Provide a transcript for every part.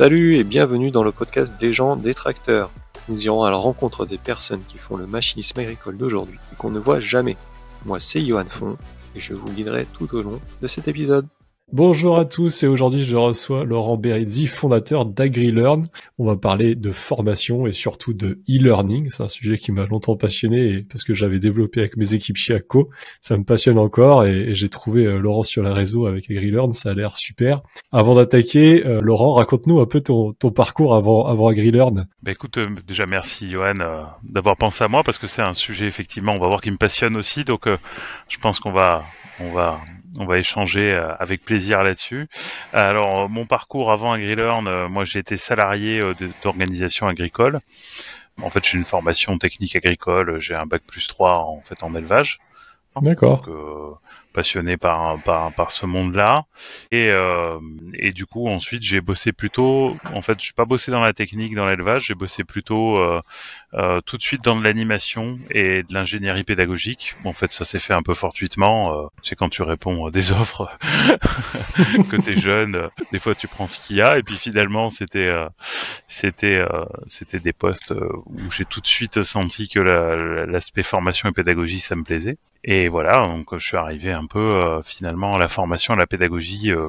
Salut et bienvenue dans le podcast des gens des tracteurs. Nous irons à la rencontre des personnes qui font le machinisme agricole d'aujourd'hui et qu'on ne voit jamais. Moi c'est Johan Font et je vous guiderai tout au long de cet épisode. Bonjour à tous et aujourd'hui je reçois Laurent Berizzi, fondateur d'AgriLearn. On va parler de formation et surtout de e-learning. C'est un sujet qui m'a longtemps passionné et parce que j'avais développé avec mes équipes chez Ça me passionne encore et, j'ai trouvé euh, Laurent sur la réseau avec AgriLearn. Ça a l'air super. Avant d'attaquer, euh, Laurent, raconte-nous un peu ton, parcours avant, avant AgriLearn. Bah écoute, euh, déjà merci Johan d'avoir pensé à moi parce que c'est un sujet effectivement, on va voir qui me passionne aussi. Donc je pense qu'on va, on va on va échanger euh, avec plaisir là-dessus. Alors, mon parcours avant AgriLearn, euh, moi j'ai été salarié euh, d'organisation agricole. En fait, j'ai une formation technique agricole, j'ai un bac plus 3 en fait en élevage. D'accord passionné par par, ce monde-là. Euh, et du coup ensuite j'ai bossé plutôt. En fait, je suis pas bossé dans la technique, dans l'élevage. J'ai bossé plutôt euh, euh, tout de suite dans de l'animation et de l'ingénierie pédagogique. en fait, ça s'est fait un peu fortuitement. C'est quand tu réponds à des offres que t'es jeune. Des fois, tu prends ce qu'il y a. Et puis finalement, c'était c'était c'était des postes où j'ai tout de suite senti que l'aspect formation et pédagogie ça me plaisait. Et voilà, donc je suis arrivé à un peu euh, finalement la formation la pédagogie euh,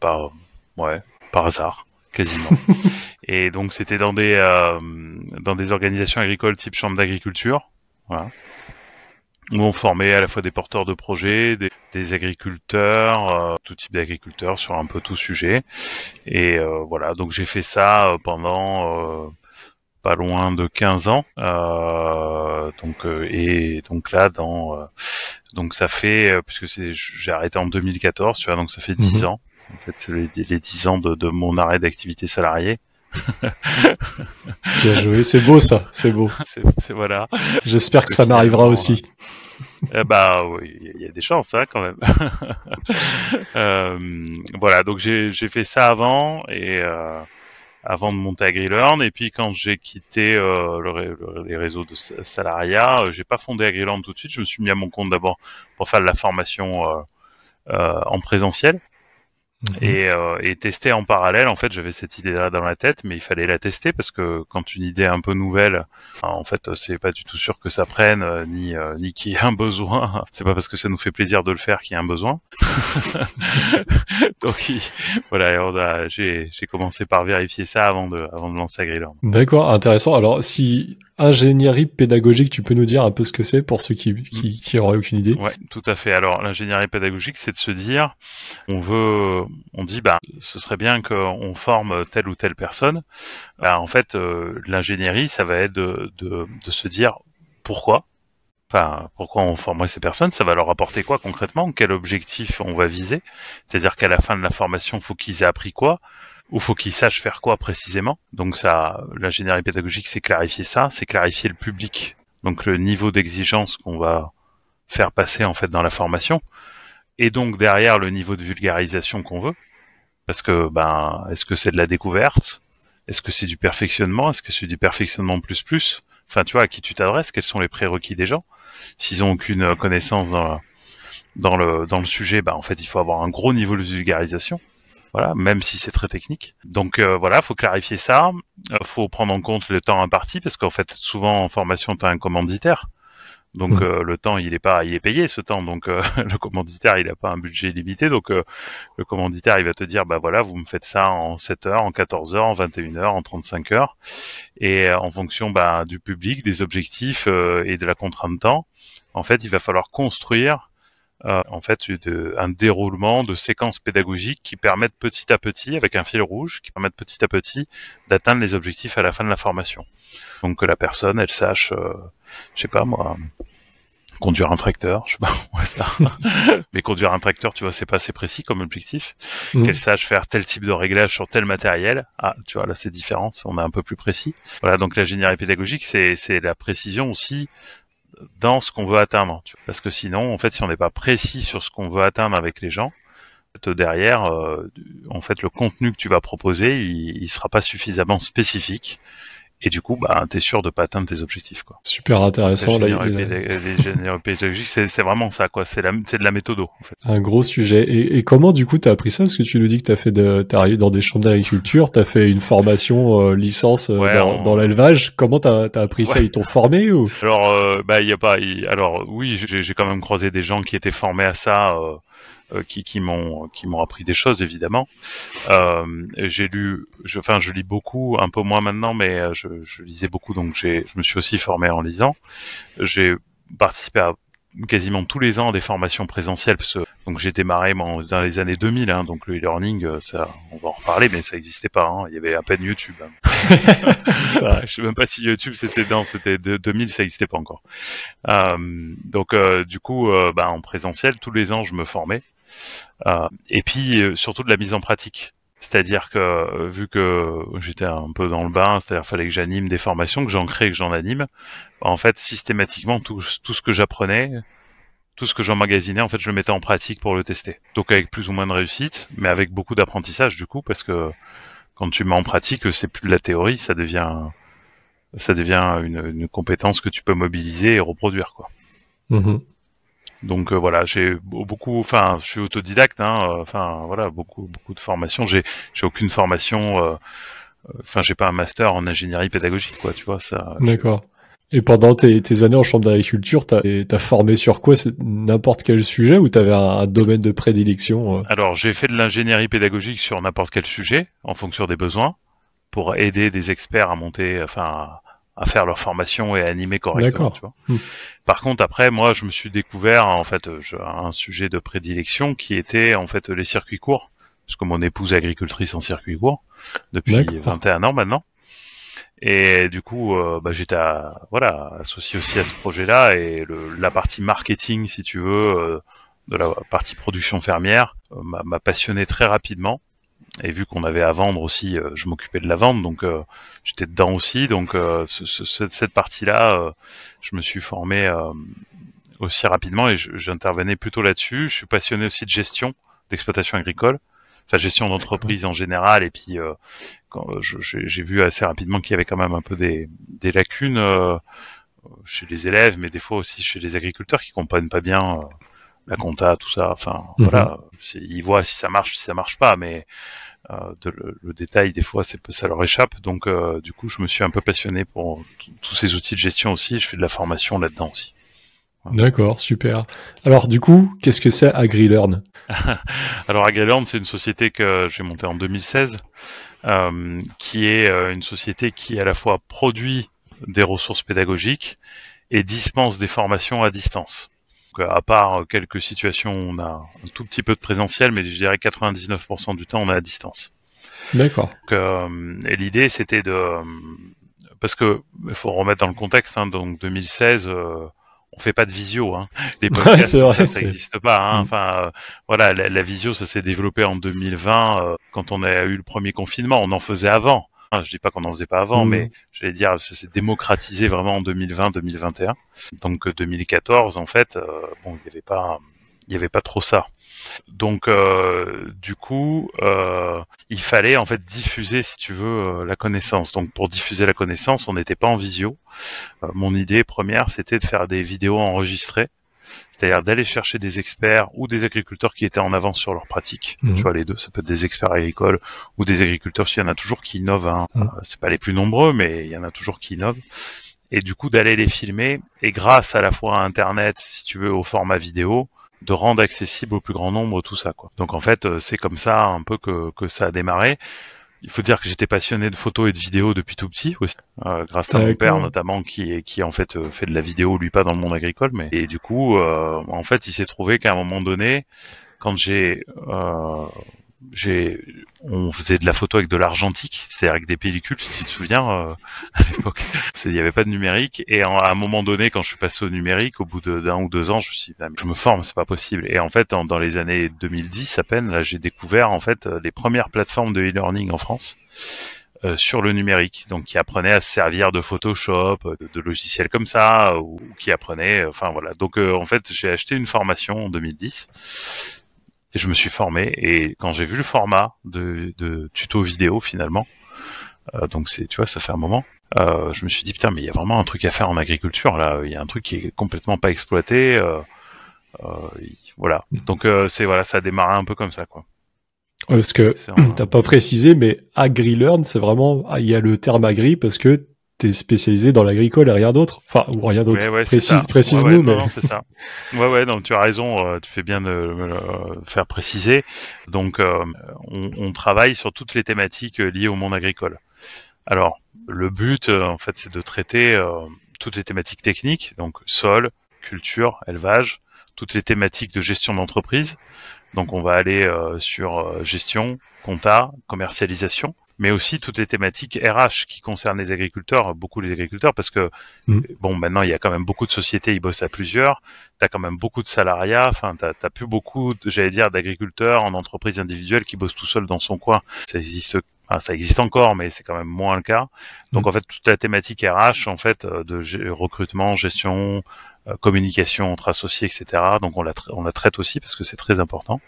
par, ouais, par hasard quasiment. et donc c'était dans des euh, dans des organisations agricoles type chambre d'agriculture, voilà, où on formait à la fois des porteurs de projets, des, agriculteurs, tout type d'agriculteurs sur un peu tout sujet. Et voilà, donc j'ai fait ça pendant pas loin de 15 ans. Euh, donc euh, et donc là dans euh, donc ça fait euh, puisque c'est j'ai arrêté en 2014, tu vois, donc ça fait 10 mhm. ans. En fait, c'est les, 10 ans de, de mon arrêt d'activité salariée. Bien joué, c'est beau ça, c'est beau. C'est, voilà. J'espère que ça m'arrivera aussi. Eh bah oui, il y a des chances hein, quand même. euh, voilà, donc j'ai, fait ça avant et euh, avant de monter à Et puis quand j'ai quitté euh, le, les réseaux de salariat, euh, j'ai pas fondé à tout de suite. Je me suis mis à mon compte d'abord pour faire de la formation euh, en présentiel. Mhm. Et, euh, et, tester en parallèle, en fait, j'avais cette idée-là dans la tête, mais il fallait la tester parce que quand une idée est un peu nouvelle, en fait, c'est pas du tout sûr que ça prenne, euh, ni, euh, ni qu'il y ait un besoin. C'est pas parce que ça nous fait plaisir de le faire qu'il y a un besoin. Donc voilà, j'ai commencé par vérifier ça avant de, avant de lancer Grillard. D'accord, intéressant. Alors si ingénierie pédagogique, tu peux nous dire un peu ce que c'est pour ceux qui, qui, mm. auraient aucune idée Ouais, tout à fait. Alors, l'ingénierie pédagogique, c'est de se dire, on veut, on dit, bah, ce serait bien qu'on forme telle ou telle personne. Bah, en fait, euh, l'ingénierie, ça va être de, de, se dire pourquoi, Enfin, pourquoi on formerait ces personnes Ça va leur apporter quoi concrètement Quel objectif on va viser C'est-à-dire qu'à la fin de la formation, faut qu'ils aient appris quoi ou faut qu'ils sachent faire quoi précisément. Donc ça, l'ingénierie pédagogique, c'est clarifier ça, c'est clarifier le public, donc le niveau d'exigence qu'on va faire passer en fait dans la formation, et donc derrière le niveau de vulgarisation qu'on veut, parce que ben, est-ce que c'est de la découverte, est-ce que c'est du perfectionnement, est-ce que c'est du perfectionnement plus plus, enfin tu vois à qui tu t'adresses, quels sont les prérequis des gens, s'ils ont aucune connaissance dans le, dans le sujet, bah, en fait, il faut avoir un gros niveau de vulgarisation voilà, même si c'est très technique. Donc euh, voilà, faut clarifier ça, euh, faut prendre en compte le temps imparti parce qu'en fait, souvent en formation, tu as un commanditaire. Donc euh, le temps, il est pas, il est payé ce temps. Donc le commanditaire, il n'a pas un budget limité. Donc le commanditaire, il va te dire, bah voilà, vous me faites ça en 7 heures, en 14 heures, en 21 heures, en 35 heures, et en fonction bah, du public, des objectifs et de la contrainte de temps, en fait, il va falloir construire en fait de, un déroulement de séquences pédagogiques qui permettent petit à petit, avec un fil rouge, qui permettent petit à petit d'atteindre les objectifs à la fin de la formation. Donc que la personne, elle sache, euh, je sais pas moi, conduire un tracteur, je sais pas, ça. mais conduire un tracteur, tu vois, c'est pas assez précis comme objectif. Mm. Qu'elle sache faire tel type de réglage sur tel matériel. Ah, tu vois, là c'est différent, on est un peu plus précis. Voilà, donc l'ingénierie pédagogique, c'est la précision aussi dans ce qu'on veut atteindre. Parce que sinon, en fait, si on n'est pas précis sur ce qu'on veut atteindre avec les gens, derrière, euh, en fait, le contenu que tu vas proposer, il, il sera pas suffisamment spécifique et du coup, bah, tu es sûr de pas atteindre tes objectifs. Quoi. Super intéressant. généraux pédagogiques c'est vraiment ça, quoi. C'est de la méthode. En fait. Un gros sujet. Et, comment, du coup, tu as appris ça Parce que tu nous dis que tu fait de, arrivé dans des champs d'agriculture, tu as fait une formation euh, licence euh, dans, l'élevage. Comment tu as, appris ça Ils t'ont formé ou Alors, euh, bah, il y a pas. Alors, oui, j'ai quand même croisé des gens qui étaient formés à ça. Euh, qui, qui m'ont qui m'ont appris des choses évidemment. Euh, j'ai lu, je, enfin je lis beaucoup, un peu moins maintenant, mais euh, je, je lisais beaucoup, donc j'ai je me suis aussi formé en lisant. J'ai participé à quasiment tous les ans à des formations présentielles parce que donc j'ai démarré dans les années 2000, hein. donc le e-learning, euh, on va en reparler, mais ça n'existait pas. Hein. il y avait à peine YouTube. Je hein. je sais même pas si YouTube c'était dans, c'était 2000, ça n'existait pas encore. Euh, donc euh, du coup, bah, en présentiel, tous les ans, je me formais. et puis surtout de la mise en pratique. C'est-à-dire que vu que j'étais un peu dans le bain, c'est-à-dire qu'il fallait que j'anime des formations, que j'en crée, que j'en anime, en fait systématiquement tout ce que j'apprenais, tout ce que j'emmagasinais, en fait, je le mettais en pratique pour le tester. Donc avec plus ou moins de réussite, mais avec beaucoup d'apprentissage du coup, parce que quand tu mets en pratique, c'est plus de la théorie, ça devient ça devient une, compétence que tu peux mobiliser et reproduire quoi. Mm-hmm. Donc euh, voilà, j'ai beaucoup, enfin, je suis autodidacte, hein, euh, enfin voilà, beaucoup, beaucoup de formations. J'ai, j'ai aucune formation, euh, enfin, j'ai pas un master en ingénierie pédagogique, quoi, tu vois ça. D'accord. Et pendant tes, années en chambre d'agriculture, tu as formé sur quoi C'est N'importe quel sujet ou tu avais un domaine de prédilection euh? Alors j'ai fait de l'ingénierie pédagogique sur n'importe quel sujet, en fonction des besoins, pour aider des experts à monter, enfin à faire leur formation et à animer correctement. Tu vois. Mmh. Par contre, après, moi, je me suis découvert en fait un sujet de prédilection qui était en fait les circuits courts, parce que mon épouse est agricultrice en circuit court depuis 21 ans maintenant. Et du coup, euh, bah, j'étais voilà associé aussi à ce projet-là et le, la partie marketing, si tu veux, euh, de la partie production fermière euh, m'a passionné très rapidement. Et vu qu'on avait à vendre aussi, je m'occupais de la vente, donc j'étais dedans aussi. Donc ce, cette partie-là, je me suis formé aussi rapidement et j'intervenais plutôt là-dessus. Je suis passionné aussi de gestion d'exploitation agricole gestion d'entreprise en général. Et puis, euh, quand euh, j'ai vu assez rapidement qu'il y avait quand même un peu des, lacunes euh, chez les élèves, mais des fois aussi chez les agriculteurs qui comprennent pas bien la compta, tout ça. Enfin, mhm. voilà, ils voient si ça marche, si ça marche pas, mais le, détail, des fois, ça leur échappe. Donc, du coup, je me suis un peu passionné pour tous ces outils de gestion aussi. Je fais de la formation là-dedans aussi. D'accord, super. Alors du coup, qu'est-ce que c'est AgriLearn Alors AgriLearn, c'est une société que j'ai montée en 2016, euh, qui est euh, une société qui à la fois produit des ressources pédagogiques et dispense des formations à distance. à part quelques situations où on a un tout petit peu de présentiel, mais je dirais 99% du temps on est à distance. D'accord. Euh, et l'idée c'était de... Parce que faut remettre dans le contexte, hein, donc 2016 on fait pas de visio. Hein. Les podcasts, ça n'existe pas. Hein. Mm. Enfin, euh, voilà, la, visio, ça s'est développé en 2020 euh, quand on a eu le premier confinement. On en faisait avant. je dis pas qu'on en faisait pas avant, mais mm. mais j'allais dire, ça s'est démocratisé vraiment en 2020-2021. Donc 2014, euh, en fait, bon, il n'y avait pas il n'y avait pas trop ça. Donc, euh, du coup, euh, il fallait en fait diffuser, si tu veux, euh, la connaissance. Donc, pour diffuser la connaissance, on n'était pas en visio. mon idée première, c'était de faire des vidéos enregistrées, c'est-à-dire d'aller chercher des experts ou des agriculteurs qui étaient en avance sur leurs pratique mmh. Tu vois, les deux, ça peut être des experts agricoles ou des agriculteurs. S'il y en a toujours qui innovent, hein. Mmh. c'est pas les plus nombreux, mais il y en a toujours qui innovent et du coup d'aller les filmer. Et grâce à la fois à Internet, si tu veux, au format vidéo, de rendre accessible au plus grand nombre tout ça. Quoi. Donc en fait, euh, c'est comme ça un peu que, que ça a démarré. Il faut dire que j'étais passionné de photos et de vidéos depuis tout petit aussi, euh, grâce à mon père hein. notamment qui qui en fait euh, fait de la vidéo lui pas dans le monde agricole mais et du coup en fait il s'est trouvé qu'à un moment donné quand j'ai on faisait de la photo avec de l'argentique, c'est-à-dire avec des pellicules, si tu te souviens, euh, à l'époque, il n'y avait pas de numérique. Et à un moment donné, quand je suis passé au numérique, au bout d'un ou deux ans, je me suis dit, ah, je me forme, c'est pas possible. Et en fait, dans les années 2010 à peine, là, j'ai découvert en fait euh, les premières plateformes de e-learning en France. Euh, sur le numérique, donc qui apprenait à se servir de Photoshop, de, logiciels comme ça, ou, qui apprenait, enfin voilà. Donc en fait, j'ai acheté une formation en 2010 je me suis formé et quand j'ai vu le format de, de tuto vidéo finalement, euh, donc c'est tu vois ça fait un moment, euh, je me suis dit putain mais il y a vraiment un truc à faire en agriculture là, il y a un truc qui est complètement pas exploité, euh, voilà. Mm. Donc c'est voilà ça a démarré un peu comme ça quoi. parce que t'as pas précisé, mais agri learn c'est vraiment, ah, il y a le terme agri parce que t'es spécialisé dans l'agricole et rien d'autre. Enfin, ou rien d'autre. Ouais, Précise, nous mais... ça. Ouais, ouais, donc tu as raison, euh, tu fais bien de me euh, faire préciser. Donc, euh, on, travaille sur toutes les thématiques liées au monde agricole. Alors, le but, en fait, c'est de traiter toutes les thématiques techniques, donc sol, culture, élevage, toutes les thématiques de gestion d'entreprise. Donc, on va aller sur gestion, compta, commercialisation mais aussi toutes les thématiques RH qui concernent les agriculteurs, beaucoup les agriculteurs, parce que mm. bon, maintenant il y a quand même beaucoup de sociétés, ils bossent à plusieurs, tu as quand même beaucoup de salariats, enfin t'as as plus beaucoup, j'allais dire, d'agriculteurs en entreprise individuelle qui bossent tout seul dans son coin. Ça existe Enfin, ça existe encore, mais c'est quand même moins le cas. Donc, mm. en fait, toute la thématique RH, en fait, euh, de recrutement, gestion, euh, communication entre associés, etc. Donc on la, on la traite aussi parce que c'est très important.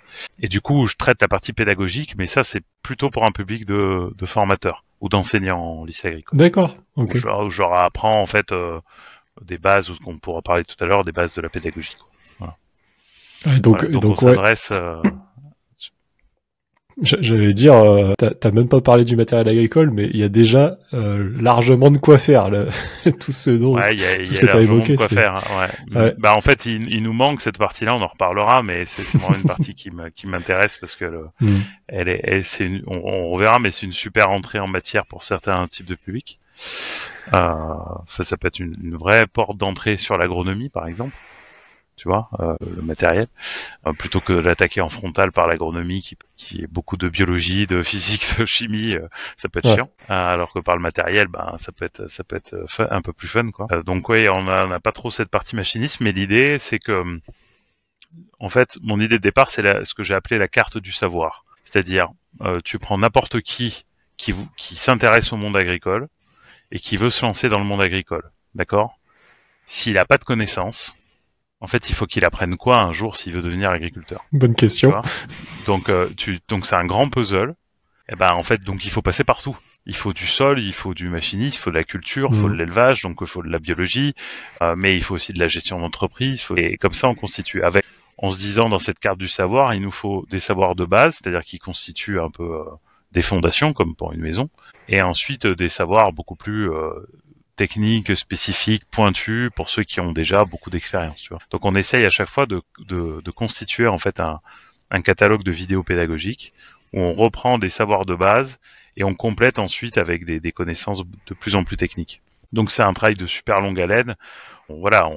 Et du coup, je traite la partie pédagogique, mais ça, c'est plutôt pour un public de, de formateurs ou d'enseignants en lycée agricole. D'accord. Okay. Je, je, leur en fait euh, des bases, ou qu'on pourra parler tout à l'heure, des bases de la pédagogie. Ah, donc, donc, on s'adresse euh, J'allais dire, euh, t'as même pas parlé du matériel agricole, mais il y a déjà euh, largement de quoi faire, tout ce dont, ouais, y tout y a évoqué. De quoi faire, hein, ouais. Bah en fait, il, nous manque cette partie-là, on en reparlera, mais c'est vraiment une partie qui m'intéresse parce que mm. elle est, elle, on, on reverra, mais c'est une super entrée en matière pour certains types de publics. Euh, ça, ça peut être une vraie porte d'entrée sur l'agronomie, par exemple tu vois, euh, le matériel, euh, plutôt que l'attaquer en frontal par l'agronomie qui, est beaucoup de biologie, de physique, de chimie, euh, ça peut être chiant. Hein, alors que par le matériel, ben ça peut être ça peut être un peu plus fun quoi. donc oui, on n'a pas trop cette partie machiniste, mais l'idée c'est que hum, en fait, mon idée de départ, c'est ce que j'ai appelé la carte du savoir. C'est-à-dire, tu prends n'importe qui qui, qui s'intéresse au monde agricole et qui veut se lancer dans le monde agricole, d'accord S'il n'a pas de connaissances, en fait, il faut qu'il apprenne quoi un jour s'il veut devenir agriculteur Bonne question. donc, euh, tu, donc c'est un grand puzzle. Et eh ben, en fait, donc il faut passer partout. Il faut du sol, il faut du machinisme, il faut de la culture, il faut mm. de l'élevage, donc il faut de la biologie, euh, mais il faut aussi de la gestion d'entreprise. Faut... Et comme ça, on constitue. Avec, en se disant dans cette carte du savoir, il nous faut des savoirs de base, c'est-à-dire qui constituent un peu euh, des fondations, comme pour une maison, et ensuite des savoirs beaucoup plus techniques spécifiques, pointues pour ceux qui ont déjà beaucoup d'expérience. Donc on essaye à chaque fois de, constituer en fait un, catalogue de vidéos pédagogiques où on reprend des savoirs de base et on complète ensuite avec des, connaissances de plus en plus techniques. Donc c'est un travail de super longue haleine. voilà,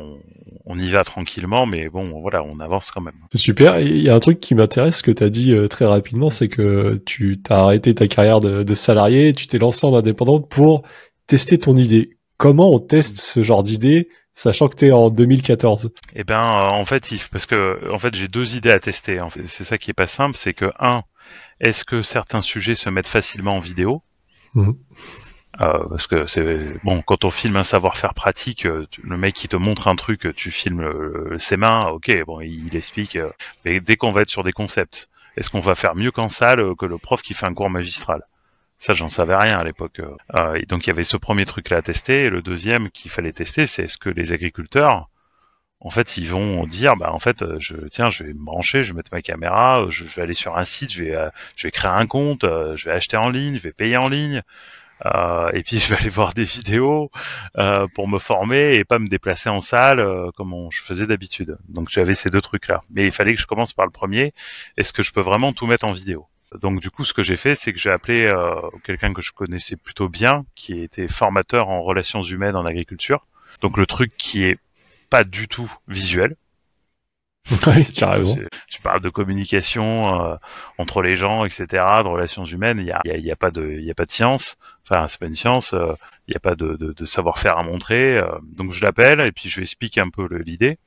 on, y va tranquillement, mais bon, voilà, on avance quand même. C'est super. Il y a un truc qui m'intéresse ce que tu as dit euh, très rapidement, c'est que tu as arrêté ta carrière de, de salarié, tu t'es lancé en indépendant pour tester ton idée comment on teste ce genre d'idée sachant que tu es en 2014 Eh ben, euh, en fait, Yves, parce que en fait, j'ai deux idées à tester. C'est ça qui est pas simple, c'est que un, est-ce que certains sujets se mettent facilement en vidéo mmh. euh, Parce que c'est bon, quand on filme un savoir-faire pratique, euh, le mec qui te montre un truc, tu filmes ses mains, ok, bon, il, il explique. mais dès qu'on va être sur des concepts, est-ce qu'on va faire mieux qu'en salle que le prof qui fait un cours magistral ça, j'en savais rien à l'époque. Euh, euh donc, il y avait ce premier truc-là à tester. Et le deuxième qu'il fallait tester, c'est est-ce que les agriculteurs, en fait, ils vont dire, bah, en fait, euh, je, tiens, je vais me brancher, je vais mettre ma caméra, euh, je, vais aller sur un site, je vais, je vais créer un compte, je vais acheter en ligne, je vais payer en ligne. Euh, et puis je vais aller voir des vidéos pour me former et pas me déplacer en salle comme on, je faisais d'habitude. Donc j'avais ces deux trucs là. Mais il fallait que je commence par le premier. Est-ce que je peux vraiment tout mettre en vidéo donc du coup, ce que j'ai fait, c'est que j'ai appelé euh, quelqu'un que je connaissais plutôt bien, qui était formateur en relations humaines en agriculture. Donc le truc qui est pas du tout visuel. Oui, parle Tu, parles de communication euh, entre les gens, etc., de relations humaines. Il y a, y a, pas de, y a pas de science. Enfin, c'est pas une science. Euh, il y n'y a pas de, de, de savoir-faire à montrer. Euh. donc je l'appelle et puis je lui explique un peu l'idée.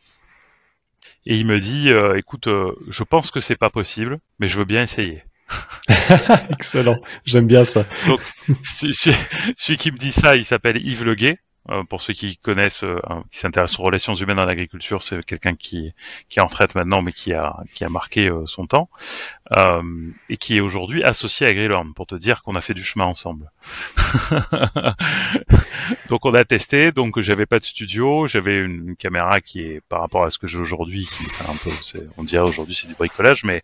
Et il me dit, euh, écoute, je pense que c'est pas possible, mais je veux bien essayer. Excellent, j'aime bien ça. celui, qui me dit ça, il s'appelle Yves Leguet. Euh, pour ceux qui connaissent, euh, qui s'intéressent aux relations humaines en agriculture, c'est quelqu'un qui, qui est en retraite maintenant, mais qui a, qui a marqué euh, son temps, et qui est aujourd'hui associé à Grillorn, pour te dire qu'on a fait du chemin ensemble. donc on a testé, donc j'avais pas de studio, j'avais une caméra qui est, par rapport à ce que j'ai aujourd'hui, on dirait aujourd'hui c'est du bricolage, mais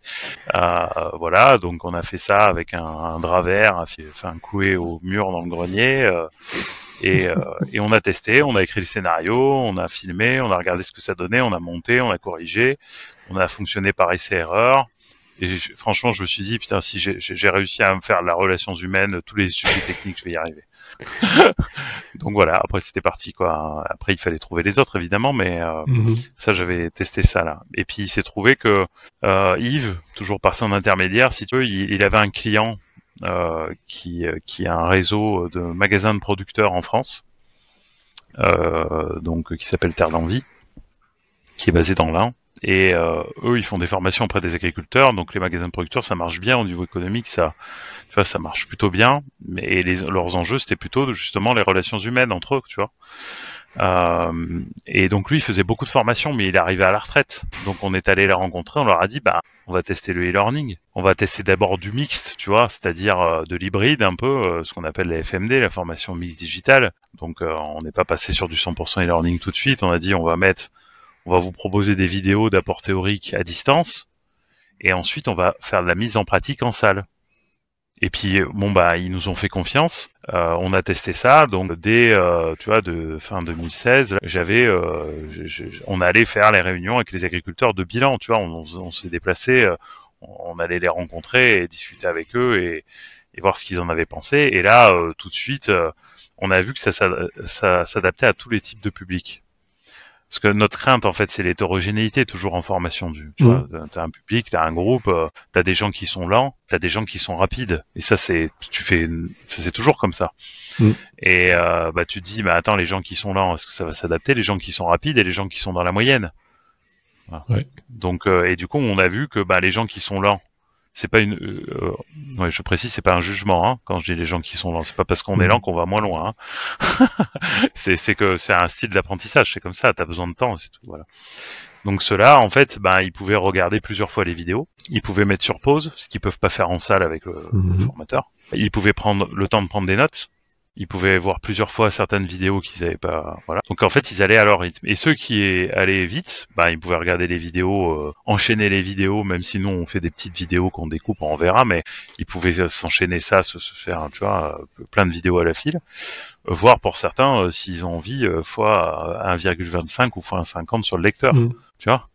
euh, voilà, donc on a fait ça avec un, un drap vert, un coué au mur dans le grenier, euh, et, euh, et, on a testé, on a écrit le scénario, on a filmé, on a regardé ce que ça donnait, on a monté, on a corrigé, on a fonctionné par essai-erreur. Et franchement, je me suis dit, putain, si j'ai réussi à me faire la relation humaine, tous les sujets techniques, je vais y arriver. Donc voilà, après c'était parti quoi. Après il fallait trouver les autres évidemment, mais euh, mhm. ça j'avais testé ça là. Et puis il s'est trouvé que euh, Yves, toujours par son intermédiaire, si tu veux, il, il avait un client euh, qui, euh, qui a un réseau de magasins de producteurs en France, euh, donc qui s'appelle Terre d'Envie, qui est basé dans l'Ain. Et eux, ils font des formations auprès des agriculteurs. Donc les magasins de producteurs, ça marche bien au niveau économique, ça, ça marche plutôt bien. Mais leurs enjeux, c'était plutôt justement les relations humaines entre eux, tu vois. Euh, et donc lui, il faisait beaucoup de formations, mais il arrivait à la retraite. Donc on est allé la rencontrer, on leur a dit, bah, on va tester le e-learning. On va tester d'abord du mixte, tu vois, c'est-à-dire euh, de l'hybride un peu, euh, ce qu'on appelle la FMD, la formation mixte digitale. Donc on n'est pas passé sur du 100% e-learning tout de suite. On a dit, on va mettre, on va vous proposer des vidéos d'apport théorique à distance, et ensuite on va faire de la mise en pratique en salle. Et puis euh, bon bah ils nous ont fait confiance, euh, on a testé ça donc dès euh, tu vois de fin 2016, j'avais on allait faire les réunions avec les agriculteurs de bilan, tu vois, on, s'est déplacé, on allait les rencontrer et discuter avec eux et, voir ce qu'ils en avaient pensé et là tout de suite on a vu que ça, ça s'adaptait à tous les types de publics. Parce que notre crainte, en fait, c'est l'hétérogénéité, toujours en formation du. Tu mm. as un public, tu as un groupe, euh, tu as des gens qui sont lents, tu as des gens qui sont rapides. Et ça, c'est, tu fais, c'est toujours comme ça. Mm. Et euh, bah, tu dis, bah, attends, les gens qui sont lents, est-ce que ça va s'adapter Les gens qui sont rapides et les gens qui sont dans la moyenne. Donc, euh, et du coup, on a vu que bah, les gens qui sont lents, c'est pas une. Euh, euh, je précise, c'est pas un jugement hein, quand je dis les gens qui sont lents. C'est pas parce qu'on est lent qu'on va moins loin. Hein. c'est que c'est un style d'apprentissage. C'est comme ça. T'as besoin de temps, tout. Voilà. Donc ceux-là, en fait, ben, ils pouvaient regarder plusieurs fois les vidéos, ils pouvaient mettre sur pause, ce qu'ils peuvent pas faire en salle avec le, le mhm. formateur. Ils pouvaient prendre le temps de prendre des notes, ils pouvaient voir plusieurs fois certaines vidéos qu'ils avaient pas. Voilà. Donc en fait, ils allaient à leur rythme. Et ceux qui allaient vite, bah, ils pouvaient regarder les vidéos, euh, enchaîner les vidéos, même si nous on fait des petites vidéos qu'on découpe, on verra, mais ils pouvaient euh, s'enchaîner ça, se, faire, tu vois, euh, plein de vidéos à la file. Voir pour certains s'ils ont envie fois 1,25 ou fois 1,50 sur le lecteur, mmh. tu vois.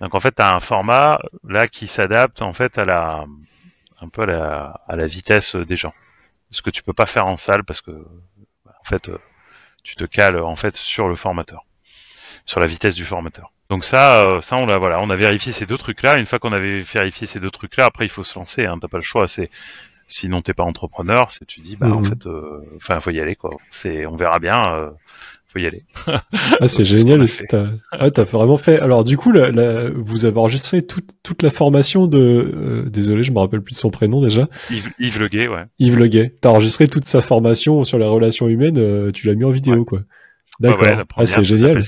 Donc en fait, tu un format là qui s'adapte en fait à la un peu à la, à la vitesse des gens ce que tu peux pas faire en salle parce que bah, en fait euh, tu te cales en fait sur le formateur, sur la vitesse du formateur. Donc ça, euh, ça on a voilà, on a vérifié ces deux trucs là. Une fois qu'on avait vérifié ces deux trucs là, après il faut se lancer. Hein, t'as pas le choix. C'est sinon t'es pas entrepreneur, c'est tu dis bah en mhm. fait, euh, enfin faut y aller quoi. C'est on verra bien faut y aller. ah, c'est génial. Tu t'as vraiment fait. Alors, du coup, la, vous avez enregistré toute, la formation de. Euh, désolé, je me rappelle plus de son prénom déjà. Yves, Le Leguet, ouais. Yves Leguet. T'as enregistré toute sa formation sur les relations humaines. Euh, tu l'as mis en vidéo, quoi. Bah D'accord. ah, c'est génial.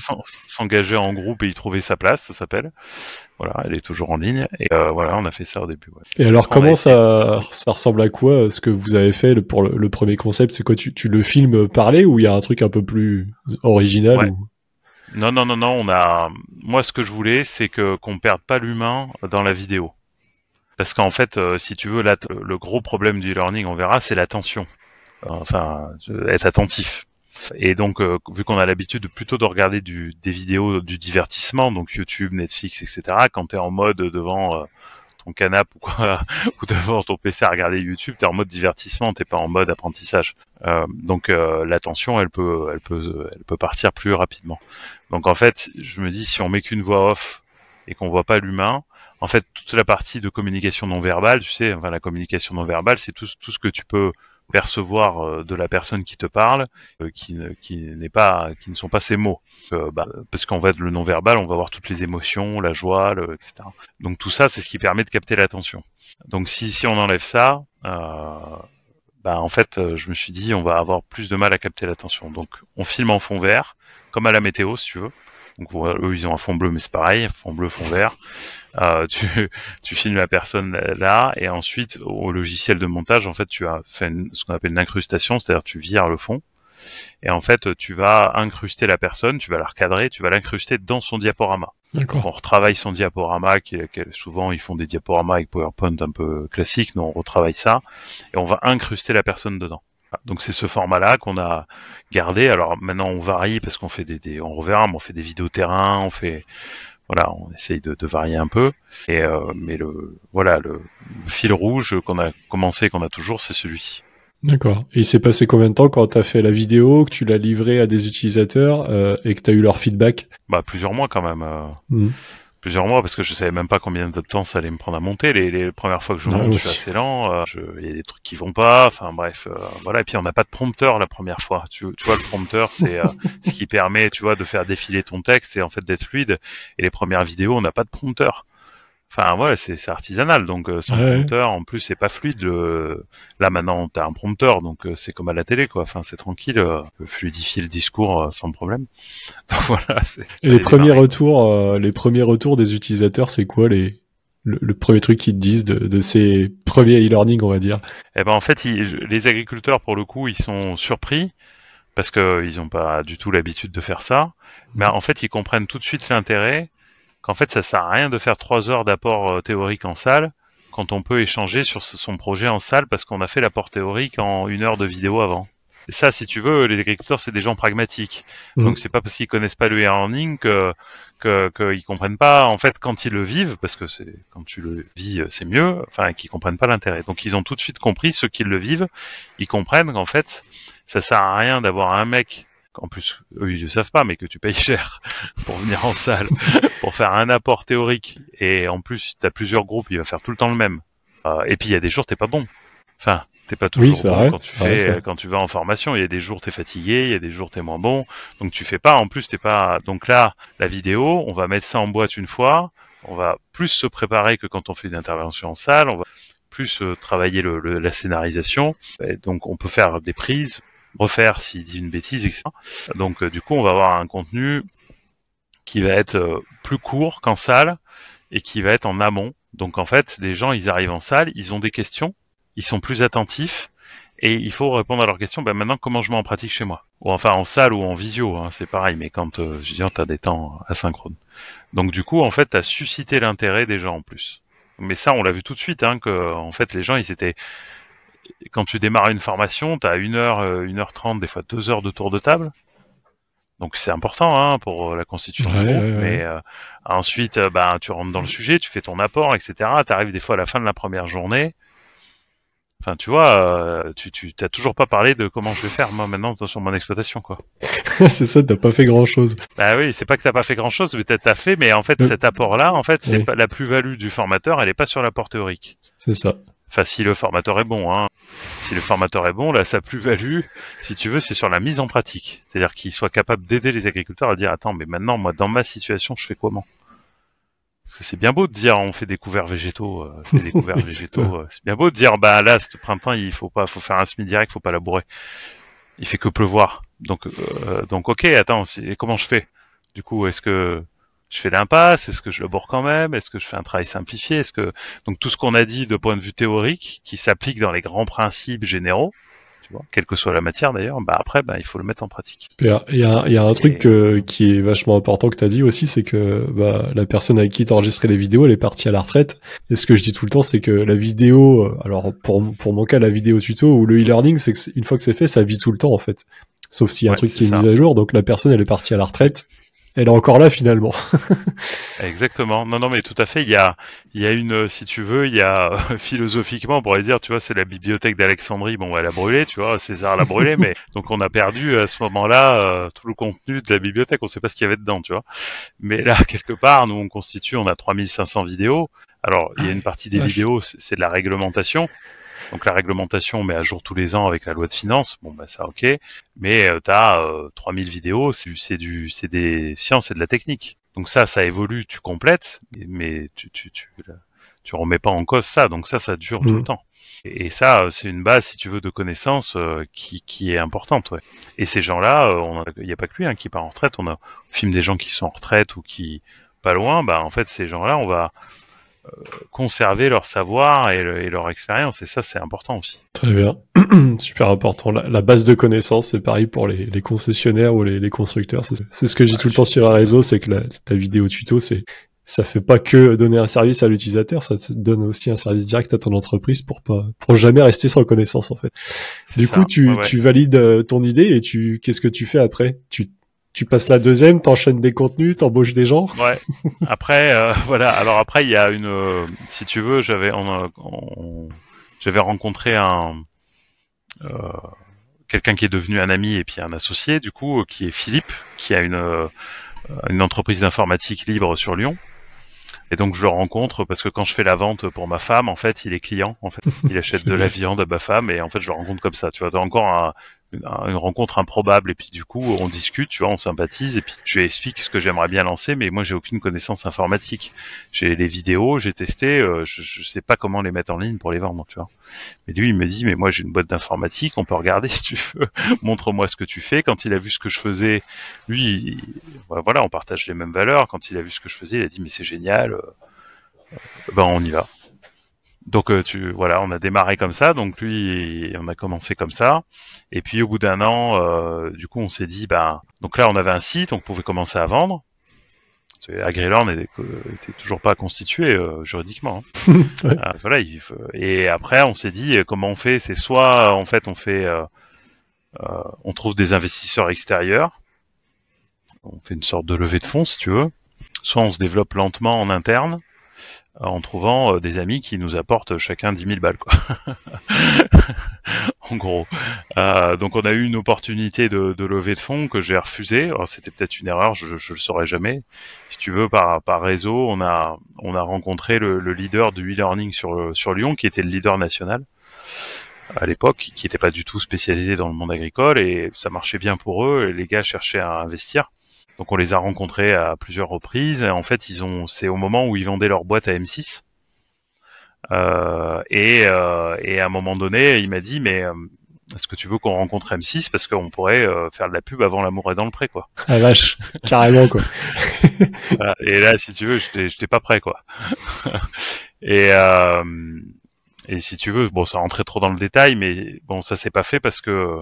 S'engager en groupe et y trouver sa place, ça s'appelle. Voilà, elle est toujours en ligne. Et euh, voilà, on a fait ça au début. Et alors, comment ça, ressemble à quoi euh, ce que vous avez fait pour le, premier concept C'est quoi tu, le filmes parler ou il y a un truc un peu plus original Non, non, non, non. On a. Moi, ce que je voulais, c'est que qu'on perde pas l'humain dans la vidéo. Parce qu'en fait, euh, si tu veux, le gros problème du learning on verra, c'est l'attention. Enfin, être attentif. Et donc, euh, vu qu'on a l'habitude plutôt de regarder du, des vidéos du divertissement, donc YouTube, Netflix, etc., quand tu es en mode devant euh, ton canap' ou, ou devant ton PC à regarder YouTube, tu es en mode divertissement, t'es pas en mode apprentissage. Euh, donc l'attention, elle peut, elle, peut, elle peut partir plus rapidement. Donc en fait, je me dis, si on met qu'une voix off et qu'on voit pas l'humain, en fait, toute la partie de communication non verbale, tu sais, enfin la communication non verbale, c'est tout, tout ce que tu peux percevoir euh, de la personne qui te parle euh, qui, n'est pas qui ne sont pas ses mots euh, bah, parce qu'en fait le non verbal on va voir toutes les émotions la joie etc donc tout ça c'est ce qui permet de capter l'attention donc si si on enlève ça bah en fait, je me suis dit, on va avoir plus de mal à capter l'attention. Donc, on filme en fond vert, comme à la météo, si tu veux. Donc eux, ils ont un fond bleu, mais c'est pareil, fond bleu, fond vert. Euh, tu, filmes la personne là, et ensuite au logiciel de montage, en fait, tu as fait ce qu'on appelle une incrustation, c'est-à-dire tu vires le fond, et en fait, tu vas incruster la personne, tu vas la recadrer, tu vas l'incruster dans son diaporama. on retravaille son diaporama, qui, souvent ils font des diaporamas avec PowerPoint un peu classique, donc on retravaille ça, et on va incruster la personne dedans. Donc c'est ce format-là qu'on a gardé. Alors maintenant on varie parce qu'on fait des, on reverra, on fait des vidéos terrain, on fait voilà, on essaye de, varier un peu. Et euh, mais le voilà le, fil rouge qu'on a commencé, qu'on a toujours, c'est celui-ci. D'accord. Et il s'est passé combien de temps quand tu as fait la vidéo, que tu l'as livrée à des utilisateurs euh, et que tu as eu leur feedback Bah plusieurs mois quand même. Euh. Mmh plusieurs mois parce que je savais même pas combien de temps ça allait me prendre à monter. Les, les premières fois que je monte, c'est assez lent. Euh, il y a des trucs qui vont pas. Enfin bref, euh, voilà. Et puis on n'a pas de prompteur la première fois. Tu, vois, le prompteur c'est euh, ce qui permet, tu vois, de faire défiler ton texte et en fait d'être fluide. Et les premières vidéos, on n'a pas de prompteur. Enfin voilà, c'est artisanal, donc euh, son prompteur, en plus c'est pas fluide. Là maintenant t'as un prompteur, donc euh, c'est comme à la télé quoi. Enfin c'est tranquille, euh, fluidifier le discours euh, sans problème. Donc, voilà. Et les premiers retours, les premiers retours des utilisateurs, c'est quoi les le, premier truc qu'ils te disent de, de ces premiers e-learning, on va dire Eh ben en fait, les agriculteurs pour le coup, ils sont surpris parce qu'ils n'ont pas du tout l'habitude de faire ça. Mmh. Mais en fait, ils comprennent tout de suite l'intérêt qu'en fait ça sert à rien de faire trois heures d'apport euh, théorique en salle quand on peut échanger sur son projet en salle parce qu'on a fait l'apport théorique en une heure de vidéo avant. Et ça, si tu veux, les agriculteurs, c'est des gens pragmatiques. Mm. Donc, c'est pas parce qu'ils connaissent pas le e-learning que qu'ils comprennent pas. En fait, quand ils le vivent, parce que c'est quand tu le vis, euh, c'est mieux. Enfin, qu'ils comprennent pas l'intérêt. Donc, ils ont tout de suite compris ceux qui le vivent. Ils comprennent qu'en fait, ça sert à rien d'avoir un mec en plus eux ils ne savent pas, mais que tu payes cher pour venir en salle, pour faire un apport théorique, et en plus tu as plusieurs groupes, il va faire tout le temps le même. Euh, et puis il y a des jours t'es pas bon. Enfin, t'es pas toujours bon quand, tu vas en formation. Il y a des jours tu es fatigué, il y a des jours tu es moins bon, donc tu fais pas. En plus t'es pas. Donc là, la vidéo, on va mettre ça en boîte une fois. On va plus se préparer que quand on fait une intervention en salle. On va plus euh, travailler la scénarisation. donc on peut faire des prises, refaire s'il dit une bêtise, etc. Donc euh, du coup, on va avoir un contenu qui va être euh, plus court qu'en salle et qui va être en amont. Donc en fait, les gens, ils arrivent en salle, ils ont des questions, ils sont plus attentifs et il faut répondre à leurs questions. ben maintenant comment je m'en pratique chez moi Ou enfin en salle ou en visio, hein, c'est pareil, mais quand euh, je dis, tu as des temps asynchrones. Donc du coup, en fait, tu as suscité l'intérêt des gens en plus. Mais ça, on l'a vu tout de suite, hein, que en fait, les gens, ils étaient quand tu démarres une formation, tu as 1 heure, 1 euh, heure 30, des fois 2 heures de tour de table. Donc c'est important hein, pour euh, la constitution mais euh, ensuite bah, tu rentres dans le sujet, tu fais ton apport, etc. Tu arrives des fois à la fin de la première journée. Enfin, tu vois, tu n'as toujours pas parlé de comment je vais faire moi maintenant sur mon exploitation, quoi. c'est ça, tu n'as pas fait grand chose. Bah oui, c'est pas que tu n'as pas fait grand chose, mais as fait, mais en fait, cet apport-là, en fait, c'est la plus-value du formateur, elle n'est pas sur l'apport théorique. C'est ça. Enfin, si le formateur est bon, hein. Si le formateur est bon, là, sa plus-value, si tu veux, c'est sur la mise en pratique. C'est-à-dire qu'il soit capable d'aider les agriculteurs à dire, attends, mais maintenant, moi, dans ma situation, je fais comment? Parce que c'est bien beau de dire on fait des couverts végétaux, euh, végétaux. Euh, c'est bien beau de dire bah là ce printemps il faut pas, faut faire un semi direct, faut pas labourer. Il fait que pleuvoir. Donc euh, donc ok, attends, et comment je fais Du coup est-ce que je fais l'impasse Est-ce que je le bourre quand même Est-ce que je fais un travail simplifié Est-ce que donc tout ce qu'on a dit de point de vue théorique qui s'applique dans les grands principes généraux, tu vois, quelle que soit la matière d'ailleurs, bah après bah, il faut le mettre en pratique. Il y a, y a, un truc qui est vachement important que tu as dit aussi, c'est que bah, la personne avec qui tu enregistré les vidéos, elle est partie à la retraite. Et ce que je dis tout le temps, c'est que la vidéo, alors pour, pour mon cas, la vidéo tuto ou le e-learning, c'est une fois que c'est fait, ça vit tout le temps en fait sauf s'il y a un truc qui est mis à jour. Donc la personne, elle est partie à la retraite elle est encore là finalement. Exactement. Non, non, mais tout à fait. Il y a, il y a une, si tu veux, il y a philosophiquement, on pourrait dire, tu vois, c'est la bibliothèque d'Alexandrie. Bon, elle a brûlé, tu vois, César l'a brûlé, mais donc on a perdu à ce moment-là euh, tout le contenu de la bibliothèque. On ne sait pas ce qu'il y avait dedans, tu vois. Mais là, quelque part, nous, on constitue, on a 3500 vidéos. Alors, il y a une partie des vidéos, c'est de la réglementation, donc la réglementation met à jour tous les ans avec la loi de finances, bon bah ça ok, mais tu as 3000 vidéos, c'est du c'est des sciences et de la technique. Donc ça ça évolue, tu complètes mais tu tu tu euh, tu remets pas en cause ça. Donc ça ça dure tout le mmh. temps. Et ça, euh, c'est une base, si tu veux, de connaissances euh, qui, qui, est importante. Et ces gens-là, il n'y a, pas que lui hein, qui part en retraite. On, a, on filme des gens qui sont en retraite ou qui pas loin. Bah, en fait, ces gens-là, on va conserver leur savoir et, leur expérience. Et ça, c'est important aussi. Très bien. Super important. La, base de connaissances, c'est pareil pour les, concessionnaires ou les, constructeurs. C'est ce que j'ai tout le temps sur un réseau, c'est que la, ta vidéo tuto, c'est ça fait pas que donner un service à l'utilisateur, ça donne aussi un service direct à ton entreprise pour pas pour jamais rester sans connaissance en fait. Du coup, tu, tu valides euh, ton idée et tu qu'est-ce que tu fais après Tu tu passes la deuxième, t'enchaînes des contenus, t'embauches des gens. Ouais. Après, euh, voilà. Alors après, il y a une. Euh, si tu veux, j'avais on, j'avais rencontré un euh, quelqu'un qui est devenu un ami et puis un associé du coup, qui est Philippe, qui a une une entreprise d'informatique libre sur Lyon. Et donc je le rencontre parce que quand je fais la vente pour ma femme, en fait, il est client. En fait, il achète de la viande à ma femme et en fait, je le rencontre comme ça. Tu vois, t'as encore un, une, rencontre improbable et puis du coup on discute, tu vois, on sympathise et puis je lui explique ce que j'aimerais bien lancer, mais moi j'ai aucune connaissance informatique. J'ai des vidéos, j'ai testé, euh, je, sais pas comment les mettre en ligne pour les vendre, tu vois. Mais lui il me dit mais moi j'ai une boîte d'informatique, on peut regarder si tu veux, montre-moi ce que tu fais. Quand il a vu ce que je faisais, lui voilà on partage les mêmes valeurs. Quand il a vu ce que je faisais, il a dit mais c'est génial, euh, ben on y va. Donc euh, tu voilà, on a démarré comme ça, donc lui on a commencé comme ça, et puis au bout d'un an, euh, du coup on s'est dit bah donc là on avait un site, on pouvait commencer à vendre. Agriland n'était euh, toujours pas constitué juridiquement. Hein. Ah, et après on s'est dit comment on fait, c'est soit en fait on fait on trouve des investisseurs extérieurs, on fait une sorte de levée de fonds si tu veux, soit on se développe lentement en interne en trouvant euh, des amis qui nous apportent chacun 10 000 balles, quoi. en gros. Euh, donc on a eu une opportunité de, de lever de fonds que j'ai refusé. Oh, c'était peut-être une erreur, je, ne le saurais jamais. Si tu veux, par, par réseau, on a, on a rencontré le, le leader du e-learning sur, sur Lyon, qui était le leader national à l'époque, qui n'était pas du tout spécialisé dans le monde agricole, et ça marchait bien pour eux, et les gars cherchaient à investir. Donc on les a rencontrés à plusieurs reprises. En fait, ils ont, c'est au moment où ils vendaient leur boîte à M6. Euh, euh, et, à un moment donné, il m'a dit, mais euh, est-ce que tu veux qu'on rencontre M6 parce qu'on pourrait faire de la pub avant l'amour est dans le pré, quoi. Ah, vache, carrément quoi. et là, si tu veux, j'étais pas prêt, quoi. et et si tu veux, bon, ça rentrait trop dans le détail, mais bon, ça s'est pas fait parce que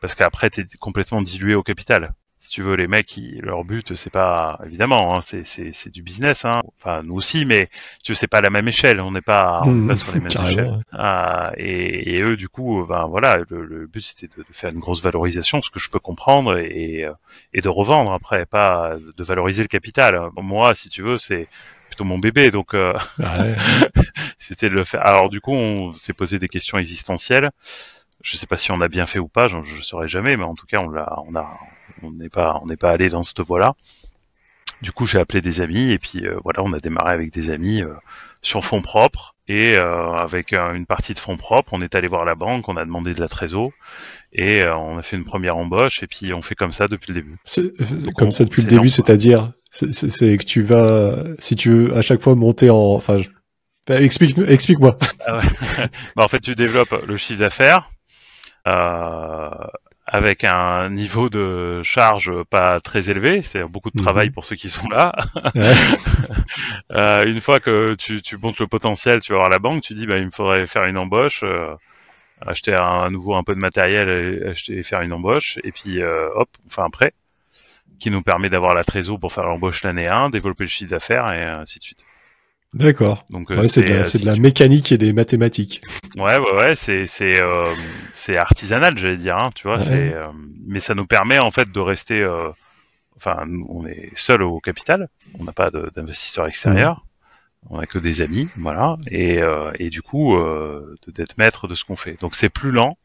parce qu'après, t'es complètement dilué au capital si tu veux, les mecs, ils, leur but, c'est pas évidemment, hein, c'est du business. Hein. Enfin, nous aussi, mais tu sais, pas à la même échelle. On n'est pas, pas, mmh, sur les mêmes échelles. Ah, et, eux, du coup, ben voilà, le, but c'était de, faire une grosse valorisation, ce que je peux comprendre, et, euh, et de revendre après, pas de valoriser le capital. Moi, si tu veux, c'est plutôt mon bébé, donc euh, ah c'était le faire. Alors du coup, on s'est posé des questions existentielles je sais pas si on a bien fait ou pas, je, ne saurais jamais, mais en tout cas, on l'a, on a, on n'est pas, on n'est pas allé dans cette voie-là. Du coup, j'ai appelé des amis et puis euh, voilà, on a démarré avec des amis euh, sur fonds propres et euh, avec une partie de fonds propres, on est allé voir la banque, on a demandé de la trésor et on a fait une première embauche et puis on fait comme ça depuis le début. c'est comme ça depuis le début, c'est-à-dire c'est que tu vas, si tu veux, à chaque fois monter en, enfin, bah, explique-moi. Explique ah moi bah, en fait, tu développes le chiffre d'affaires, avec un niveau de charge pas très élevé, c'est beaucoup de mhm. travail pour ceux qui sont là. Euh, une fois que tu, montes le potentiel, tu vas voir la banque, tu dis bah, il me faudrait faire une embauche, euh, acheter un, à nouveau un peu de matériel et, acheter, faire une embauche, et puis euh, hop, on fait un prêt qui nous permet d'avoir la trésor pour faire l'embauche l'année 1, développer le chiffre d'affaires et ainsi de suite. D'accord. Donc euh, euh, c'est de, la, mécanique et des mathématiques. Ouais ouais euh, c'est artisanal j'allais dire hein, tu vois mais ça nous permet en fait de rester enfin on est seul au capital on n'a pas d'investisseurs extérieurs mm. on n'a que des amis voilà et et du coup d'être maître de ce qu'on fait donc c'est plus lent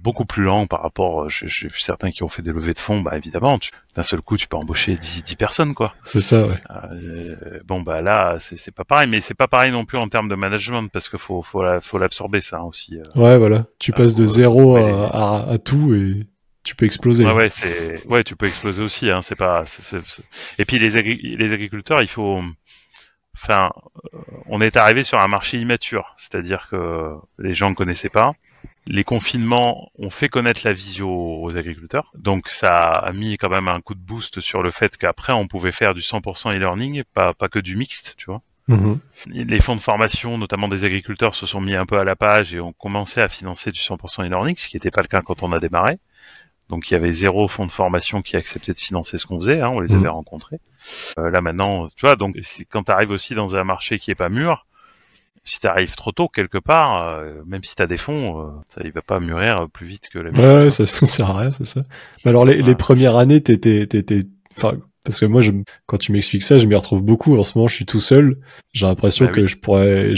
beaucoup plus lent par rapport, euh, j'ai vu certains qui ont fait des levées de fonds, bah évidemment, d'un seul coup tu peux embaucher 10, personnes quoi. C'est ça, ouais. Euh, bon bah là c'est pas pareil, mais c'est pas pareil non plus en termes de management parce que faut faut l'absorber ça hein, aussi. Euh. ouais voilà, tu ah, passes de zéro à, tout et tu peux exploser. ouais, tu peux exploser aussi. Hein, c'est pas. Et puis les, les agriculteurs, il faut. Enfin, on est arrivé sur un marché immature, c'est-à-dire que les gens ne connaissaient pas les confinements ont fait connaître la visio aux agriculteurs. Donc ça a mis quand même un coup de boost sur le fait qu'après on pouvait faire du 100% e-learning, pas, pas que du mixte, tu vois. Mhm. Les fonds de formation, notamment des agriculteurs, se sont mis un peu à la page et ont commencé à financer du 100% e-learning, ce qui n'était pas le cas quand on a démarré. Donc il y avait zéro fonds de formation qui acceptait de financer ce qu'on faisait, hein, on les mhm. avait rencontrés. Euh, là maintenant, tu vois, donc quand tu arrives aussi dans un marché qui est pas mûr, si t'arrives trop tôt quelque part, euh, même si t'as des fonds, euh, ça, il va pas mûrir euh, plus vite que la. Ouais, ça, sert à rien, c'est ça. Mais alors les, premières années, t'étais, t'étais, enfin, parce que moi, je, quand tu m'expliques ça, je m'y retrouve beaucoup. En ce moment, je suis tout seul. J'ai l'impression bah que je pourrais,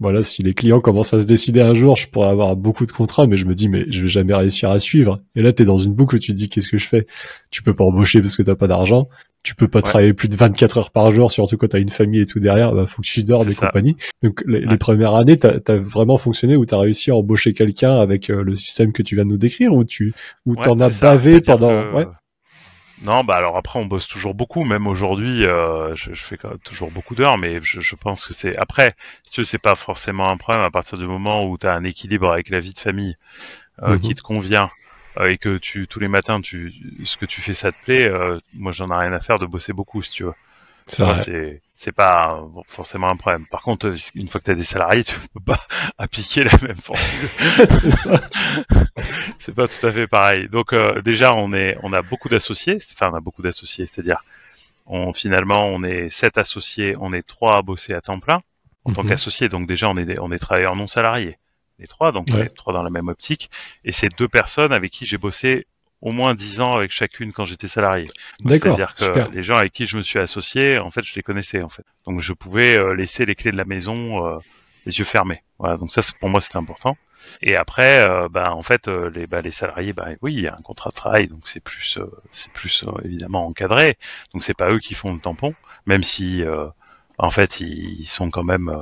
voilà, si les clients commencent à se décider un jour, je pourrais avoir beaucoup de contrats, mais je me dis, mais je vais jamais réussir à suivre. Et là, tu es dans une boucle tu te dis, qu'est-ce que je fais? Tu peux pas embaucher parce que t'as pas d'argent. Tu peux pas travailler plus de 24 heures par jour, surtout quand t'as une famille et tout derrière, bah, faut que tu dors des compagnies. Donc, les, premières années, t'as as vraiment fonctionné où t'as réussi à embaucher quelqu'un avec euh, le système que tu viens de nous décrire, ou tu, ou t'en as bavé pendant, ouais. Non, bah alors après on bosse toujours beaucoup, même aujourd'hui, euh, je, fais toujours beaucoup d'heures, mais je, pense que c'est après, c'est pas forcément un problème à partir du moment où tu as un équilibre avec la vie de famille euh, mhm. qui te convient euh, et que tu tous les matins tu ce que tu fais ça te plaît. moi j'en ai rien à faire de bosser beaucoup si tu veux. C'est c'est pas forcément un problème. Par contre, une fois que tu as des salariés, tu peux pas appliquer la même formule. c'est ça. c'est pas tout à fait pareil. Donc euh, déjà, on est, on a beaucoup d'associés. Enfin, on a beaucoup d'associés, c'est-à-dire, on finalement, on est sept associés, on est trois à bosser à temps plein en tant mhm. qu'associés. Donc déjà, on est, on est travailleurs non salariés, les trois, donc on est trois dans la même optique. Et c'est deux personnes avec qui j'ai bossé au moins dix ans avec chacune quand j'étais salarié. C'est-à-dire que les gens avec qui je me suis associé, en fait, je les connaissais en fait. Donc je pouvais euh, laisser les clés de la maison euh, les yeux fermés. Voilà, donc ça pour moi c'était important. Et après, euh, bah, en fait, les, bah, les salariés, bah, oui, il y a un contrat de travail, donc c'est plus, c'est plus évidemment encadré. Donc c'est pas eux qui font le tampon, même si, en fait, ils sont quand même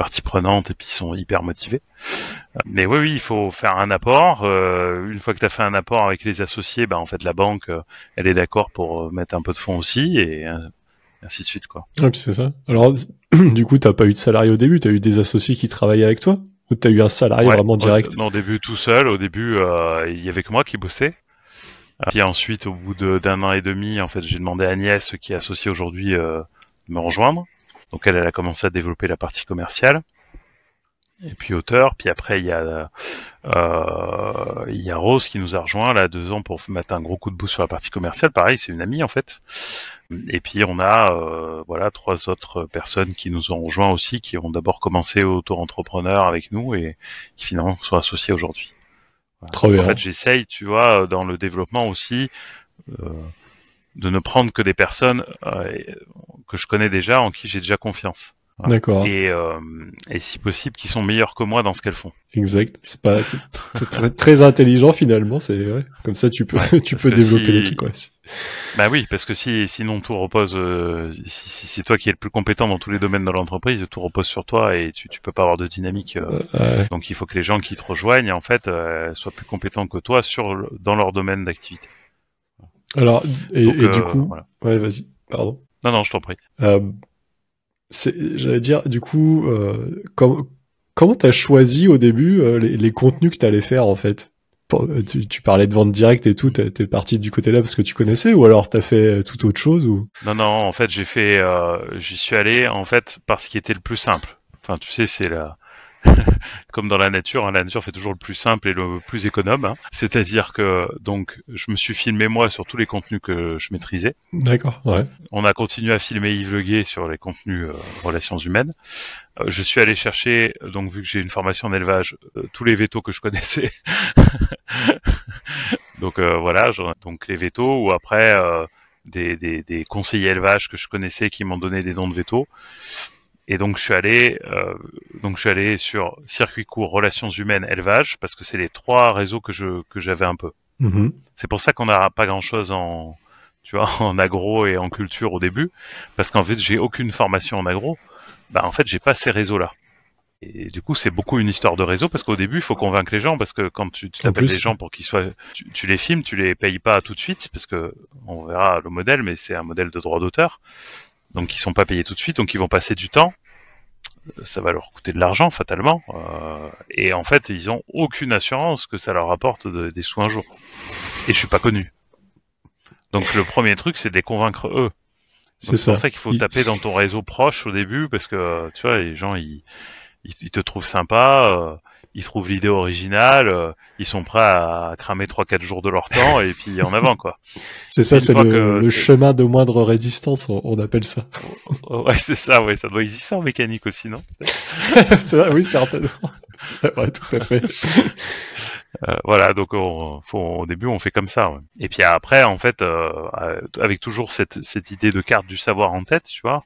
partie prenante et puis ils sont hyper motivés. Euh, mais oui, oui, il faut faire un apport. Euh, une fois que tu as fait un apport avec les associés, ben en fait, la banque, euh, elle est d'accord pour mettre un peu de fonds aussi et ainsi de suite, quoi. c'est ça. Alors, du coup, t'as pas eu de salarié au début, t'as eu des associés qui travaillaient avec toi ou t'as eu un salarié vraiment direct Au début, tout seul. Au début, il y avait que moi qui bossais. Puis ensuite, au bout d'un an et demi, en fait, j'ai demandé à Agnès, qui est associée aujourd'hui, de me rejoindre. Donc elle, a commencé à développer la partie commerciale. Et puis auteur, puis après il y a euh, il y a Rose qui nous a rejoint là deux ans pour mettre un gros coup de bout sur la partie commerciale. Pareil, c'est une amie en fait. Et puis on a euh, voilà trois autres personnes qui nous ont rejoint aussi, qui ont d'abord commencé auto-entrepreneur avec nous et qui finalement sont associés aujourd'hui. Voilà. En fait, j'essaye, tu vois, dans le développement aussi. Euh, de ne prendre que des personnes euh, que je connais déjà, en qui j'ai déjà confiance. D'accord. Et, euh, et, si possible, qui sont meilleurs que moi dans ce qu'elles font. Exact. C'est pas très, intelligent finalement. C'est vrai. Comme ça, tu peux, tu peux développer les trucs. Bah oui, parce que si sinon tout repose, euh, si, si c'est toi qui es le plus compétent dans tous les domaines de l'entreprise, tout repose sur toi et tu, tu peux pas avoir de dynamique. Donc il faut que les gens qui te rejoignent en fait soient plus compétents que toi sur dans leur domaine d'activité. Alors, et, euh, du coup, ouais, vas-y, pardon. Non, non, je t'en prie. Euh, j'allais dire, du coup, euh, comment t'as choisi au début les, contenus que t'allais faire en fait tu, parlais de vente directe et tout, t'es parti du côté là parce que tu connaissais ou alors t'as fait tout autre chose ou Non non, en fait j'ai fait, j'y suis allé en fait parce qu'il était le plus simple. Enfin tu sais c'est la, comme dans la nature, hein, la nature fait toujours le plus simple et le plus économe. Hein. C'est-à-dire que donc je me suis filmé moi sur tous les contenus que je maîtrisais. D'accord. Ouais. On a continué à filmer Yves vloguer sur les contenus euh, relations humaines. Euh, je suis allé chercher donc vu que j'ai une formation en élevage euh, tous les vétos que je connaissais. donc voilà, genre, donc les vétos ou après des, des, des conseillers élevage que je connaissais qui m'ont donné des dons de veto. Et donc je suis allé, euh, donc je suis allé sur circuit court, relations humaines, élevage, parce que c'est les trois réseaux que je que j'avais un peu. Mm-hmm. C'est pour ça qu'on n'a pas grand chose en tu vois en agro et en culture au début, parce qu'en fait j'ai aucune formation en agro. Bah en fait j'ai pas ces réseaux là. Et du coup, c'est beaucoup une histoire de réseau parce qu'au début, il faut convaincre les gens parce que quand tu t'appelles les gens pour qu'ils soient, tu, tu, les filmes, tu les payes pas tout de suite parce que on verra le modèle, mais c'est un modèle de droit d'auteur donc ils sont pas payés tout de suite, donc ils vont passer du temps. Ça va leur coûter de l'argent fatalement, euh, et en fait ils ont aucune assurance que ça leur apporte des sous un jour. Et je suis pas connu. Donc le premier truc c'est de les convaincre eux. C'est pour ça, qu'il faut taper dans ton réseau proche au début parce que tu vois les gens ils, te trouvent sympa. Euh, ils trouvent l'idée originale, euh, ils sont prêts à cramer 3-4 jours de leur temps et puis en avant quoi. C'est ça, c'est le, chemin de moindre résistance, on, appelle ça. ouais, c'est ça, ouais, ça doit exister en mécanique aussi, non Oui, certainement. C'est vrai, tout à fait. Euh, voilà, donc au début on fait comme ça. Et puis après, en fait, euh, avec toujours cette, cette idée de carte du savoir en tête, tu vois,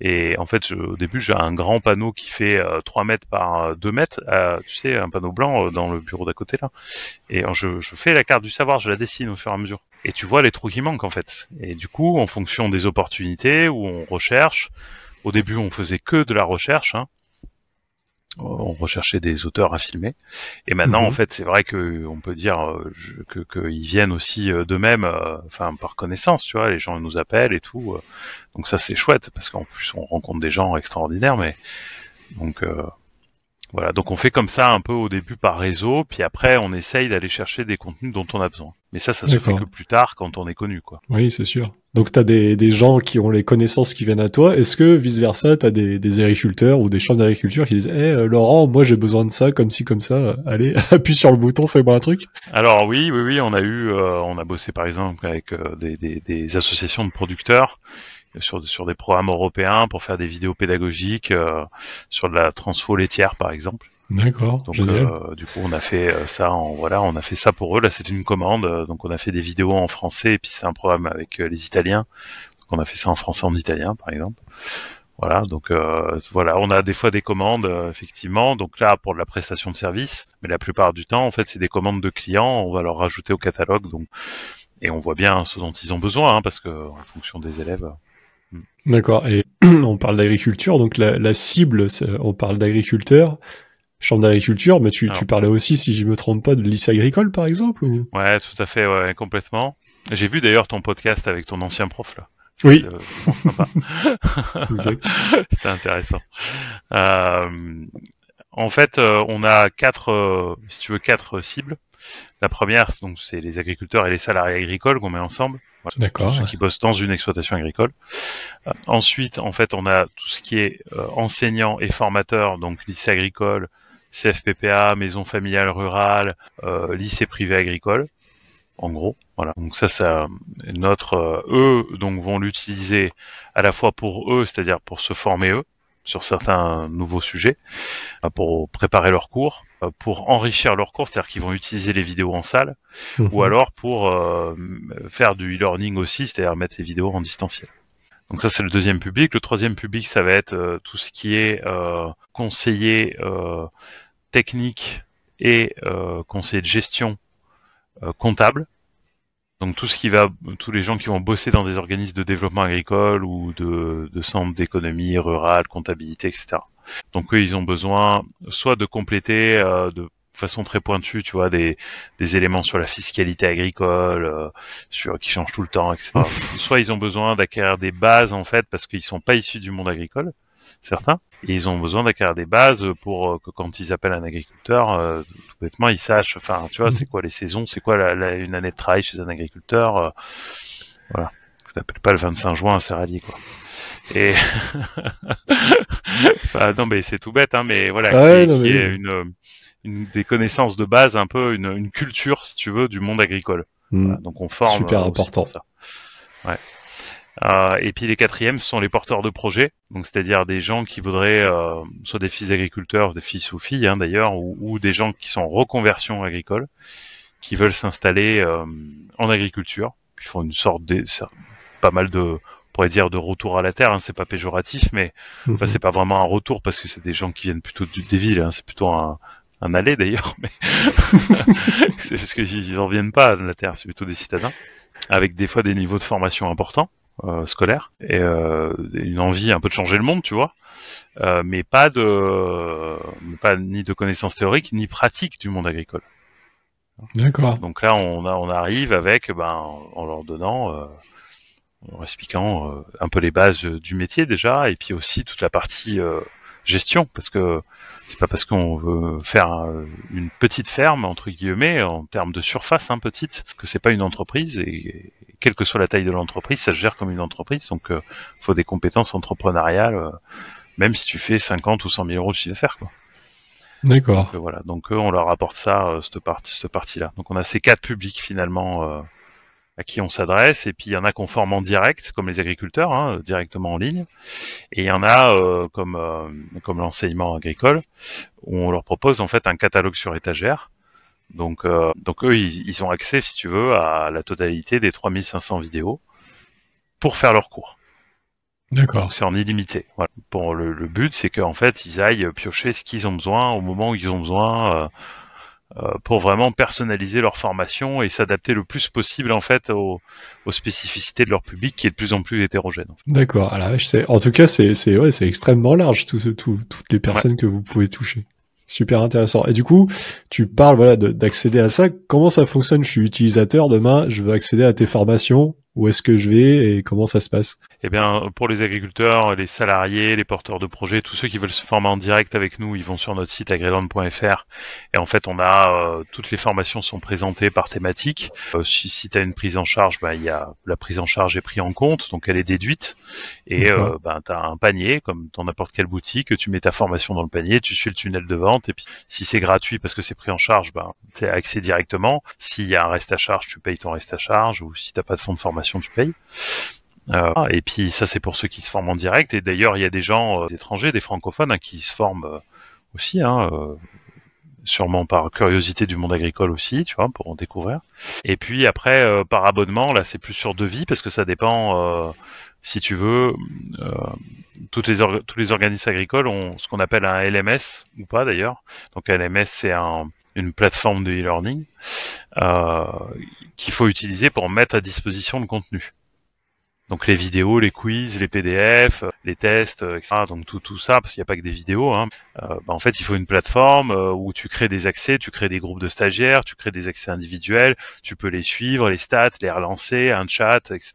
et en fait, je, au début, j'ai un grand panneau qui fait 3 euh, mètres par 2 euh, mètres, euh, tu sais, un panneau blanc dans le bureau d'à côté là. Et je, je fais la carte du savoir, je la dessine au fur et à mesure. Et tu vois les trous qui manquent en fait. Et du coup, en fonction des opportunités où on recherche, au début, on faisait que de la recherche. Hein, on recherchait des auteurs à filmer. Et maintenant, en mhm. fait, c'est vrai que on peut dire euh, que qu'ils viennent aussi euh, d'eux-mêmes, euh, enfin par connaissance, tu vois. Les gens nous appellent et tout. donc ça, c'est chouette parce qu'en plus, on rencontre des gens extraordinaires. Mais donc, voilà, donc on fait comme ça un peu au début par réseau, puis après on essaye d'aller chercher des contenus dont on a besoin. Mais ça, ça se fait que plus tard quand on est connu, quoi. Oui, c'est sûr. Donc t'as des, des gens qui ont les connaissances qui viennent à toi. Est-ce que vice versa, t'as des, des agriculteurs ou des champs d'agriculture qui disent, Eh Laurent, moi j'ai besoin de ça, comme ci comme ça. Allez, appuie sur le bouton, fais-moi un truc. Alors oui, oui, oui, on a eu, euh, on a bossé par exemple avec euh, des, des, des associations de producteurs sur, sur des programmes européens pour faire des vidéos pédagogiques euh, sur de la transfo laitière par exemple. D'accord. Donc euh, du coup on a fait euh, ça en voilà on a fait ça pour eux là c'est une commande donc on a fait des vidéos en français et puis c'est un programme avec les Italiens donc on a fait ça en français en italien par exemple voilà donc voilà on a des fois des commandes effectivement donc là pour de la prestation de service mais la plupart du temps en fait c'est des commandes de clients on va leur rajouter au catalogue donc et on voit bien ce dont ils ont besoin hein, parce que en fonction des élèves D'accord. Et on parle d'agriculture, donc la, cible, on parle d'agriculteurs, chambre d'agriculture, mais tu, parlais aussi, si je me trompe pas, de lycée agricole, par exemple Ouais, tout à fait, ouais, complètement. J'ai vu d'ailleurs ton podcast avec ton ancien prof, là. Oui. C'est euh, intéressant. Euh, en fait, euh, on a quatre, si tu veux, quatre cibles. La première, donc, c'est les agriculteurs et les salariés agricoles qu'on met ensemble. D'accord. Ceux qui bossent dans une exploitation agricole. Euh, ensuite, en fait, on a tout ce qui est euh, enseignant et formateurs, donc lycée agricole, CFPPA, maison familiale rurale, euh, lycée privé agricole. En gros, voilà. Donc ça, ça, notre euh, eux, donc vont l'utiliser à la fois pour eux, c'est-à-dire pour se former eux, sur certains nouveaux sujets euh, pour préparer leurs cours, euh, pour enrichir leurs cours, c'est-à-dire qu'ils vont utiliser les vidéos en salle, mhm. ou alors pour euh, faire du e-learning aussi, c'est-à-dire mettre les vidéos en distanciel. Donc ça c'est le deuxième public. Le troisième public ça va être tout ce qui est conseiller technique et conseiller de gestion comptable donc tout ce qui va, tous les gens qui vont bosser dans des organismes de développement agricole ou de, de centres d'économie rurale, comptabilité, etc. Donc eux, ils ont besoin soit de compléter euh, de façon très pointue, tu vois, des, éléments sur la fiscalité agricole, euh, sur qui change tout le temps, etc. soit ils ont besoin d'acquérir des bases en fait parce qu'ils sont pas issus du monde agricole certains. ils ont besoin d'acquérir des bases pour euh, que quand ils appellent un agriculteur, euh, tout bêtement, ils sachent, enfin, tu vois, mhm. c'est quoi les saisons, c'est quoi une année de travail chez un agriculteur. Euh, voilà. Ça n'appelles pas le 25 juin c'est Serrali, quoi. Et non, mais c'est tout bête, hein, mais voilà, ah qu'il y non, est une, des connaissances de base, un peu une, culture, si tu veux, du monde agricole. Mhm. donc on forme super important ça. Ouais. Euh, et puis les quatrièmes, ce sont les porteurs de projets, donc c'est-à-dire des gens qui voudraient, euh, soit des fils agriculteurs, des fils ou filles hein, d'ailleurs, ou, ou, des gens qui sont en reconversion agricole, qui veulent s'installer euh, en agriculture. Ils font une sorte de, pas mal de pourrait dire de retour à la terre, hein, c'est pas péjoratif, mais enfin mhm. c'est pas vraiment un retour parce que c'est des gens qui viennent plutôt des villes, hein, c'est plutôt un, un aller d'ailleurs, mais c'est parce ils en viennent pas de la terre, c'est plutôt des citadins, avec des fois des niveaux de formation importants. Euh, scolaire et euh, une envie un peu de changer le monde, tu vois. Euh, mais pas de, pas ni de connaissances théoriques ni pratiques du monde agricole. D'accord. Donc là, on, a, on arrive avec, ben, en leur donnant, euh, en expliquant un peu les bases du métier déjà, et puis aussi toute la partie gestion, parce que c'est pas parce qu'on veut faire une petite ferme entre guillemets en termes de surface hein, petite que c'est pas une entreprise et, quelle que soit la taille de l'entreprise, ça se gère comme une entreprise. Donc, il euh, faut des compétences entrepreneuriales, euh, même si tu fais 50 ou 100 000 euros de chiffre d'affaires. D'accord. Euh, voilà. Donc, on leur apporte ça, cette partie, cette partie-là. Donc, on a ces quatre publics finalement à qui on s'adresse, et puis il y en a qu'on forme en direct, comme les agriculteurs, hein, directement en ligne, et il y en a comme, comme l'enseignement agricole, où on leur propose en fait un catalogue sur étagère, donc, euh, donc eux, ils, ont accès, si tu veux, à la totalité des 3500 vidéos pour faire leur cours. D'accord. C'est en illimité. Voilà. le, but, c'est qu'en fait, ils aillent piocher ce qu'ils ont besoin au moment où ils ont besoin euh, euh, pour vraiment personnaliser leur formation et s'adapter le plus possible, en fait, aux, spécificités de leur public qui est de plus en plus hétérogène. En fait. D'accord. Ah en tout cas, c'est ouais, extrêmement large, toutes les personnes que vous pouvez toucher. Super intéressant. Et du coup, tu parles voilà d'accéder à ça. Comment ça fonctionne Je suis utilisateur demain, je veux accéder à tes formations où est-ce que je vais et comment ça se passe eh bien, pour les agriculteurs, les salariés, les porteurs de projets, tous ceux qui veulent se former en direct avec nous, ils vont sur notre site agriland.fr et en fait, on a euh, toutes les formations sont présentées par thématique. Euh, si, tu as une prise en charge, bah, y a, la prise en charge est prise en compte, donc elle est déduite et euh, bah, tu as un panier comme dans n'importe quelle boutique, tu mets ta formation dans le panier, tu suis le tunnel de vente et puis si c'est gratuit parce que c'est pris en charge, tu bah, tu accès directement. S'il y a un reste à charge, tu payes ton reste à charge ou si tu n'as pas de fonds de formation tu payes. Euh, et puis ça c'est pour ceux qui se forment en direct. Et d'ailleurs il y a des gens euh, étrangers, des francophones hein, qui se forment euh, aussi, hein, sûrement par curiosité du monde agricole aussi, tu vois, pour en découvrir. Et puis après par abonnement, là c'est plus sur devis parce que ça dépend si tu veux, toutes les tous les organismes agricoles ont ce qu'on appelle un LMS, ou pas d'ailleurs. Donc LMS, c'est un, une plateforme de e-learning euh, qu'il faut utiliser pour mettre à disposition le contenu. Donc les vidéos, les quiz, les PDF, les tests, euh, etc. Donc tout, ça, parce qu'il n'y a pas que des vidéos. Hein. Euh, bah, en fait, il faut une plateforme où tu crées des accès, tu crées des groupes de stagiaires, tu crées des accès individuels, tu peux les suivre, les stats, les relancer, un chat, etc.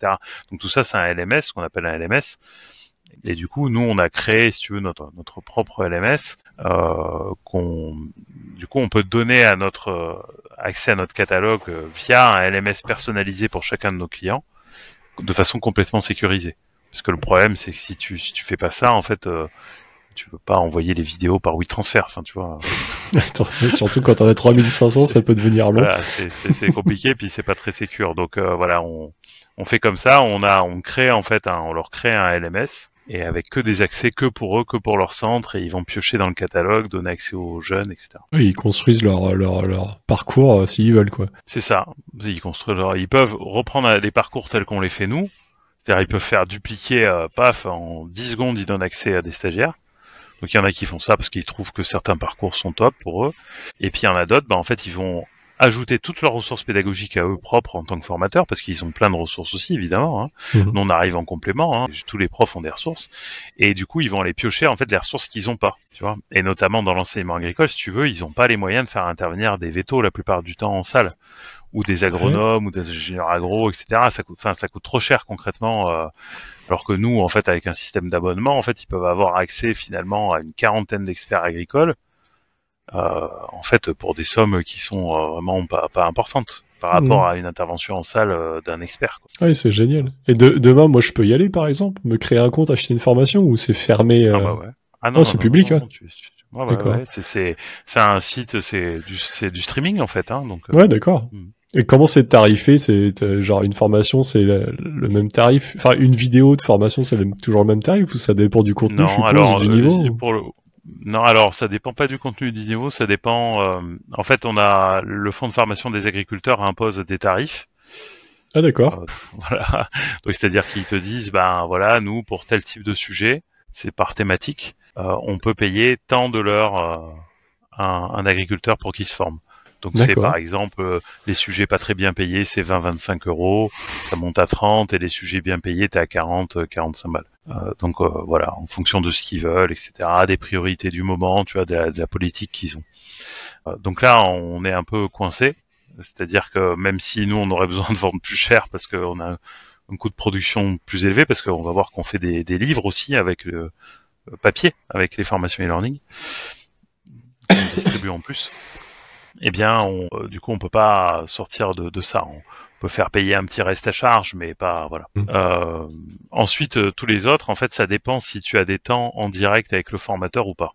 Donc tout ça, c'est un LMS, qu'on appelle un LMS. Et du coup, nous, on a créé, si tu veux, notre propre LMS euh, qu'on, du coup, on peut donner à notre euh, accès à notre catalogue euh, via un LMS personnalisé pour chacun de nos clients, de façon complètement sécurisée. Parce que le problème, c'est que si tu si fais pas ça, en fait, tu peux pas envoyer les vidéos par WeTransfer. Enfin, tu vois. surtout quand on a 3500, ça peut devenir long. c'est compliqué, puis c'est pas très sûr. Donc voilà, on, fait comme ça. On a on crée en fait, on leur crée un LMS et avec que des accès que pour eux, que pour leur centre, et ils vont piocher dans le catalogue, donner accès aux jeunes, etc. Oui, ils construisent leur, leur, leur parcours euh, s'ils veulent, quoi. C'est ça. Ils construisent leur... ils peuvent reprendre euh, les parcours tels qu'on les fait nous. C'est-à-dire, ils peuvent faire dupliquer, euh, paf, en 10 secondes, ils donnent accès à des stagiaires. Donc, il y en a qui font ça parce qu'ils trouvent que certains parcours sont top pour eux. Et puis, il y en a d'autres, bah, en fait, ils vont ajouter toutes leurs ressources pédagogiques à eux propres en tant que formateurs, parce qu'ils ont plein de ressources aussi, évidemment. Hein. Mhm. Nous, on arrive en complément. Hein. Tous les profs ont des ressources. Et du coup, ils vont aller piocher, en fait, les ressources qu'ils ont pas. Tu vois et notamment dans l'enseignement agricole, si tu veux, ils n'ont pas les moyens de faire intervenir des vétos la plupart du temps en salle ou des agronomes ou des ingénieurs agro, etc. Ça coûte, enfin, ça coûte trop cher concrètement. Euh. alors que nous, en fait, avec un système d'abonnement, en fait, ils peuvent avoir accès finalement à une quarantaine d'experts agricoles euh, en fait, pour des sommes qui sont euh, vraiment pas, pas importantes par rapport mhm. à une intervention en salle euh, d'un expert. Quoi. Ah oui, c'est génial. Et demain, moi, je peux y aller, par exemple, me créer un compte, acheter une formation, ou c'est fermé Ah bah ouais. Ah non, c'est public. c'est un site, c'est du, streaming en fait. Hein, donc, Ouais, d'accord. Hmm. Et comment c'est tarifé C'est genre une formation, c'est le, même tarif. Enfin, une vidéo de formation, c'est toujours le même tarif ou ça dépend du contenu, du niveau. Non, alors ça dépend pas du contenu du niveau, ça dépend. Euh, en fait, on a le fonds de formation des agriculteurs impose des tarifs. Ah d'accord. Euh, voilà. Donc c'est-à-dire qu'ils te disent, ben voilà, nous pour tel type de sujet, c'est par thématique, euh, on peut payer tant de l'heure un, un, agriculteur pour qu'il se forme. Donc c'est par exemple euh, les sujets pas très bien payés, c'est 20-25 euros, ça monte à 30, et les sujets bien payés, t'es à 40-45 euh, balles. Euh, donc voilà, en fonction de ce qu'ils veulent, etc., des priorités du moment, tu vois, de la, politique qu'ils ont. donc là, on est un peu coincé, c'est-à-dire que même si nous, on aurait besoin de vendre plus cher parce qu'on a un coût de production plus élevé, parce qu'on va voir qu'on fait des, des, livres aussi avec le papier, avec les formations e-learning, On distribue en plus eh bien, euh, du coup, on peut pas sortir de, ça. On peut faire payer un petit reste à charge, mais pas voilà. Mm. Euh, ensuite, euh, tous les autres, en fait, ça dépend si tu as des temps en direct avec le formateur ou pas.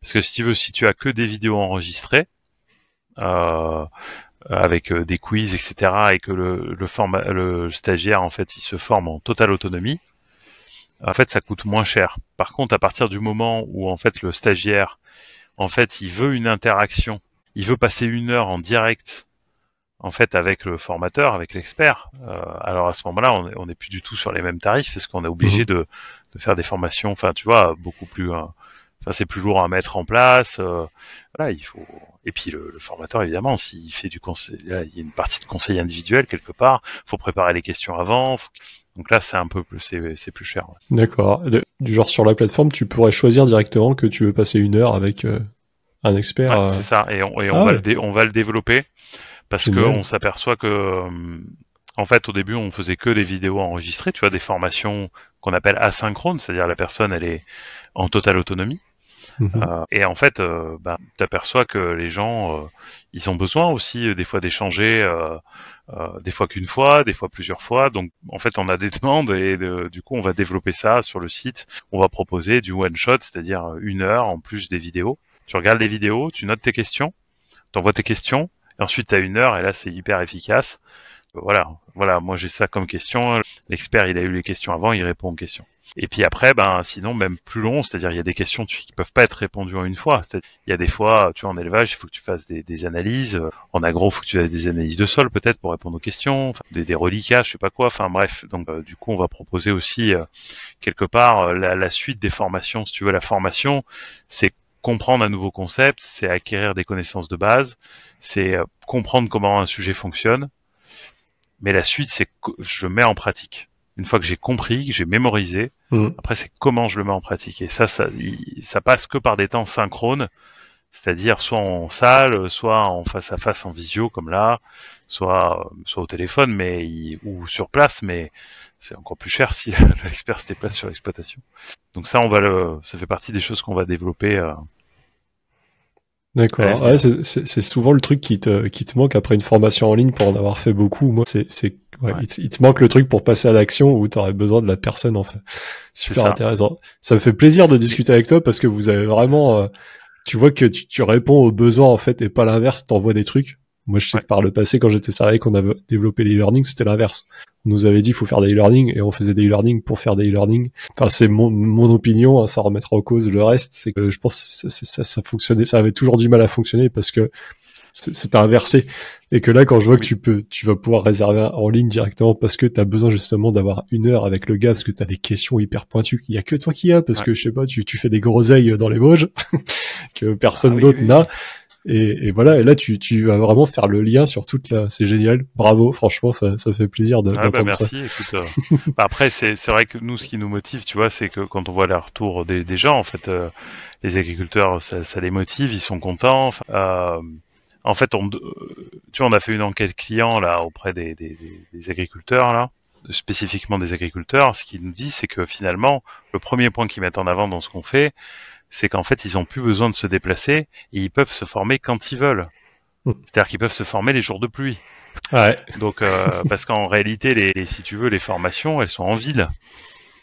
Parce que si tu veux, si tu as que des vidéos enregistrées, avec des quiz, etc., et que le, le stagiaire, en fait, il se forme en totale autonomie, en fait, ça coûte moins cher. Par contre, à partir du moment où, en fait, le stagiaire, en fait, il veut une interaction il veut passer une heure en direct en fait avec le formateur, avec l'expert. Euh, alors à ce moment-là, on n'est plus du tout sur les mêmes tarifs parce qu'on est obligé mhm. de, faire des formations. Enfin, tu vois, beaucoup plus. Euh, enfin, c'est plus lourd à mettre en place. Euh, voilà, il faut. Et puis le, formateur, évidemment, s'il fait du conseil, il y a une partie de conseil individuel quelque part. Il Faut préparer les questions avant. Donc là, c'est un peu plus, c'est plus cher. D'accord. Du genre sur la plateforme, tu pourrais choisir directement que tu veux passer une heure avec un expert. Euh, c'est ça, et on, ah va, le on va le développer parce qu'on s'aperçoit que, euh, en fait, au début, on faisait que des vidéos enregistrées, tu vois, des formations qu'on appelle asynchrones, c'est-à-dire la personne, elle est en totale autonomie. Mhm. Euh, et en fait, bah, tu aperçois que les gens, ils ont besoin aussi des fois d'échanger, des fois qu'une fois, des fois plusieurs fois. Donc en fait, on a des demandes et du coup, on va développer ça sur le site. On va proposer du one shot, c'est-à-dire une heure en plus des vidéos. Tu regardes les vidéos, tu notes tes questions, t'envoies tes questions, et ensuite tu as une heure, et là c'est hyper efficace. Voilà, voilà, moi j'ai ça comme question. L'expert, il a eu les questions avant, il répond aux questions. Et puis après, ben sinon même plus long, c'est-à-dire il y a des questions qui peuvent pas être répondues en une fois. Il y a des fois, tu vois, en élevage, il faut que tu fasses des, analyses. En agro, il faut que tu fasses des analyses de sol peut-être pour répondre aux questions, des, reliquats, je sais pas quoi. Enfin bref, donc euh, du coup, on va proposer aussi euh, quelque part euh, la, la, suite des formations. Si tu veux, la formation, c'est comprendre un nouveau concept, c'est acquérir des connaissances de base, c'est euh, comprendre comment un sujet fonctionne. Mais la suite, c'est que je mets en pratique. Une fois que j'ai compris, que j'ai mémorisé, mm. après c'est comment je le mets en pratique. Et ça, ça, passe que par des temps synchrones, c'est-à-dire soit en salle, soit en face à face en visio comme là, soit euh, soit au téléphone, mais ou sur place, mais c'est encore plus cher si l'expert se déplace sur l'exploitation. Donc ça, on va le, ça fait partie des choses qu'on va développer. Euh. D'accord. c'est souvent le truc qui te, qui te manque après une formation en ligne pour en avoir fait beaucoup. Moi, c'est, il, te manque le truc pour passer à l'action où tu aurais besoin de la personne en fait. Super intéressant. Ça me fait plaisir de discuter avec toi parce que vous avez vraiment, euh, tu vois que tu, tu, réponds aux besoins en fait et pas l'inverse. T'envoies des trucs. Moi, je sais que par le passé, quand j'étais salarié, qu'on avait développé l'e-learning, c'était l'inverse. On nous avait dit il faut faire des e-learning et on faisait des e-learning pour faire des e-learning. Enfin, c'est mon, mon opinion, hein, sans remettre en cause le reste. C'est que je pense que ça, ça, ça fonctionnait, ça avait toujours du mal à fonctionner parce que c'est inversé. Et que là, quand je vois que tu peux, tu vas pouvoir réserver en ligne directement parce que tu as besoin justement d'avoir une heure avec le gars parce que tu as des questions hyper pointues qu'il y a que toi qui as parce que je sais pas, tu, tu fais des groseilles dans les Vosges que personne ah d'autre n'a et, voilà, et là tu, vas vraiment faire le lien sur toute la. C'est génial, bravo, franchement, ça, fait plaisir d'entendre ah bah merci. Écoute, euh, bah après, c'est vrai que nous, ce qui nous motive, tu vois, c'est que quand on voit les retours des, gens, en fait, euh, les agriculteurs, ça, les motive, ils sont contents. Euh, en fait, on, tu vois, on a fait une enquête client là auprès des, des agriculteurs là spécifiquement des agriculteurs, ce qu'ils nous disent, c'est que finalement, le premier point qu'ils mettent en avant dans ce qu'on fait, c'est qu'en fait, ils n'ont plus besoin de se déplacer et ils peuvent se former quand ils veulent. Hmm. C'est-à-dire qu'ils peuvent se former les jours de pluie. Ouais. Donc, euh, parce qu'en réalité, les, si tu veux, les formations, elles sont en ville.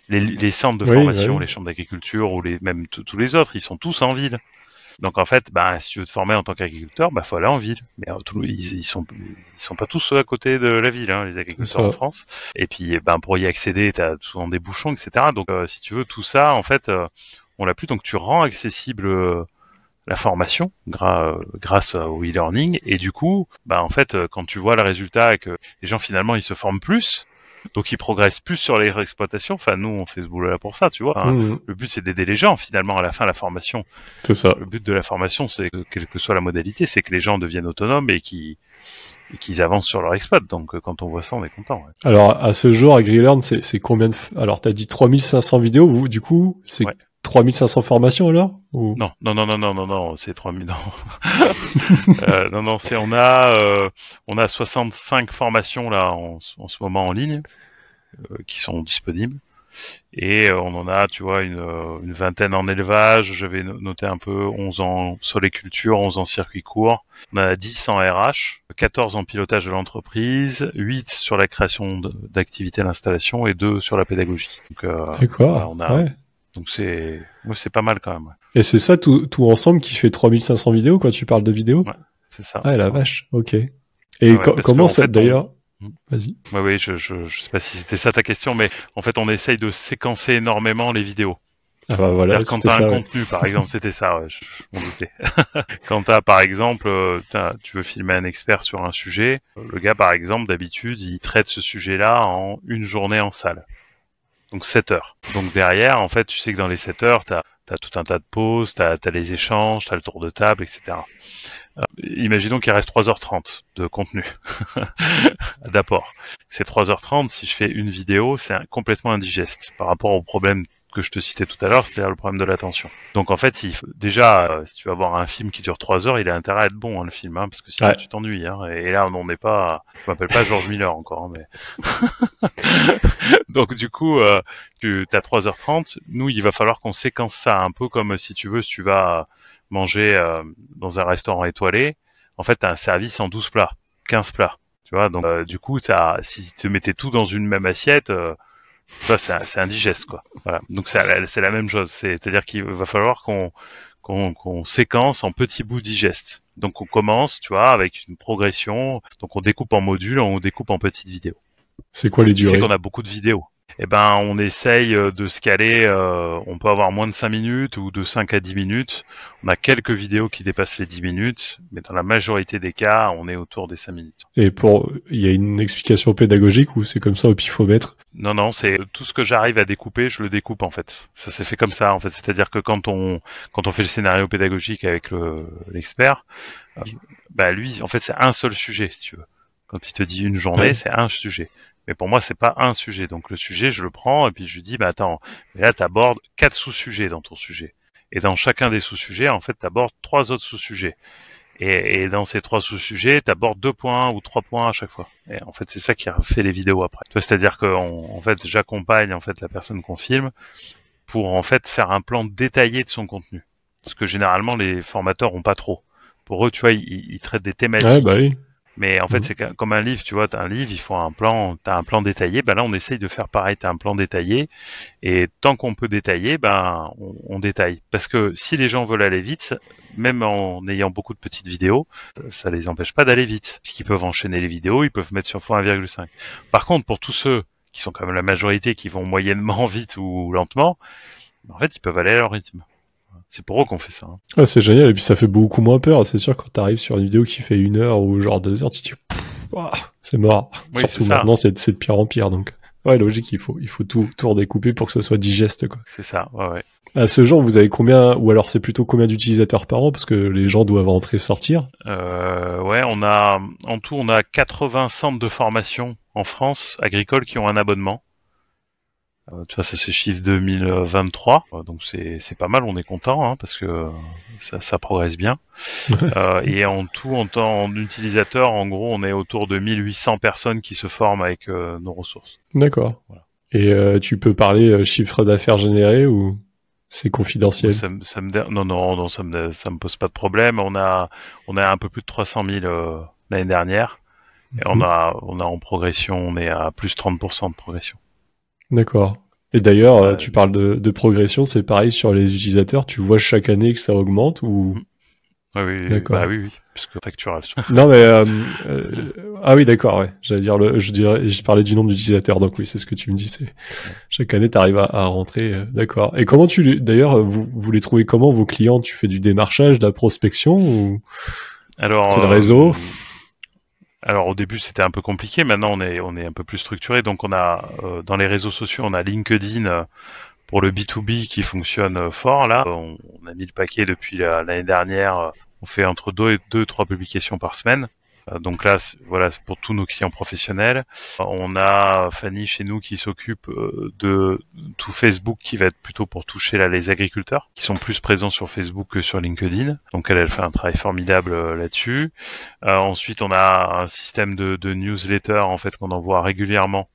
Les, centres de formation, les chambres d'agriculture ou les, même tous les autres, ils sont tous en ville. Donc en fait, bah, si tu veux te former en tant qu'agriculteur, bah faut aller en ville. Mais euh, ils, sont ils sont pas tous euh, à côté de la ville, hein, les agriculteurs en France. Et puis eh ben pour y accéder, tu as souvent des bouchons, etc. Donc si tu veux tout ça, en fait, on l'a plus. Donc tu rends accessible euh, la formation euh, grâce au e-learning. Et du coup, bah en fait, euh, quand tu vois le résultat et que les gens finalement ils se forment plus, donc ils progressent plus sur les exploitations. Enfin, nous, on fait ce boulot-là pour ça, tu vois. Hein. Mmh. Le but, c'est d'aider les gens, finalement, à la fin, la formation. C'est ça. Le but de la formation, c'est que, quelle que soit la modalité, c'est que les gens deviennent autonomes et qu'ils qu'ils avancent sur leur exploit. Donc, quand on voit ça, on est content. Alors, à ce jour, à c'est combien de... Alors, t'as dit 3500 vidéos, du coup, c'est... 3500 formations alors ou... Non, non, non, non, non, non, non, c'est 3000. Euh, non, non, non on a euh, on a 65 formations là en, ce moment en ligne euh, qui sont disponibles et on en a, tu vois, une, vingtaine en élevage. Je vais noter un peu 11 en soléculture, 11 en circuit court. On a 10 en RH, 14 en pilotage de l'entreprise, 8 sur la création d'activités à l'installation et 2 sur la pédagogie. Donc, on a donc c'est c'est pas mal quand même. Et c'est ça tout, ensemble qui fait 3500 vidéos quand tu parles de vidéos Ouais, c'est ça. Ah la vache, ok. Et ah comment ça d'ailleurs hmm. Vas-y. oui, je, je, sais pas si c'était ça ta question, mais en fait on essaye de séquencer énormément les vidéos. Ah bah voilà, quand t'as un contenu, par exemple, c'était ça, je, m'en doutais. quand t'as, par exemple, euh, tu veux filmer un expert sur un sujet, euh, le gars, par exemple, d'habitude, il traite ce sujet-là en une journée en salle donc 7 heures. Donc derrière, en fait, tu sais que dans les 7 heures, tu as, tout un tas de pauses, tu as, les échanges, tu as le tour de table, etc. Euh, imaginons qu'il reste 3h30 de contenu d'apport. Ces 3h30, si je fais une vidéo, c'est complètement indigeste par rapport au problème que je te citais tout à l'heure, c'est-à-dire le problème de l'attention. Donc en fait, déjà, euh, si tu vas voir un film qui dure 3 heures, il a intérêt à être bon, hein, le film, hein, parce que sinon tu t'ennuies. Hein. et, là, on n'est pas... Je m'appelle pas George Miller encore, mais... Donc du coup, euh, tu as 3h30. Nous, il va falloir qu'on séquence ça, un peu comme si tu veux, si tu vas manger euh, dans un restaurant étoilé, en fait, tu as un service en 12 plats, 15 plats. Tu vois, donc du coup, ça, si tu mettais tout dans une même assiette ça, c'est indigeste, quoi. Donc, c'est la même chose. C'est-à-dire qu'il va falloir qu'on qu'on séquence en petits bouts digestes. Donc on commence, tu vois, avec une progression. Donc on découpe en modules, on découpe en petites vidéos. C'est quoi les durées C'est qu'on a beaucoup de vidéos eh ben, on essaye euh, de se caler, euh, on peut avoir moins de 5 minutes ou de 5 à 10 minutes. On a quelques vidéos qui dépassent les 10 minutes, mais dans la majorité des cas, on est autour des 5 minutes. Et pour, il y a une explication pédagogique ou c'est comme ça au pifomètre Non, non, c'est tout ce que j'arrive à découper, je le découpe en fait. Ça s'est fait comme ça en fait. C'est-à-dire que quand on, quand on fait le scénario pédagogique avec l'expert, euh, bah lui, en fait, c'est un seul sujet si tu veux. Quand il te dit une journée, c'est un sujet. Mais pour moi, c'est pas un sujet. Donc le sujet, je le prends et puis je lui dis, bah attends, là, tu abordes quatre sous-sujets dans ton sujet. Et dans chacun des sous-sujets, en fait, tu abordes trois autres sous-sujets. Et, dans ces trois sous-sujets, tu abordes deux points ou trois points à chaque fois. Et en fait, c'est ça qui fait les vidéos après. C'est-à-dire que en fait, j'accompagne en fait la personne qu'on filme pour en fait faire un plan détaillé de son contenu. Parce que généralement les formateurs ont pas trop. Pour eux, tu vois, ils, traitent des thématiques. Bah mais en fait, mhm. c'est comme un livre, tu vois, t'as un livre, il faut un plan, T'as un plan détaillé, ben là on essaye de faire pareil, T'as un plan détaillé, et tant qu'on peut détailler, ben on, détaille. Parce que si les gens veulent aller vite, même en ayant beaucoup de petites vidéos, ça les empêche pas d'aller vite. Parce peuvent enchaîner les vidéos, ils peuvent mettre sur fond 1,5. Par contre, pour tous ceux qui sont quand même la majorité, qui vont moyennement vite ou lentement, en fait, ils peuvent aller à leur rythme. C'est pour eux qu'on fait ça. Ouais hein. ah, c'est génial, et puis ça fait beaucoup moins peur. C'est sûr, quand t'arrives sur une vidéo qui fait une heure ou genre deux heures, tu te dis, c'est mort. Surtout maintenant, c'est de pire en pire, donc. Ouais, logique, il faut, il faut tout, redécouper pour que ça soit digeste, quoi. C'est ça, ouais, ouais. À ce jour, vous avez combien, ou alors c'est plutôt combien d'utilisateurs par an, parce que les gens doivent entrer et sortir euh, Ouais, on a, en tout, on a 80 centres de formation en France, agricole qui ont un abonnement. Euh, tu vois, ça se chiffre 2023, euh, donc c'est pas mal, on est content, hein, parce que euh, ça, progresse bien. et en tout, en tant qu'utilisateur, en gros, on est autour de 1800 personnes qui se forment avec nos ressources. D'accord. Et tu peux parler chiffre d'affaires généré ou c'est confidentiel. Ça, ça me, non, non, ça me, ça me pose pas de problème. On a, on a un peu plus de 300 000 l'année dernière. Et on mhm. a, on a en progression, on est à plus 30% de progression. D'accord. Et d'ailleurs, euh, tu euh, parles de, progression, c'est pareil sur les utilisateurs, tu vois chaque année que ça augmente ou... Mm. Oui, oui, d'accord. Bah oui, oui, que non, mais... Euh, ah oui, d'accord, ouais. J'allais dire, le, je, dirais, je parlais du nombre d'utilisateurs, donc oui, c'est ce que tu me dis, c'est... Chaque année, tu arrives à, rentrer, d'accord. Et comment tu... D'ailleurs, vous, vous les trouvez comment, vos clients Tu fais du démarchage, de la prospection ou... Alors... C'est le réseau alors au début c'était un peu compliqué, maintenant on est, on est un peu plus structuré. Donc on a euh, dans les réseaux sociaux, on a LinkedIn euh, pour le B2B qui fonctionne euh, fort. Là, on, on, a mis le paquet depuis l'année dernière. On fait entre deux et deux, trois publications par semaine. Euh, donc là, voilà, pour tous nos clients professionnels, euh, on a Fanny chez nous qui s'occupe euh, de tout Facebook qui va être plutôt pour toucher là les agriculteurs qui sont plus présents sur Facebook que sur LinkedIn. Donc elle, elle fait un travail formidable là-dessus. ensuite, on a un système de, de newsletter en fait qu'on envoie régulièrement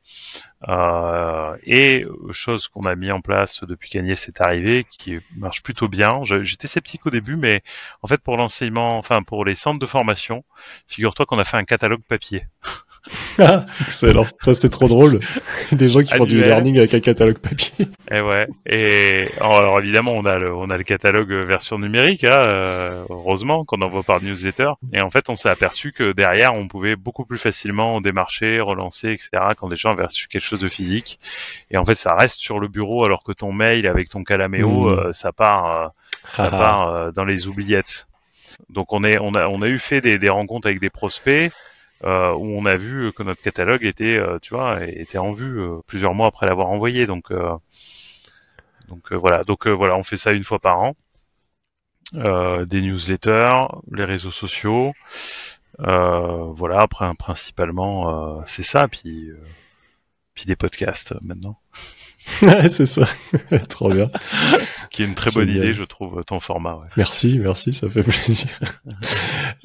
euh, et euh, chose qu'on a mis en place depuis qu'Agnès est arrivé, qui marche plutôt bien. J'étais sceptique au début, mais en fait pour l'enseignement, enfin pour les centres de formation, figure-toi qu'on a fait un catalogue papier. Excellent. Ça, c'est trop drôle. Des gens qui font du learning avec un catalogue papier. Et eh ouais. Et alors, évidemment, on a le, on a le catalogue version numérique, hein, euh, heureusement, qu'on envoie par newsletter. Et en fait, on s'est aperçu que derrière, on pouvait beaucoup plus facilement démarcher, relancer, etc. quand des gens avaient reçu quelque chose de physique. Et en fait, ça reste sur le bureau, alors que ton mail avec ton calaméo, hmm. euh, ça part, euh, ça ah ah. part dans les oubliettes. Donc, on a, on a eu fait des rencontres avec des prospects. Euh, où on a vu que notre catalogue était, euh, tu vois, était en vue euh, plusieurs mois après l'avoir envoyé. Donc, donc voilà. Donc voilà, on fait ça une fois par an. des newsletters, les réseaux sociaux. voilà, après principalement c'est ça, puis puis des podcasts maintenant. c'est ça. Trop bien. Qui est une très bonne idée, je trouve, ton format. Merci, merci, ça fait plaisir.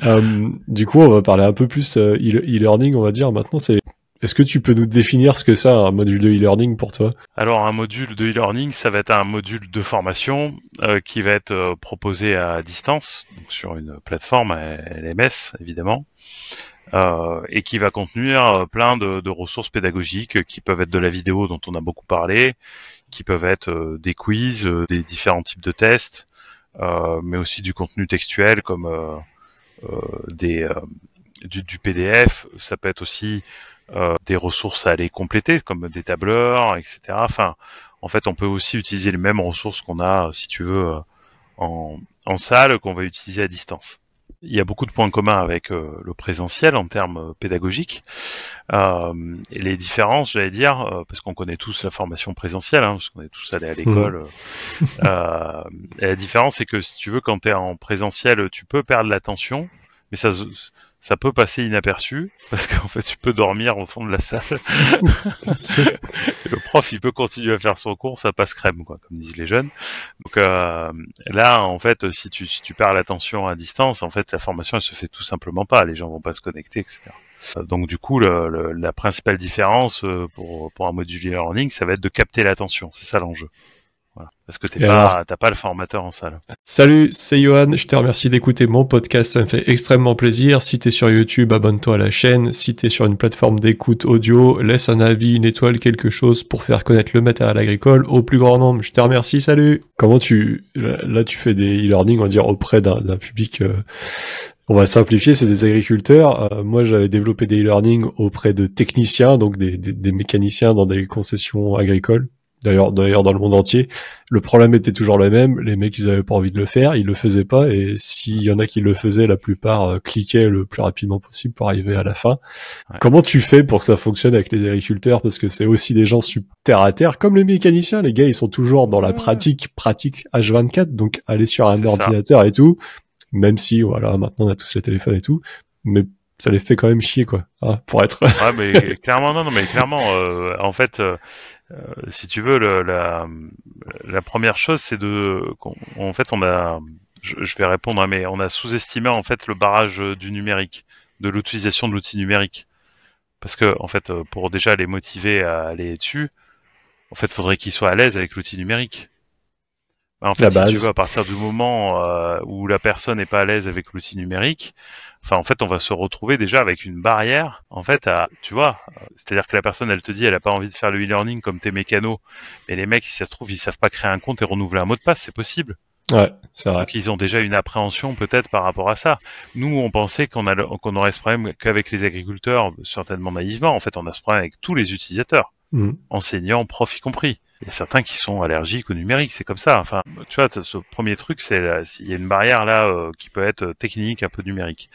Euh, du coup, on va parler un peu plus euh, e-, e-learning, on va dire. Maintenant, c'est est-ce que tu peux nous définir ce que c'est un module de e-learning pour toi Alors un module de e-learning, ça va être un module de formation euh, qui va être proposé à distance, sur une plateforme LMS évidemment, euh, et qui va contenir euh, plein de, ressources pédagogiques qui peuvent être de la vidéo dont on a beaucoup parlé, qui peuvent être euh, des quiz, des différents types de tests, mais aussi du contenu textuel comme des du, PDF, ça peut être aussi des ressources à aller compléter, comme des tableurs, etc. Enfin, en fait, on peut aussi utiliser les mêmes ressources qu'on a, si tu veux, en, en salle, qu'on va utiliser à distance il y a beaucoup de points communs avec euh, le présentiel en termes euh, pédagogiques. Euh, les différences, j'allais dire, euh, parce qu'on connaît tous la formation présentielle, hein, parce qu'on est tous allés à mhm. l'école. la différence, c'est que si tu veux, quand tu es en présentiel, tu peux perdre l'attention, mais ça se, ça peut passer inaperçu parce qu'en fait tu peux dormir au fond de la salle. le prof il peut continuer à faire son cours, ça passe crème quoi, comme disent les jeunes. Donc euh, là en fait si tu, si tu perds l'attention à distance, en fait la formation elle se fait tout simplement pas, les gens vont pas se connecter, etc. Euh, donc du coup le, la principale différence euh, pour, pour un module learning ça va être de capter l'attention, c'est ça l'enjeu. Voilà. Parce que t'as pas le formateur en salle. Salut, c'est Johan. Je te remercie d'écouter mon podcast. Ça me fait extrêmement plaisir. Si t'es sur YouTube, abonne-toi à la chaîne. Si t'es sur une plateforme d'écoute audio, laisse un avis, une étoile, quelque chose pour faire connaître le matériel agricole au plus grand nombre. Je te remercie. Salut. Comment tu, là, tu fais des e-learning, on va dire, auprès d'un public, euh, on va simplifier, c'est des agriculteurs. Euh, moi, j'avais développé des e-learning auprès de techniciens, donc des, mécaniciens dans des concessions agricoles. D'ailleurs, d'ailleurs, dans le monde entier, le problème était toujours le même. Les mecs, ils avaient pas envie de le faire, ils le faisaient pas, et s'il y en a qui le faisaient, la plupart euh, cliquaient le plus rapidement possible pour arriver à la fin. Comment tu fais pour que ça fonctionne avec les agriculteurs Parce que c'est aussi des gens sur terre à terre, comme les mécaniciens. Les gars, ils sont toujours dans la mm. pratique, pratique H24. Donc, aller sur un ordinateur et tout, même si, voilà, maintenant on a tous les téléphones et tout, mais ça les fait quand même chier quoi hein, pour être mais clairement non non mais clairement euh, en fait euh, euh, si tu veux, la, première chose, c'est de, en fait, on a, je, vais répondre, hein, mais on a sous-estimé en fait le barrage euh, du numérique, de l'utilisation de l'outil numérique, parce que en fait, euh, pour déjà les motiver à aller dessus, en fait, faudrait qu'ils soient à l'aise avec l'outil numérique. En fait, si tu veux, à partir du moment où la personne n'est pas à l'aise avec l'outil numérique, Enfin, en fait, on va se retrouver déjà avec une barrière, en fait, à, tu vois, c'est-à-dire que la personne, elle te dit, elle a pas envie de faire le e-learning comme tes mécanos, mais les mecs, si ça se trouve, ils savent pas créer un compte et renouveler un mot de passe, c'est possible. Ouais, c'est vrai. Donc ils ont déjà une appréhension peut-être par rapport à ça. Nous, on pensait qu'on qu'on aurait ce problème qu'avec les agriculteurs, certainement naïvement. En fait, on a ce problème avec tous les utilisateurs, mm. enseignants, profs y compris. Il y a certains qui sont allergiques au numérique, c'est comme ça. Enfin, tu vois, ce premier truc, c'est il y a une barrière là euh, qui peut être euh, technique, un peu numérique.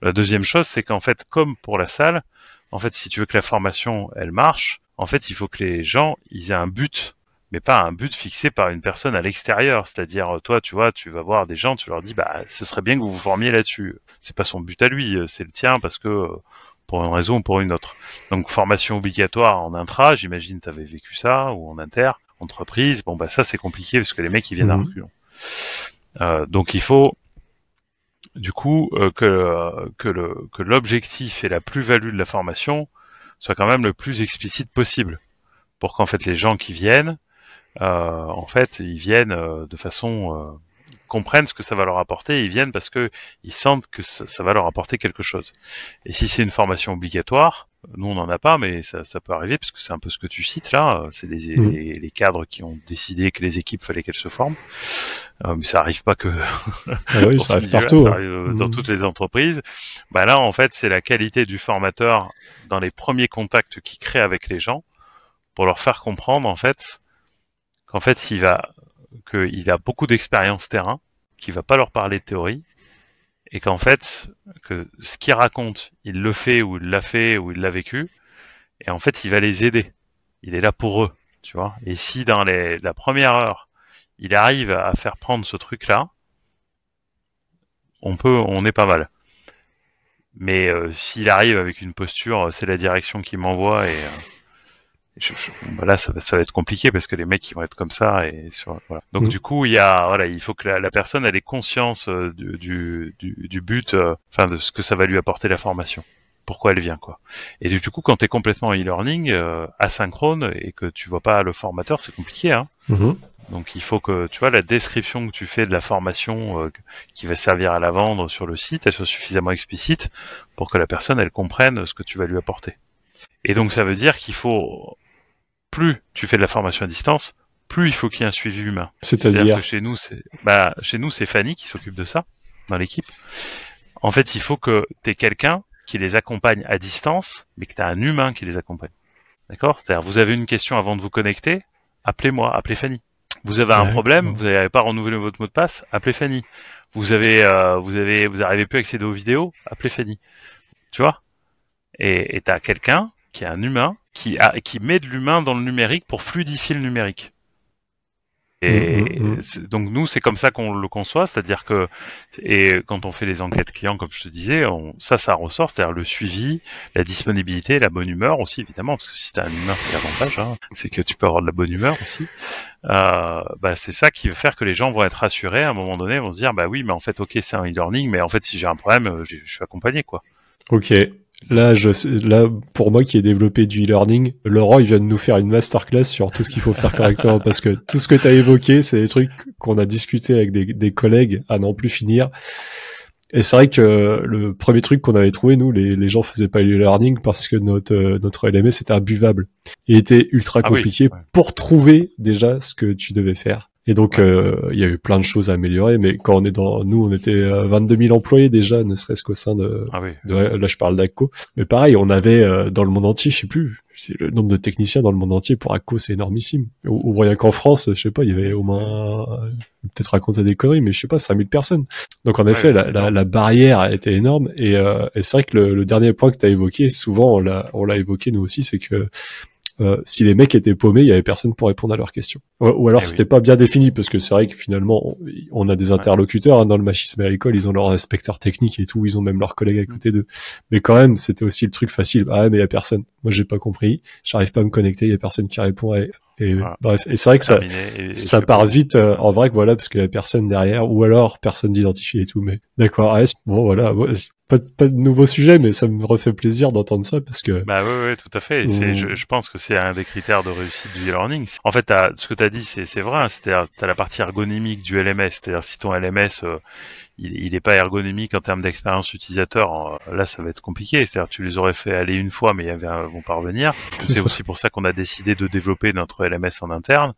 La deuxième chose, c'est qu'en fait, comme pour la salle, en fait, si tu veux que la formation elle marche, en fait, il faut que les gens ils aient un but mais pas un but fixé par une personne à l'extérieur. C'est-à-dire, euh, toi, tu vois, tu vas voir des gens, tu leur dis, bah, ce serait bien que vous vous formiez là-dessus. C'est pas son but à lui, c'est le tien parce que pour une raison ou pour une autre. Donc formation obligatoire en intra, j'imagine tu avais vécu ça, ou en inter, entreprise, bon bah ça c'est compliqué parce que les mecs ils viennent à mhm. reculons. Hein. Euh, donc il faut du coup euh, que, euh, que, que l'objectif et la plus-value de la formation soit quand même le plus explicite possible pour qu'en fait les gens qui viennent en fait ils viennent de façon comprennent ce que ça va leur apporter ils viennent parce que ils sentent que ça, va leur apporter quelque chose. Et si c'est une formation obligatoire, nous on n'en a pas, mais ça, ça peut arriver parce que c'est un peu ce que tu cites là. Euh, c'est les, les, cadres qui ont décidé que les équipes fallait qu'elles se forment. Euh, mais ça arrive pas que. Ah ça arrive partout. Euh, dans hein. toutes les entreprises. Bah là, en fait, c'est la qualité du formateur dans les premiers contacts qu'il crée avec les gens pour leur faire comprendre en fait qu'en fait, s'il va qu'il a beaucoup d'expérience terrain, qu'il va pas leur parler de théorie, et qu'en fait, que ce qu'il raconte, il le fait ou il l'a fait ou il l'a vécu, et en fait, il va les aider. Il est là pour eux, tu vois. Et si dans la première heure, il arrive à faire prendre ce truc-là, on peut, on est pas mal. Mais euh, s'il arrive avec une posture, c'est la direction qui m'envoie et euh, je, bah là, ça va, ça va, être compliqué parce que les mecs ils vont être comme ça et sur, voilà. Donc mhm. du coup, il y a voilà, il faut que la, personne ait conscience euh, du, du, du, but, euh, enfin de ce que ça va lui apporter la formation, pourquoi elle vient quoi. Et du coup, quand tu es complètement e-learning, euh, asynchrone et que tu vois pas le formateur, c'est compliqué. Hein mhm. Donc il faut que tu vois la description que tu fais de la formation qui va servir à la vendre sur le site, elle soit suffisamment explicite pour que la personne elle comprenne ce que tu vas lui apporter. Et donc ça veut dire qu'il faut plus tu fais de la formation à distance, plus il faut qu'il y ait un suivi humain. C'est-à-dire chez nous, c'est bah, chez nous c'est Fanny qui s'occupe de ça dans l'équipe. En fait, il faut que tu aies quelqu'un qui les accompagne à distance, mais que tu as un humain qui les accompagne. D'accord C'est-à-dire, vous avez une question avant de vous connecter, appelez-moi, appelez Fanny. Vous avez un problème, vous n'avez pas renouvelé votre mot de passe, appelez Fanny. Vous avez, euh, vous avez, vous plus à accéder aux vidéos, appelez Fanny. Tu vois Et tu as quelqu'un qui est un humain, qui, qui met de l'humain dans le numérique pour fluidifier le numérique. Et mmh, mmh, mmh. donc nous, c'est comme ça qu'on le conçoit, c'est-à-dire que et quand on fait les enquêtes clients, comme je te disais, on, ça, ça ressort, c'est-à-dire le suivi, la disponibilité, la bonne humeur aussi, évidemment, parce que si tu as un humain, c'est l'avantage, hein, c'est que tu peux avoir de la bonne humeur aussi. Euh, bah, c'est ça qui veut faire que les gens vont être rassurés à un moment donné, vont se dire, bah oui, mais en fait, ok, c'est un e-learning, mais en fait, si j'ai un problème, euh, je, je suis accompagné, quoi. Ok, Là, je là, pour moi qui ai développé du e-learning, Laurent, il vient de nous faire une masterclass sur tout ce qu'il faut faire correctement parce que tout ce que tu as évoqué, c'est des trucs qu'on a discuté avec des, collègues à n'en plus finir. Et c'est vrai que le premier truc qu'on avait trouvé, nous, les, gens faisaient pas le learning parce que notre, euh, notre LMS était imbuvable. Il était ultra ah compliqué pour trouver déjà ce que tu devais faire. Et donc, euh, il y a eu plein de choses à améliorer, mais quand on est dans, nous, on était 22 euh, 000 employés déjà, ne serait-ce qu'au sein de, ah là, je parle d'ACCO. Mais pareil, on avait euh, dans le monde entier, je sais plus, le nombre de techniciens dans le monde entier pour ACCO, c'est énormissime. Ou, ou qu'en France, je sais pas, il y avait au moins, peut-être raconter des conneries, mais je sais pas, 000 personnes. Donc, en effet, la, la, la, barrière était énorme. Et, et c'est vrai que le, dernier point que tu as évoqué, souvent, on l'a évoqué nous aussi, c'est que euh, si les mecs étaient paumés, il y avait personne pour répondre à leurs questions. Ou, alors eh c'était pas bien défini, parce que c'est vrai que finalement, on, a des interlocuteurs hein, dans le machisme agricole, ils ont leur inspecteur technique et tout, ils ont même leurs collègues à mm. côté d'eux. Mais quand même, c'était aussi le truc facile. Ah mais il y a personne. Moi j'ai pas compris. J'arrive pas à me connecter. Il y a personne qui répond. Et bref, et c'est vrai que ça, ça part vite euh, en vrai que voilà parce que la personne derrière ou alors personne d'identifié et tout. Mais d'accord, AS, ah, bon voilà, pas, pas, de nouveau sujet, mais ça me refait plaisir d'entendre ça parce que. Bah oui, ouais, tout à fait. Mmh. Je, pense que c'est un des critères de réussite du e-learning. En fait, as, ce que tu as dit, c'est vrai. Hein, c'est-à-dire, tu as la partie ergonomique du LMS. C'est-à-dire, si ton LMS euh, il n'est pas ergonomique en termes d'expérience utilisateur. Là, ça va être compliqué. C'est-à-dire, tu les aurais fait aller une fois, mais ils vont pas revenir. C'est aussi pour ça qu'on a décidé de développer notre LMS en interne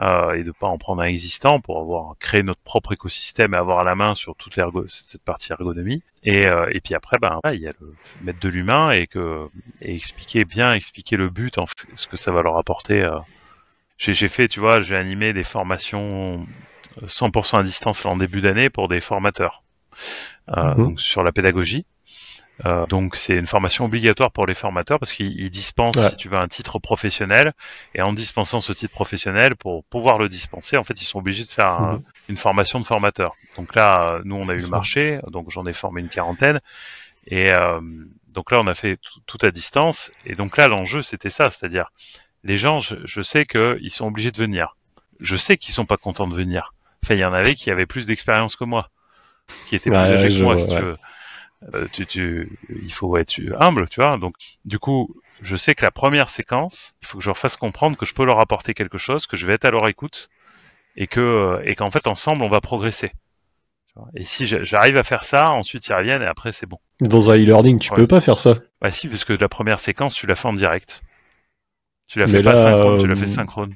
euh, et de pas en prendre un existant pour avoir créé notre propre écosystème et avoir à la main sur toute cette partie ergonomie. Et, euh, et puis après, ben, il y a le mettre de l'humain et que et expliquer bien, expliquer le but, en ce que ça va leur apporter. Euh. j'ai fait, tu vois, j'ai animé des formations 100% à distance là, en début d'année pour des formateurs euh, mhm. sur la pédagogie. Euh, donc c'est une formation obligatoire pour les formateurs parce qu'ils dispensent, si tu veux, un titre professionnel. Et en dispensant ce titre professionnel, pour pouvoir le dispenser, en fait, ils sont obligés de faire mhm. une formation de formateur. Donc là, euh, nous, on a eu le marché, donc j'en ai formé une quarantaine. Et donc là, on a fait tout à distance. Et donc là, l'enjeu, c'était ça, c'est-à-dire, les gens, je, je sais qu'ils sont obligés de venir. Je sais qu'ils sont pas contents de venir. Enfin, il y en avait qui avaient plus d'expérience que moi, qui étaient plus âgés que moi, si tu veux. Euh, tu, tu, il faut être humble, tu vois. Donc, du coup, je sais que la première séquence, il faut que je leur fasse comprendre que je peux leur apporter quelque chose, que je vais être à leur écoute, et que, euh, et qu'en fait, ensemble, on va progresser. Et si j'arrive à faire ça, ensuite ils reviennent et après c'est bon. Dans un e-learning, tu ne peux pas faire ça. Bah si, parce que la première séquence, tu la fais en direct. Tu la fais pas synchrone, tu la fais euh, synchrone.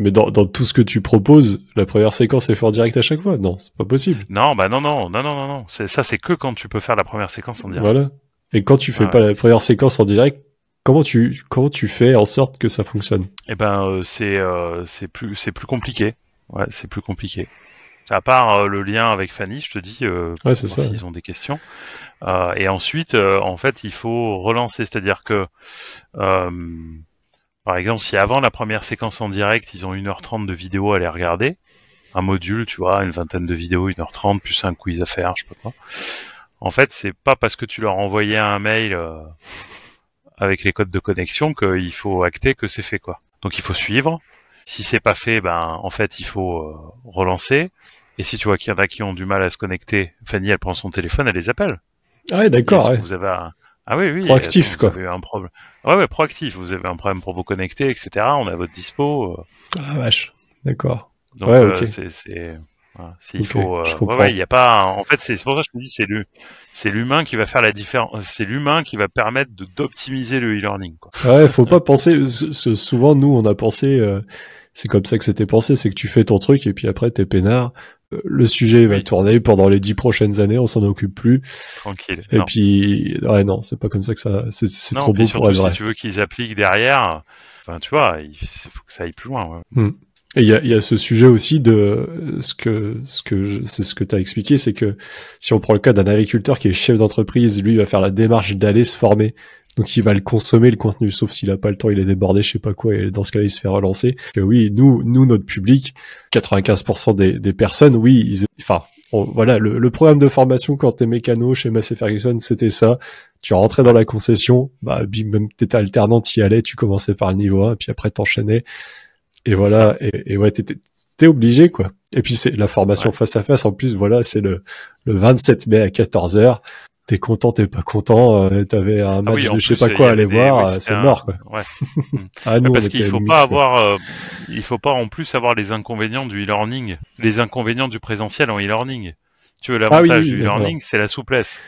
Mais dans, tout ce que tu proposes, la première séquence est fort direct à chaque fois. Non, c'est pas possible. Non, bah non, non, non, non, non, non. Ça, c'est que quand tu peux faire la première séquence en direct. Voilà. Et quand tu fais pas la première séquence en direct, comment tu, comment tu fais en sorte que ça fonctionne Eh ben, euh, c'est euh, plus, plus compliqué. Ouais, c'est plus compliqué. À part euh, le lien avec Fanny, je te dis, euh, ouais, c'est s'ils ont des questions. Euh, et ensuite, en fait, il faut relancer. C'est-à-dire que par exemple, si avant la première séquence en direct, ils ont 1h30 de vidéo à les regarder, un module, tu vois, une vingtaine de vidéos, 1h30, plus un quiz à faire, je sais pas quoi. En fait, c'est pas parce que tu leur envoyais un mail euh, avec les codes de connexion qu'il faut acter que c'est fait, quoi. Donc il faut suivre. Si c'est pas fait, ben en fait il faut euh, relancer. Et si tu vois qu'il y en a qui ont du mal à se connecter, Fanny, elle prend son téléphone, elle les appelle. Ah d'accord. Ah oui, oui. Proactif, quoi. Vous avez un problème. Ouais, proactif. Vous avez un problème pour vous connecter, etc. On est à votre dispo. Euh. Ah vache. D'accord. Donc, ouais, euh, c'est. S'il faut, euh, ouais, y a pas. En fait, c'est pour ça que je me dis, c'est c'est l'humain qui va faire la différence. C'est l'humain qui va permettre d'optimiser le e-learning. Ouais, faut pas penser. Souvent, nous, on a pensé c'est comme ça que c'était pensé, c'est que tu fais ton truc et puis après t'es peinard. Euh, le sujet va tourner pendant les dix prochaines années, on s'en occupe plus. Tranquille. Et puis, ouais, non, c'est pas comme ça que ça, c'est trop beau pour être vrai. Si tu veux qu'ils appliquent derrière, enfin, tu vois, il faut que ça aille plus loin. Hmm. Et il y a, ce sujet aussi de ce que ce que c'est ce que tu expliqué, c'est que si on prend le cas d'un agriculteur qui est chef d'entreprise, lui il va faire la démarche d'aller se former donc il va le consommer le contenu, sauf s'il a pas le temps, il est débordé, je sais pas quoi, et dans ce cas-là, il se fait relancer. Et oui, nous, nous, notre public, 95% des, personnes, oui, enfin, voilà, le, le, programme de formation quand t'es mécano chez Massey Ferguson, c'était ça. Tu rentrais dans la concession, bah, bim, même t'étais alternant, y allais, tu commençais par le niveau 1, puis après t'enchaînais. Et voilà, et, ouais, t'étais, t'es obligé, quoi. Et puis c'est la formation face à face, en plus, voilà, c'est le, le 27 mai à 14h t'es content, t'es pas content, tu euh, t'avais un ah match de je sais pas quoi à aller voir, euh, c'est mort quoi. ah, bah, parce qu'il faut pas avoir, euh, il faut pas en plus avoir les inconvénients du e-learning, les inconvénients du présentiel en e-learning. Tu veux ah l'avantage du e-learning, c'est la souplesse.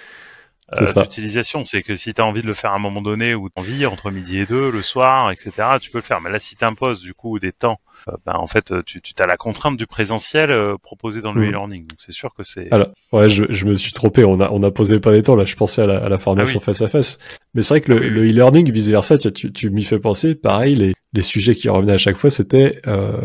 L'utilisation, c'est que si tu as envie de le faire à un moment donné ou envie entre midi et deux, le soir, etc., tu peux le faire. Mais là, si t'imposes du coup des temps ben en fait, euh, tu, tu as la contrainte du présentiel euh, proposé dans le mm. e-learning. Donc c'est sûr que c'est. Alors, ouais, je, je, me suis trompé. On a, on a posé pas des temps. Là, je pensais à la, à la formation face à face. Mais c'est vrai que le, le e-learning, vice versa, tu, tu, tu m'y fais penser. Pareil, les, les sujets qui revenaient à chaque fois, c'était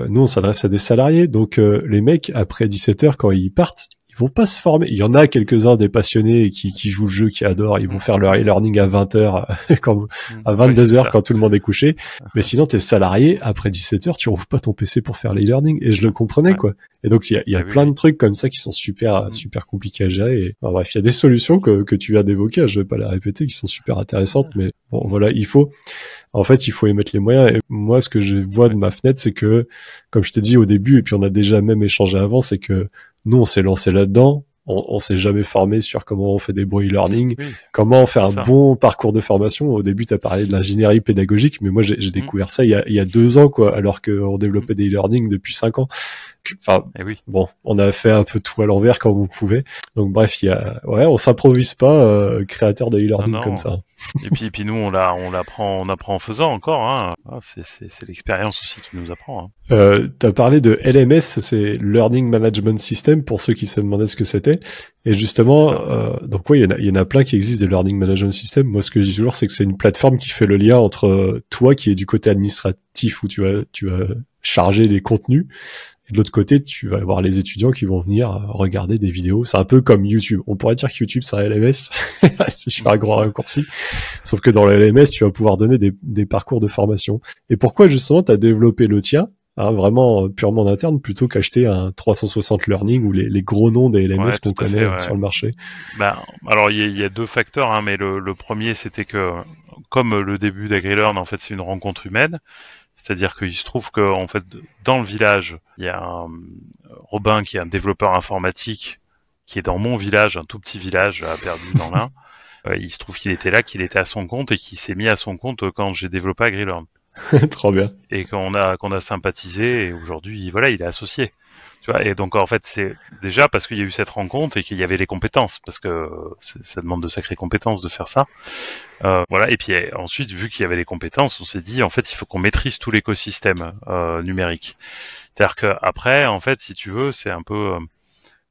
nous, on s'adresse à des salariés. Donc les mecs, après 17 heures, quand ils partent, ils vont pas se former. Il y en a quelques-uns des passionnés qui, qui jouent le jeu, qui adorent, ils vont mm. faire leur e-learning à 20h, mm. à 22h quand tout le monde est couché. Mais sinon, t'es salarié, après 17h, tu ouvres pas ton PC pour faire l'e-learning. Et je le comprenais, quoi. Et donc, il y a, ah plein de trucs comme ça qui sont super, mm. super compliqués à gérer. Et, bref, il y a des solutions que, tu viens d'évoquer, hein, je vais pas la répéter, qui sont super intéressantes, mais bon, voilà, il faut, en fait, il faut y mettre les moyens. Et moi, ce que je vois de ma fenêtre, c'est que, comme je t'ai dit au début, et puis on a déjà même échangé avant, c'est que nous, on s'est lancé là-dedans. On, s'est jamais formé sur comment on fait des bons e-learning, oui, comment fait un bon parcours de formation. Au début, tu as parlé de l'ingénierie pédagogique, mais moi, j'ai mhm. découvert ça il y, a, deux ans, quoi, alors qu'on développait mhm. des e-learning depuis cinq ans. Enfin, eh bon, on a fait un peu tout à l'envers quand on pouvait. Donc, bref, il y a, ouais, on s'improvise pas euh, créateur de e-learning comme ça et puis, et puis nous, on la, on l'apprend, on apprend en faisant encore. Hein. Ah, c'est l'expérience aussi qui nous apprend. Hein. Euh, T'as parlé de LMS, c'est Learning Management System pour ceux qui se demandaient ce que c'était. Et justement, euh, donc oui, il y, en a, y en a plein qui existent des Learning Management System. Moi, ce que je dis toujours, c'est que c'est une plateforme qui fait le lien entre euh, toi qui est du côté administratif où tu vas, tu vas charger des contenus de l'autre côté, tu vas avoir les étudiants qui vont venir euh, regarder des vidéos. C'est un peu comme YouTube. On pourrait dire que YouTube, c'est un LMS, si je fais un gros raccourci. Sauf que dans le LMS, tu vas pouvoir donner des, parcours de formation. Et pourquoi justement tu as développé le tien hein, vraiment euh, purement en interne, plutôt qu'acheter un 360 Learning ou les, gros noms des LMS qu'on connaît sur le marché Ben, Alors, il y, a deux facteurs, hein, mais le, premier, c'était que, comme le début d'AgriLearn, en fait, c'est une rencontre humaine, c'est-à-dire qu'il se trouve que en fait, dans le village, il y a un Robin qui est un développeur informatique qui est dans mon village, un tout petit village Perdu dans l'Ain. Euh, il se trouve qu'il était là, qu'il était à son compte et qu'il s'est mis à son compte quand j'ai développé Agrilorn. Trop bien. Et a qu'on a sympathisé et aujourd'hui voilà il est associé et donc en fait, c'est déjà parce qu'il y a eu cette rencontre et qu'il y avait les compétences, parce que ça demande de sacrées compétences de faire ça. Euh, voilà. Et puis eh, ensuite, vu qu'il y avait les compétences, on s'est dit en fait, il faut qu'on maîtrise tout l'écosystème euh, numérique. C'est-à-dire qu'après, en fait, si tu veux, c'est un peu euh,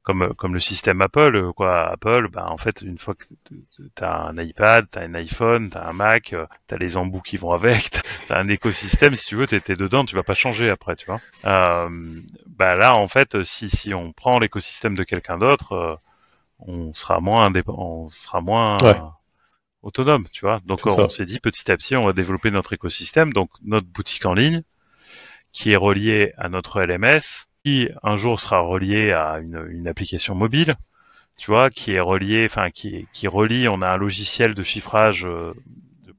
comme, comme le système Apple, quoi. Apple, ben en fait, une fois que tu as un iPad, t'as un iPhone, t'as un Mac, tu as les embouts qui vont avec, t'as un écosystème, si tu veux, tu dedans, tu vas pas changer après, tu vois bah là, en fait, euh, si, on prend l'écosystème de quelqu'un d'autre, euh, on sera moins on sera moins autonome, tu vois. Donc on, s'est dit petit à petit, on va développer notre écosystème, donc notre boutique en ligne, qui est reliée à notre LMS, qui un jour sera reliée à une, application mobile, tu vois, qui est reliée, enfin qui, relie, on a un logiciel de chiffrage. Euh,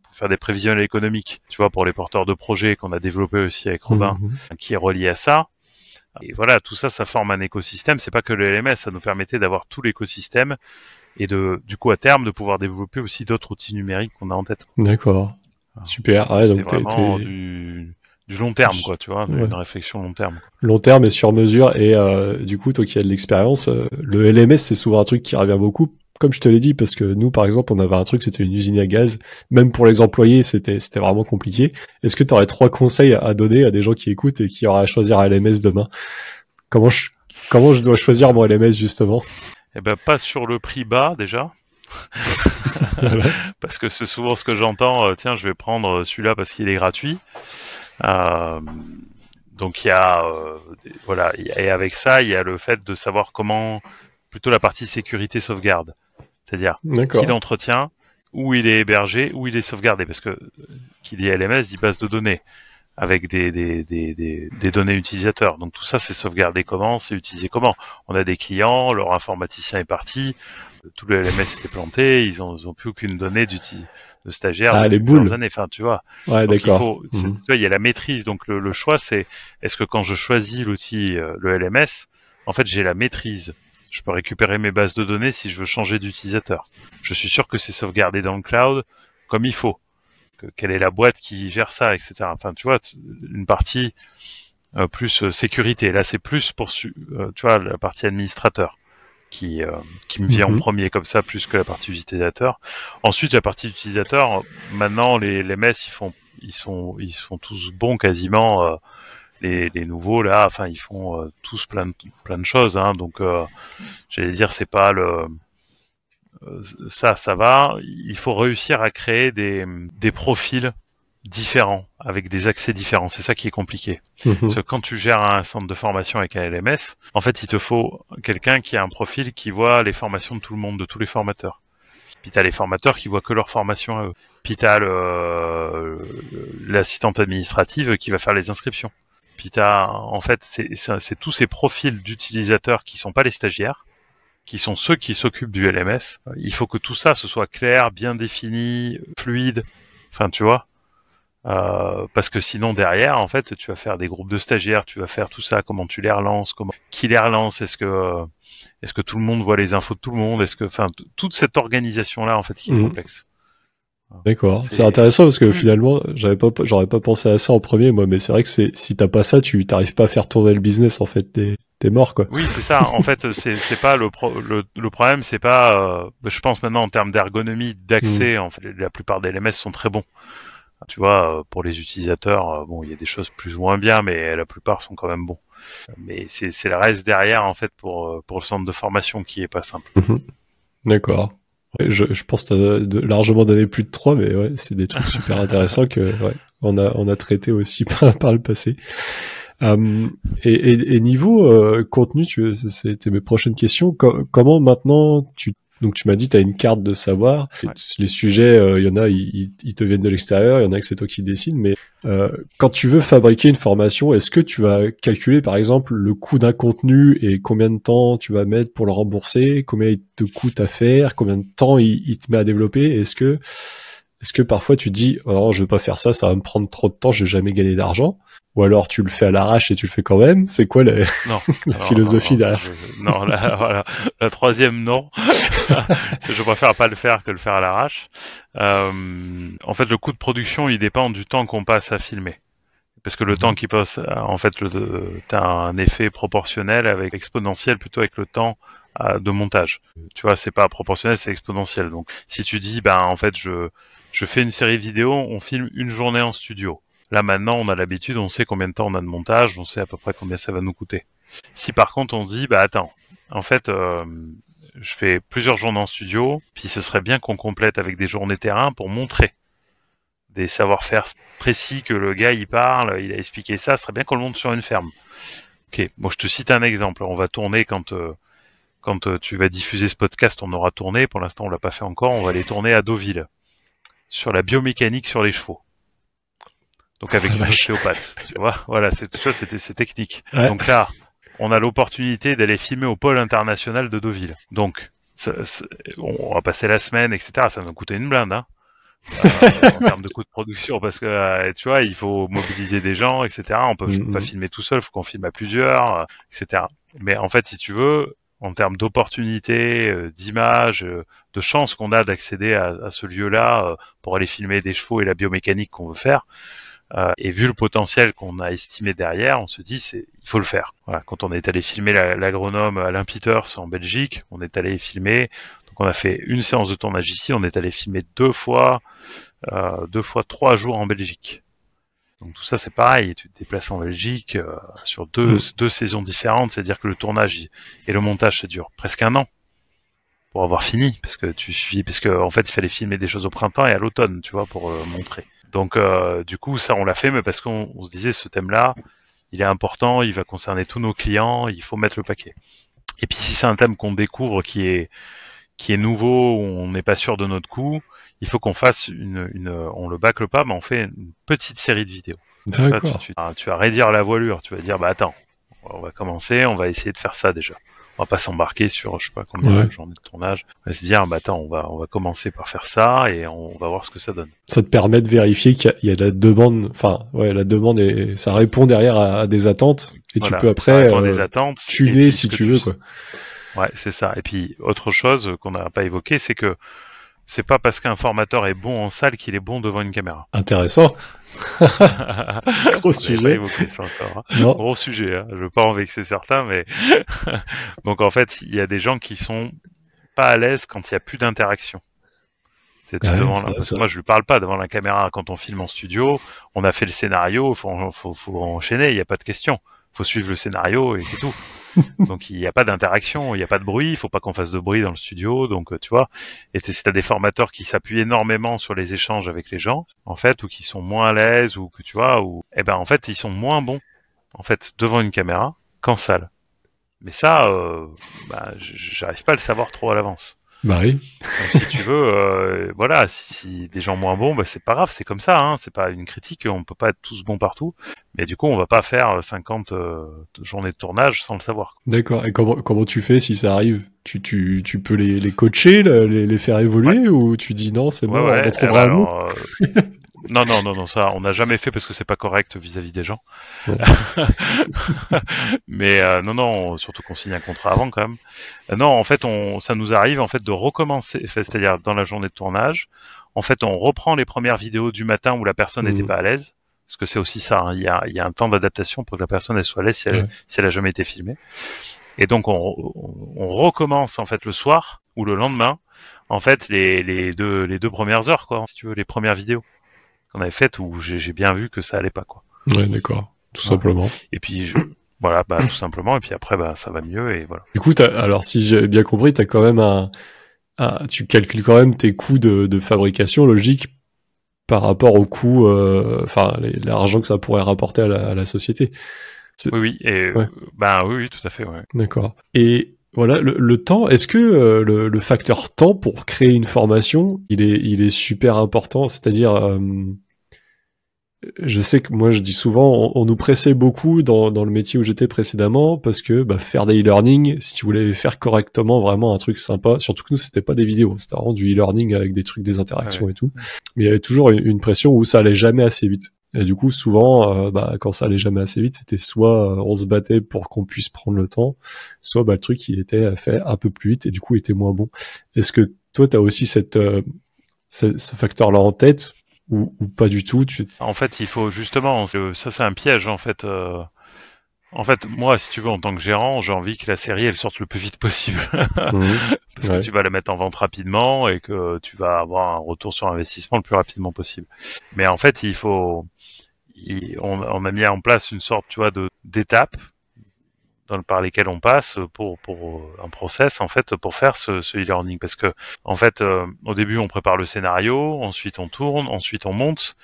pour faire des prévisions économiques, tu vois, pour les porteurs de projets qu'on a développé aussi avec Robin, mhm. qui est relié à ça. Et voilà, tout ça, ça forme un écosystème. C'est pas que le LMS, ça nous permettait d'avoir tout l'écosystème et de, du coup, à terme, de pouvoir développer aussi d'autres outils numériques qu'on a en tête. D'accord. Super. Ouais, vraiment du, long terme, quoi, tu vois, une réflexion long terme. Long terme et sur mesure. Et euh, du coup, toi qui as de l'expérience, euh, le LMS, c'est souvent un truc qui revient beaucoup comme je te l'ai dit, parce que nous, par exemple, on avait un truc, c'était une usine à gaz. Même pour les employés, c'était, c'était vraiment compliqué. Est-ce que tu aurais trois conseils à donner à des gens qui écoutent et qui auraient à choisir un LMS demain? Comment je, comment je dois choisir mon LMS, justement? Eh ben, pas sur le prix bas, déjà. Ah parce que c'est souvent ce que j'entends, euh, tiens, je vais prendre euh, celui-là parce qu'il est gratuit. Euh, donc il y a, voilà, et avec ça, il y a le fait de savoir comment, plutôt la partie sécurité sauvegarde. C'est-à-dire qui l'entretient, où il est hébergé, où il est sauvegardé. Parce que qui dit LMS dit base de données avec des, des, données utilisateurs. Donc tout ça, c'est sauvegardé comment, c'est utilisé comment. On a des clients, leur informaticien est parti, tout le LMS était planté, ils n'ont plus aucune donnée de stagiaire ah, les années. Enfin, tu vois. Il, mhm. il, y a la maîtrise. Donc le choix, c'est est-ce que quand je choisis l'outil, euh, le LMS, en fait, j'ai la maîtrise je peux récupérer mes bases de données si je veux changer d'utilisateur. Je suis sûr que c'est sauvegardé dans le cloud comme il faut. quelle est la boîte qui gère ça, etc. Enfin, tu vois, une partie euh, plus euh, sécurité. Là, c'est plus pour euh, tu vois, la partie administrateur qui, qui me vient en mhm. premier comme ça, plus que la partie utilisateur. Ensuite, la partie utilisateur, maintenant, les, les messes, ils, font, ils, sont, ils sont tous bons quasiment les, nouveaux là, enfin ils font euh, tous plein de, plein de choses, hein. donc euh, j'allais dire c'est pas le euh, ça, ça va. Il faut réussir à créer des, des profils différents, avec des accès différents. C'est ça qui est compliqué. Mhm. Parce que quand tu gères un centre de formation avec un LMS, en fait, il te faut quelqu'un qui a un profil qui voit les formations de tout le monde, de tous les formateurs. Puis t'as les formateurs qui voient que leur formation à eux. Puis t'as l'assistante administrative qui va faire les inscriptions. Puis en fait, c'est tous ces profils d'utilisateurs qui sont pas les stagiaires, qui sont ceux qui s'occupent du LMS. Il faut que tout ça ce soit clair, bien défini, fluide. Enfin, tu vois. Euh, parce que sinon derrière, en fait, tu vas faire des groupes de stagiaires, tu vas faire tout ça, comment tu les relances, comment qui les relance, est-ce que est-ce que tout le monde voit les infos de tout le monde, est-ce que, enfin, toute cette organisation là, en fait, qui est mhm. complexe. D'accord, c'est intéressant parce que hmm. finalement, j'avais pas, j'aurais pas pensé à ça en premier, moi, mais c'est vrai que c'est, si t'as pas ça, tu t'arrives pas à faire tourner le business, en fait, t'es, es mort, quoi. Oui, c'est ça. en fait, c'est, pas le, le, problème, c'est pas, euh, je pense maintenant en termes d'ergonomie, d'accès, hmm. en fait, la plupart des LMS sont très bons. Tu vois, euh, pour les utilisateurs, euh, bon, il y a des choses plus ou moins bien, mais la plupart sont quand même bons. Mais c'est, c'est le reste derrière, en fait, pour, pour le centre de formation qui est pas simple. Mhm. D'accord. Je, je pense que largement donné plus de 3, mais ouais, c'est des trucs super intéressants que ouais, on a on a traité aussi par, par le passé. Hum, et, et, et, niveau euh, contenu, c'était mes prochaines questions. comment maintenant tu donc tu m'as dit, tu as une carte de savoir. Les sujets, il euh, y en a, ils, te viennent de l'extérieur, il y en a que c'est toi qui décides, mais euh, quand tu veux fabriquer une formation, est-ce que tu vas calculer par exemple le coût d'un contenu et combien de temps tu vas mettre pour le rembourser, combien il te coûte à faire, combien de temps il, te met à développer Est-ce que est-ce que parfois tu dis oh, non, je veux pas faire ça, ça va me prendre trop de temps, je vais jamais gagner d'argent ou alors tu le fais à l'arrache et tu le fais quand même C'est quoi la, philosophie derrière Non, la, troisième, non. je préfère pas le faire que le faire à l'arrache. Euh, en fait, le coût de production, il dépend du temps qu'on passe à filmer. Parce que le mhm. temps qui passe, euh, en fait, le, as un effet proportionnel avec exponentiel plutôt avec le temps euh, de montage. Tu vois, c'est pas proportionnel, c'est exponentiel. Donc, si tu dis, ben, en fait, je, je fais une série vidéo, on filme une journée en studio Là maintenant, on a l'habitude, on sait combien de temps on a de montage, on sait à peu près combien ça va nous coûter. Si par contre on dit, bah attends, en fait, euh, je fais plusieurs journées en studio, puis ce serait bien qu'on complète avec des journées terrain pour montrer des savoir-faire précis que le gars il parle, il a expliqué ça, ce serait bien qu'on le monte sur une ferme. Ok, moi bon, je te cite un exemple, on va tourner quand... Euh, quand euh, tu vas diffuser ce podcast, on aura tourné, pour l'instant on l'a pas fait encore, on va aller tourner à Deauville, sur la biomécanique sur les chevaux. Donc avec une ostéopathe, tu vois. Voilà, c'est tout ça, c'est technique. Donc là, on a l'opportunité d'aller filmer au pôle international de Deauville. Donc, on va passer la semaine, etc. Ça va nous coûter une blinde, hein. Euh, en termes de coût de production, parce que euh, tu vois, il faut mobiliser des gens, etc. On peut mm-hmm. pas filmer tout seul, faut qu'on filme à plusieurs, euh, etc. Mais en fait, si tu veux, en termes d'opportunités, d'images, de chances qu'on a d'accéder à, ce lieu-là pour aller filmer des chevaux et la biomécanique qu'on veut faire, euh, et vu le potentiel qu'on a estimé derrière, on se dit c'est il faut le faire. quand on est allé filmer l'agronome Alain Peters en Belgique, on est allé filmer. Donc on a fait une séance de tournage ici, on est allé filmer deux fois, euh, deux fois trois jours en Belgique. Donc tout ça c'est pareil, tu te déplaces en Belgique euh, sur deux, mm. deux saisons différentes, c'est-à-dire que le tournage et le montage ça dure presque un an pour avoir fini, parce que tu suis, parce que en fait il fallait filmer des choses au printemps et à l'automne, tu vois, pour montrer. Donc, euh, du coup, ça, on l'a fait, mais parce qu'on se disait, ce thème-là, il est important, il va concerner tous nos clients, il faut mettre le paquet. Et puis, si c'est un thème qu'on découvre qui est, qui est nouveau, on n'est pas sûr de notre coup, il faut qu'on fasse une, une, on le bâcle pas, mais on fait une petite série de vidéos. D'accord. Tu, vas réduire la voilure, tu vas dire, bah attends, on va commencer, on va essayer de faire ça déjà on va pas s'embarquer sur je sais pas combien de journées de tournage. On va se dire bah attends, on va on va commencer par faire ça et on va voir ce que ça donne. Ça te permet de vérifier qu'il y, a de la demande, enfin ouais, la demande et ça répond derrière à, des attentes et tu peux après euh, si tu veux Ouais, c'est ça. Et puis autre chose qu'on n'a pas évoqué, c'est que c'est pas parce qu'un formateur est bon en salle qu'il est bon devant une caméra. Intéressant. Hein. Gros sujet. Gros hein. sujet. Je veux pas en vexer certains, mais donc en fait, il y a des gens qui sont pas à l'aise quand il n'y a plus d'interaction. Ah moi, je lui parle pas devant la caméra. Quand on filme en studio, on a fait le scénario, faut, faut, enchaîner. Il n'y a pas de question. Faut suivre le scénario et c'est tout donc il n'y a pas d'interaction, il n'y a pas de bruit, il faut pas qu'on fasse de bruit dans le studio, donc euh, tu vois. Et si t'as des formateurs qui s'appuient énormément sur les échanges avec les gens, en fait, ou qui sont moins à l'aise, ou que tu vois, ou eh ben en fait ils sont moins bons, en fait, devant une caméra qu'en salle. Mais ça, euh, bah, j'arrive pas à le savoir trop à l'avance. Marie, bah si tu veux, euh, voilà, si, des gens moins bons, bah, c'est pas grave, c'est comme ça, hein, c'est pas une critique, on peut pas être tous bons partout, mais du coup, on va pas faire 50 euh, euh, journées de tournage sans le savoir. D'accord, et comment, comment tu fais si ça arrive tu, tu, tu peux les, les coacher, les, les faire évoluer, ou tu dis non, c'est bon, on eh va on ben Non, non, non, non, ça, on n'a jamais fait parce que c'est pas correct vis-à-vis des gens. Mais euh, non, non, surtout qu'on signe un contrat avant quand même. Euh, non, en fait, on, ça nous arrive en fait de recommencer, c'est-à-dire dans la journée de tournage, en fait, on reprend les premières vidéos du matin où la personne n'était mmh. pas à l'aise. Parce que c'est aussi ça, hein. il y, y, a, un temps d'adaptation pour que la personne elle soit à l'aise si, elle a jamais été filmée. Et donc on, on, recommence en fait le soir ou le lendemain, en fait les, les, deux, les deux premières heures quoi, si tu veux, les premières vidéos qu'on avait faite où j'ai bien vu que ça allait pas quoi. Ouais, d'accord, tout simplement. Et puis je, voilà, bah, tout simplement. Et puis après, bah, ça va mieux et voilà. Du coup, alors si j'ai bien compris, t'as quand même un, tu calcules quand même tes coûts de, fabrication logique par rapport au coût, euh, enfin l'argent que ça pourrait rapporter à la, société. Oui, oui, et, Bah, oui, oui, tout à fait. Ouais. D'accord. Et voilà, le, temps, est-ce que euh, le, facteur temps pour créer une formation, il est, il est super important C'est-à-dire, euh, je sais que moi je dis souvent, on, nous pressait beaucoup dans, le métier où j'étais précédemment, parce que bah, faire des e-learning, si tu voulais faire correctement vraiment un truc sympa, surtout que nous c'était pas des vidéos, c'était vraiment du e-learning avec des trucs, des interactions et tout, mais il y avait toujours une pression où ça allait jamais assez vite. Et du coup, souvent, euh, bah, quand ça allait jamais assez vite, c'était soit euh, on se battait pour qu'on puisse prendre le temps, soit bah, le truc il était euh, fait un peu plus vite et du coup il était moins bon. Est-ce que toi, tu as aussi cette, ce, facteur-là en tête ou, pas du tout tu... En fait, il faut justement, ça c'est un piège en fait. En fait, moi, si tu veux, en tant que gérant, j'ai envie que la série elle sorte le plus vite possible. Mmh. Parce que tu vas la mettre en vente rapidement et que tu vas avoir un retour sur investissement le plus rapidement possible. Mais en fait, il faut, on, a mis en place une sorte, tu vois, de d'étape par lesquelles on passe pour, euh, un process en fait pour faire ce, e-learning parce que en fait euh, au début on prépare le scénario ensuite on tourne ensuite on monte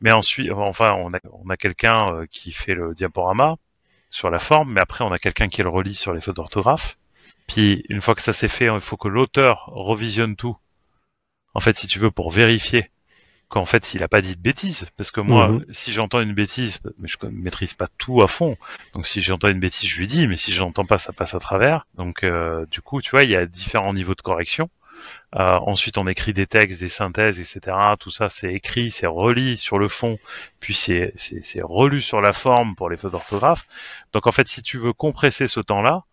mais ensuite enfin on a, quelqu'un euh, qui fait le diaporama sur la forme mais après on a quelqu'un qui le relie sur les fautes d'orthographe puis une fois que ça s'est fait il faut que l'auteur revisionne tout en fait si tu veux pour vérifier qu'en fait il a pas dit de bêtises parce que moi mhm. si j'entends une bêtise mais je maîtrise pas tout à fond donc si j'entends une bêtise je lui dis mais si j'entends pas ça passe à travers donc euh, du coup tu vois il y a différents niveaux de correction euh, ensuite on écrit des textes des synthèses etc tout ça c'est écrit c'est relié sur le fond puis c'est relu sur la forme pour les fautes d'orthographe donc en fait si tu veux compresser ce temps là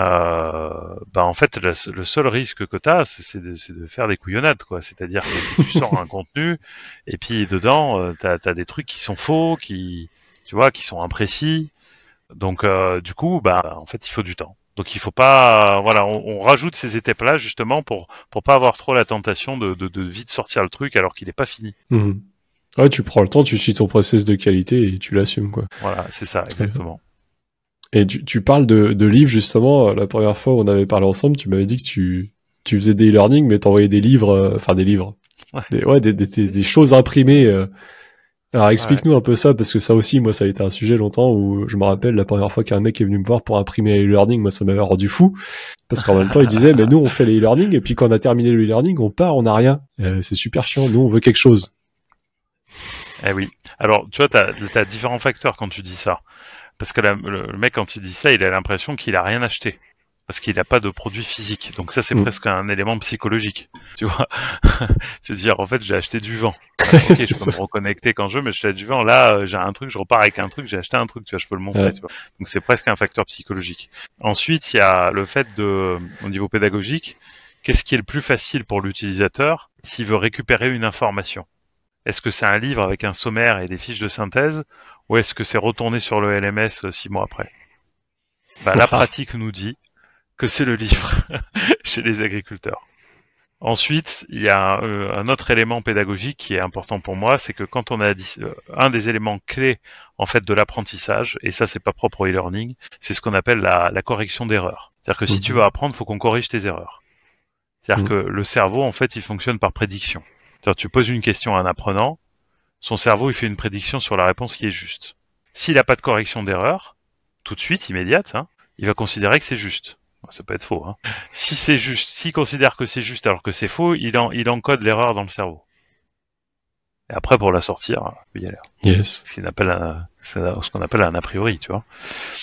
euh, bah en fait le, seul risque que tu as c'est de, faire des couillonnades quoi c'est-à-dire que tu sors un contenu et puis dedans euh, tu as, des trucs qui sont faux qui tu vois qui sont imprécis donc euh, du coup bah en fait il faut du temps donc il faut pas, voilà, on, rajoute ces étapes-là justement pour pour pas avoir trop la tentation de, vite sortir le truc alors qu'il n'est pas fini. Mmh. tu prends le temps, tu suis ton process de qualité et tu l'assumes quoi. Voilà, c'est ça, exactement. Et tu, tu parles de, de, livres, justement, euh, la première fois où on avait parlé ensemble, tu m'avais dit que tu, tu faisais des e-learning, mais t'envoyais des livres, euh, enfin des livres, Des, des, des, choses imprimées. Euh. Alors explique-nous un peu ça, parce que ça aussi, moi, ça a été un sujet longtemps où je me rappelle la première fois qu'un mec est venu me voir pour imprimer les e-learning, moi, ça m'avait rendu fou, parce qu'en même temps, il disait, mais nous, on fait les e-learning, et puis quand on a terminé le e-learning, on part, on n'a rien. c'est super chiant, nous, on veut quelque chose. Eh oui. Alors, tu vois, tu as, différents facteurs quand tu dis ça. Parce que le, mec, quand il dit ça, il a l'impression qu'il a rien acheté. Parce qu'il n'a pas de produit physique. Donc ça, c'est mm. presque un élément psychologique. Tu vois C'est dire, en fait, j'ai acheté du vent. je peux me reconnecter quand je veux, mais j'ai du vent. Là, euh, j'ai un truc, je repars avec un truc, j'ai acheté un truc, tu vois, je peux le montrer. Donc c'est presque un facteur psychologique. Ensuite, il y a le fait de, au niveau pédagogique, qu'est-ce qui est le plus facile pour l'utilisateur s'il veut récupérer une information Est-ce que c'est un livre avec un sommaire et des fiches de synthèse ou est-ce que c'est retourné sur le LMS euh, six mois après bah, La pratique nous dit que c'est le livre chez les agriculteurs. Ensuite, il y a euh, un, autre élément pédagogique qui est important pour moi, c'est que quand on a euh, un des éléments clés en fait de l'apprentissage, et ça c'est pas propre au e-learning, c'est ce qu'on appelle la, correction d'erreurs. C'est-à-dire que si mhm. tu veux apprendre, faut qu'on corrige tes erreurs. C'est-à-dire mhm. que le cerveau en fait, il fonctionne par prédiction. C'est-à-dire tu poses une question à un apprenant, son cerveau il fait une prédiction sur la réponse qui est juste. S'il n'a pas de correction d'erreur, tout de suite, immédiate, hein, il va considérer que c'est juste. Ça peut être faux. Hein. Si c'est juste, s'il considère que c'est juste alors que c'est faux, il, encode l'erreur dans le cerveau. Et après, pour la sortir, hein, il y y aller. Yes. Ce appelle, ce qu'on appelle un a priori, tu vois.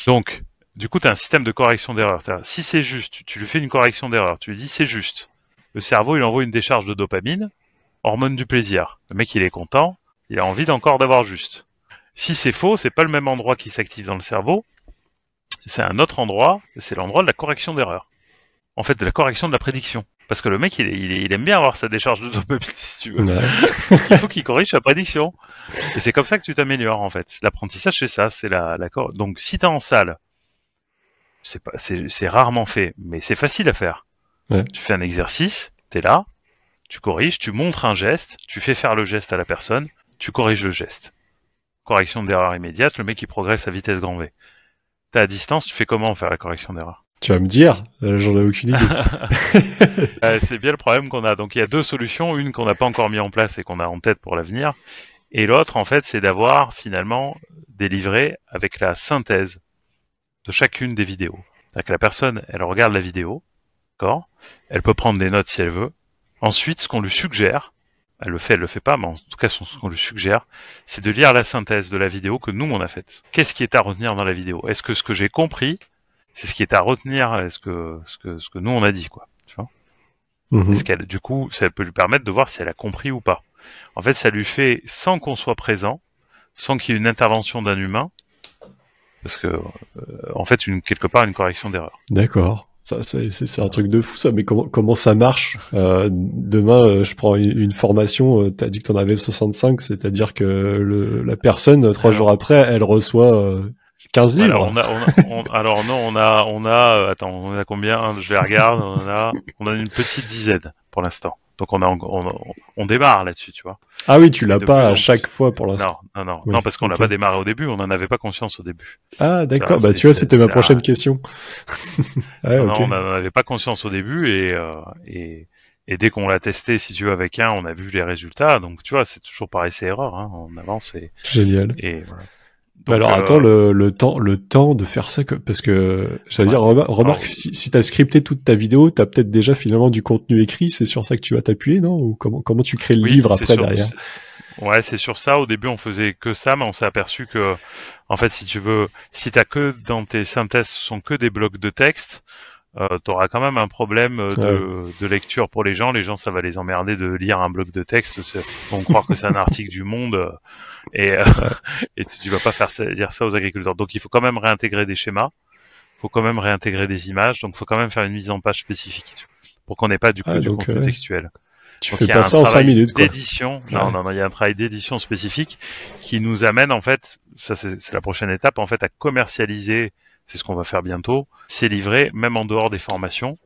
Donc, du coup, tu as un système de correction d'erreur. Si c'est juste, tu lui fais une correction d'erreur, tu lui dis c'est juste. Le cerveau, il envoie une décharge de dopamine, hormone du plaisir. Le mec, il est content, il a envie encore d'avoir juste. Si c'est faux, c'est pas le même endroit qui s'active dans le cerveau, c'est un autre endroit, c'est l'endroit de la correction d'erreur. En fait, de la correction de la prédiction. Parce que le mec, il, il, aime bien avoir sa décharge de dopamine, si tu veux. il faut qu'il corrige sa prédiction. Et c'est comme ça que tu t'améliores, en fait. L'apprentissage, c'est ça. C'est la, Donc, si t'es en salle, c'est, pas, c'est, rarement fait, mais c'est facile à faire. Tu fais un exercice, t'es là, tu corriges, tu montres un geste, tu fais faire le geste à la personne, tu corriges le geste. Correction d'erreur immédiate, le mec il progresse à vitesse grand V. T'es à distance, tu fais comment faire la correction d'erreur Tu vas me dire, euh, j'en ai aucune idée. Bah, c'est bien le problème qu'on a. Donc il y a deux solutions, une qu'on n'a pas encore mis en place et qu'on a en tête pour l'avenir, et l'autre en fait c'est d'avoir finalement délivré avec la synthèse de chacune des vidéos. que la personne, elle regarde la vidéo, d'accord Elle peut prendre des notes si elle veut. Ensuite, ce qu'on lui suggère, elle le fait, elle le fait pas, mais en tout cas, ce qu'on lui suggère, c'est de lire la synthèse de la vidéo que nous, on a faite. Qu'est-ce qui est à retenir dans la vidéo Est-ce que ce que j'ai compris, c'est ce qui est à retenir Est-ce que ce, que ce que nous, on a dit, quoi tu vois mhm. qu'elle, du coup, ça peut lui permettre de voir si elle a compris ou pas. En fait, ça lui fait, sans qu'on soit présent, sans qu'il y ait une intervention d'un humain, parce que, euh, en fait, une, quelque part, une correction d'erreur. D'accord c'est un truc de fou ça, mais comment, comment ça marche euh, Demain, euh, je prends une, formation, euh, tu as dit que tu en avais 65, c'est-à-dire que la personne, trois jours après, elle reçoit 15 livres. Alors, on a, alors non, on a, on a, attends, on a combien Je vais regarder, on a, on a une petite dizaine pour l'instant. Donc on, a, on, démarre là-dessus, tu vois. Ah oui, tu l'as pas à chaque fois pour l'instant. Non, non, non, parce qu'on l'a pas démarré au début, on n'en avait pas conscience au début. Ah d'accord, bah tu vois, c'était ma prochaine question. Ah, non, on n'en avait pas conscience au début euh, et, et, dès qu'on l'a testé, si tu veux, avec un, on a vu les résultats. Donc tu vois, c'est toujours pareil, c'est erreur hein. on avance et... Génial. Et voilà alors euh, attends le, temps le temps de faire ça parce que j'allais dire remarque si, si tu scripté toute ta vidéo t'as peut-être déjà finalement du contenu écrit c'est sur ça que tu vas t'appuyer non ou comment comment tu crées le livre après derrière ouais c'est sur ça au début on faisait que ça mais on s'est aperçu que en fait si tu veux si t'as que dans tes synthèses ce sont que des blocs de texte euh, tu quand même un problème euh, de, de, lecture pour les gens. Les gens, ça va les emmerder de lire un bloc de texte. Ils vont croire que c'est un article du Monde. Euh, et, euh, et tu vas pas faire dire ça aux agriculteurs. Donc il faut quand même réintégrer des schémas, il faut quand même réintégrer des images, donc il faut quand même faire une mise en page spécifique pour qu'on n'ait pas du coup du euh, Tu fais pas ça en 5 minutes. D'édition. il y a un travail d'édition spécifique qui nous amène en fait, ça c'est la prochaine étape en fait, à commercialiser. C'est ce qu'on va faire bientôt. C'est livré même en dehors des formations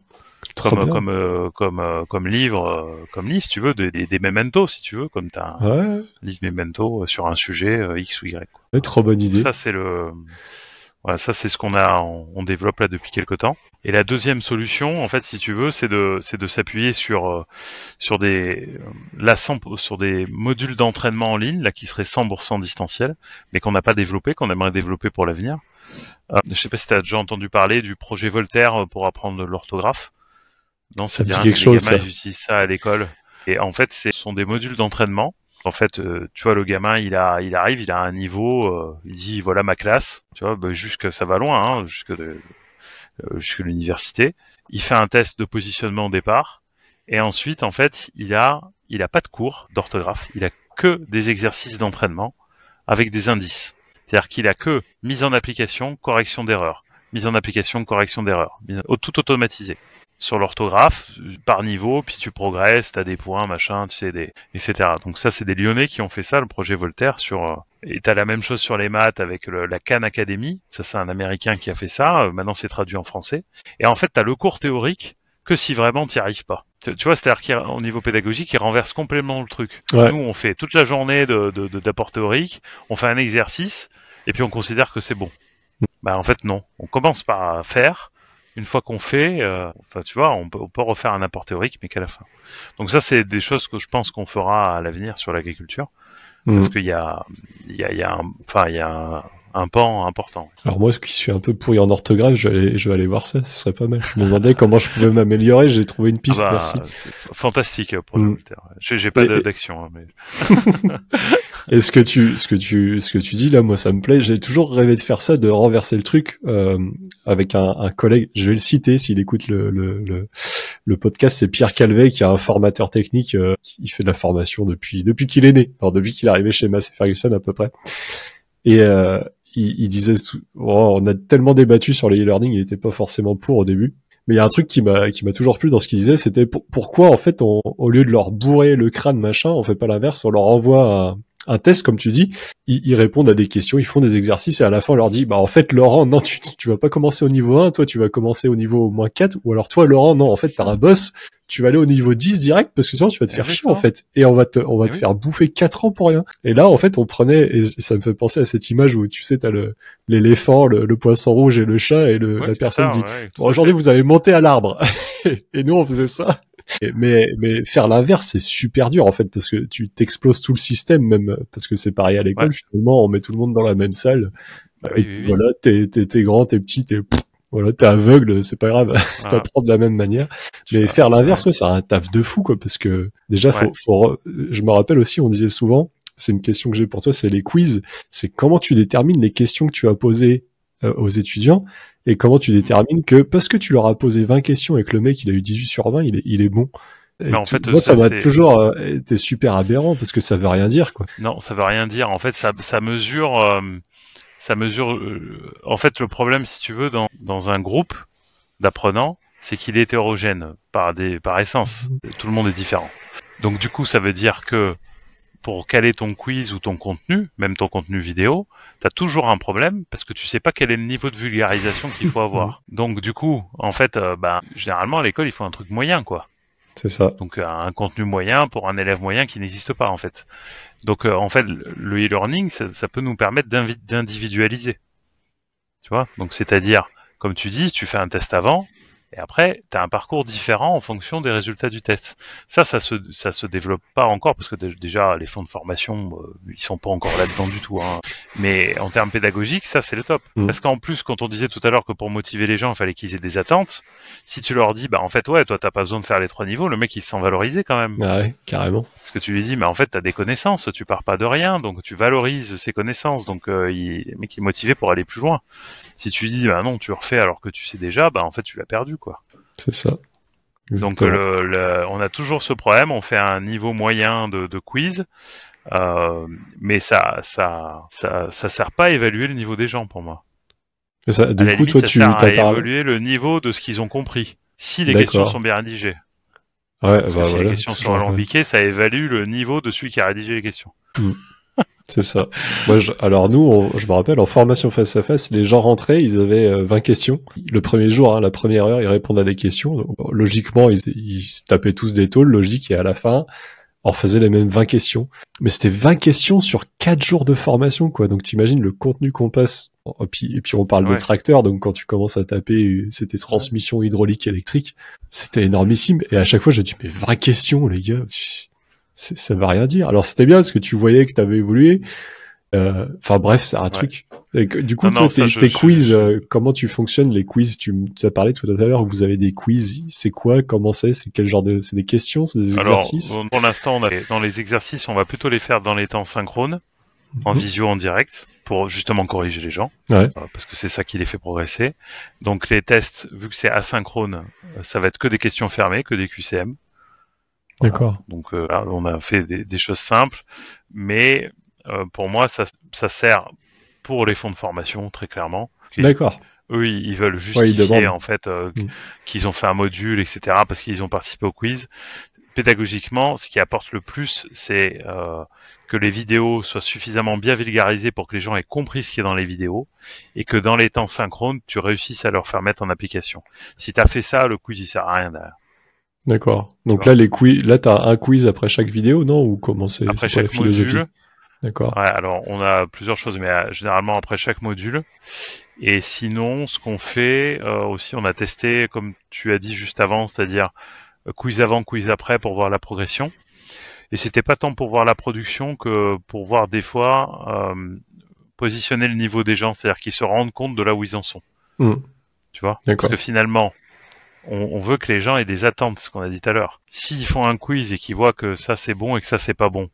comme comme, euh, euh, comme, livre euh, comme livre si tu veux des, des, mementos si tu veux comme tu as un livre memento sur un sujet x ou y quoi. trop bonne idée. Ça c'est le voilà, ça c'est ce qu'on a on, développe là depuis quelques temps. Et la deuxième solution en fait si tu veux c'est de c'est de s'appuyer sur sur des la, sur des modules d'entraînement en ligne là qui seraient 100% distanciels mais qu'on n'a pas développé qu'on aimerait développer pour l'avenir. je sais pas si tu as déjà entendu parler du projet Voltaire pour apprendre l'orthographe. Non, ça ça. ça à l'école. Et en fait, ce sont des modules d'entraînement. En fait, euh, tu vois, le gamin, il, a, il arrive, il a un niveau, euh, il dit voilà ma classe, tu vois, bah, jusque ça va loin, hein, jusqu'à euh, jusque, l'université. Il fait un test de positionnement au départ, et ensuite, en fait, il a, il a pas de cours d'orthographe, il a que des exercices d'entraînement avec des indices. C'est-à-dire qu'il a que mise en application, correction d'erreur, mise en application, correction d'erreur, tout automatisé sur l'orthographe par niveau, puis tu progresses, tu as des points, machin, tu sais, etc. Donc ça, c'est des Lyonnais qui ont fait ça, le projet Voltaire sur. Euh, et t'as la même chose sur les maths avec la Khan Academy. Ça, c'est un Américain qui a fait ça. Euh, maintenant, c'est traduit en français. Et en fait, t'as le cours théorique que si vraiment t'y arrives pas. Tu, vois, c'est-à-dire qu'au niveau pédagogique, il renverse complètement le truc. Nous, on fait toute la journée de, de, d'apport théorique, on fait un exercice, et puis on considère que c'est bon. Mm. Bah en fait non, on commence par faire, une fois qu'on fait, euh, enfin tu vois, on peut, refaire un apport théorique, mais qu'à la fin. Donc ça, c'est des choses que je pense qu'on fera à l'avenir sur l'agriculture, mhm. parce qu'il y a, il y a, il y a, un, enfin il y a un, un pan important. Alors moi, qui suis un peu pourri en orthographe, je vais aller, je vais aller voir ça, ce serait pas mal. Je me demandais comment je pouvais m'améliorer, j'ai trouvé une piste, ah bah, merci. Fantastique pour le mhm. J'ai pas d'action. Hein, mais... Et ce que tu, ce que tu, ce que tu dis là, moi ça me plaît. J'ai toujours rêvé de faire ça, de renverser le truc euh, avec un, collègue. Je vais le citer s'il écoute le, le, podcast. C'est Pierre Calvet qui est un formateur technique. Euh, il fait de la formation depuis depuis qu'il est né. Alors depuis qu'il est arrivé chez Massé Ferguson à peu près. Et euh, il, disait, oh, on a tellement débattu sur le e-learning, il n'était pas forcément pour au début. Mais il y a un truc qui m'a qui m'a toujours plu dans ce qu'il disait, c'était pourquoi en fait au lieu de leur bourrer le crâne machin, on fait pas l'inverse, on leur envoie un, un test, comme tu dis, ils, répondent à des questions, ils font des exercices et à la fin on leur dit, bah en fait Laurent, non, tu, tu vas pas commencer au niveau 1, toi tu vas commencer au niveau au moins 4, ou alors toi Laurent, non, en fait t'as un boss, tu vas aller au niveau 10 direct parce que sinon tu vas te faire chier en fait et on va te on va eh te faire bouffer 4 ans pour rien et là en fait on prenait et ça me fait penser à cette image où tu sais t'as le l'éléphant le, poisson rouge et le chat et la personne dit aujourd'hui vous avez monté à l'arbre et nous on faisait ça mais, mais faire l'inverse, c'est super dur en fait, parce que tu t'exploses tout le système, même parce que c'est pareil à l'école. Finalement, on met tout le monde dans la même salle. et bah voilà, t'es t'es grand, t'es petit, t'es voilà, aveugle, c'est pas grave, t'apprends de la même manière. mais faire l'inverse, ouais, c'est un taf de fou, quoi, parce que déjà, faut, je me rappelle aussi, on disait souvent, c'est une question que j'ai pour toi, c'est les quiz, c'est comment tu détermines les questions que tu as posées euh, aux étudiants et comment tu mhm. détermines que parce que tu leur as posé 20 questions et que le mec il a eu 18 sur 20, il est, il est bon. en fait, moi, ça, m'a toujours euh, été super aberrant parce que ça veut rien dire, quoi. Non, ça veut rien dire. En fait, ça, ça mesure, euh, ça mesure. en fait, le problème, si tu veux, dans, dans un groupe d'apprenants, c'est qu'il est hétérogène par des, par essence. Mhm. Tout le monde est différent. Donc, du coup, ça veut dire que pour caler ton quiz ou ton contenu, même ton contenu vidéo, T'as toujours un problème parce que tu sais pas quel est le niveau de vulgarisation qu'il faut avoir. Donc du coup, en fait, euh, ben, généralement à l'école, il faut un truc moyen, quoi. C'est ça. Donc euh, un contenu moyen pour un élève moyen qui n'existe pas en fait. Donc euh, en fait, le e-learning, ça, ça, peut nous permettre d'individualiser. Tu vois Donc c'est-à-dire, comme tu dis, tu fais un test avant, et après, tu as un parcours différent en fonction des résultats du test. Ça, ça se, ça se développe pas encore parce que déjà, les fonds de formation, euh, ils sont pas encore là-dedans du tout. Hein. Mais en termes pédagogiques, ça, c'est le top. Mmh. Parce qu'en plus, quand on disait tout à l'heure que pour motiver les gens, il fallait qu'ils aient des attentes, si tu leur dis, bah, en fait, ouais, toi, t'as pas besoin de faire les trois niveaux, le mec, il se sent valorisé quand même. Ah ouais, carrément. Parce que tu lui dis, mais en fait, tu as des connaissances, tu pars pas de rien, donc tu valorises ses connaissances, donc euh, le mec, il est motivé pour aller plus loin. Si tu dis bah non, tu refais alors que tu sais déjà, bah en fait tu l'as perdu quoi. C'est ça. Donc euh, on a toujours ce problème, on fait un niveau moyen de, quiz, euh, mais ça ça, ça sert pas à évaluer le niveau des gens pour moi. ça, du coup, tu sert à évaluer le niveau de ce qu'ils ont compris. Si les questions sont bien rédigées. Bah si les questions sont alambiquées, ça évalue le niveau de celui qui a rédigé les questions. Mm. C'est ça. Moi, alors nous, je me rappelle, en formation face à face, les gens rentraient, ils avaient 20 euh, questions. Le premier jour, hein, la première heure, ils répondaient à des questions. logiquement, ils, tapaient tous des tôles, logique, et à la fin, on faisait les mêmes 20 questions. Mais c'était 20 questions sur 4 jours de formation, quoi. Donc t'imagines le contenu qu'on passe. Et puis, on parle de tracteur, donc quand tu commences à taper, euh, c'était transmission hydraulique électrique, c'était énormissime. Et à chaque fois, je dis, mais 20 questions, les gars ça va rien dire. Alors c'était bien parce que tu voyais que tu avais évolué. Euh, enfin bref, c'est un truc. du coup, tes, quiz, euh, comment tu fonctionnes les quiz Tu as parlé tout à l'heure, vous avez des quiz. C'est quoi Comment c'est C'est quel genre de C'est des questions C'est des Alors, Pour l'instant, dans les exercices, on va plutôt les faire dans les temps synchrones, en mhm. visio, en direct, pour justement corriger les gens, parce que c'est ça qui les fait progresser. Donc les tests, vu que c'est asynchrone, euh, ça va être que des questions fermées, que des QCM. D'accord. Donc euh, on a fait des, choses simples, mais euh, pour moi, ça, ça, sert pour les fonds de formation, très clairement. D'accord. Eux, ils veulent justifier en fait euh, mm. qu'ils ont fait un module, etc., parce qu'ils ont participé au quiz. Pédagogiquement, ce qui apporte le plus, c'est que les vidéos soient suffisamment bien vulgarisées pour que les gens aient compris ce qui est dans les vidéos et que dans les temps synchrones, tu réussisses à leur faire mettre en application. Si tu as fait ça, le quiz, il sert à rien derrière. D'accord. Donc là, les quiz, là, t'as un quiz après chaque vidéo, non Ou comment c'est Après chaque module. D'accord. alors, on a plusieurs choses, mais euh, généralement après chaque module. Et sinon, ce qu'on fait euh, aussi, on a testé, comme tu as dit juste avant, c'est-à-dire euh, quiz avant, quiz après pour voir la progression. Et c'était pas tant pour voir la production que pour voir des fois positionner le niveau des gens, c'est-à-dire qu'ils se rendent compte de là où ils en sont. Mmh. Tu vois Parce que finalement, on, veut que les gens aient des attentes, ce qu'on a dit tout à l'heure. S'ils font un quiz et qu'ils voient que ça c'est bon et que ça c'est pas bon,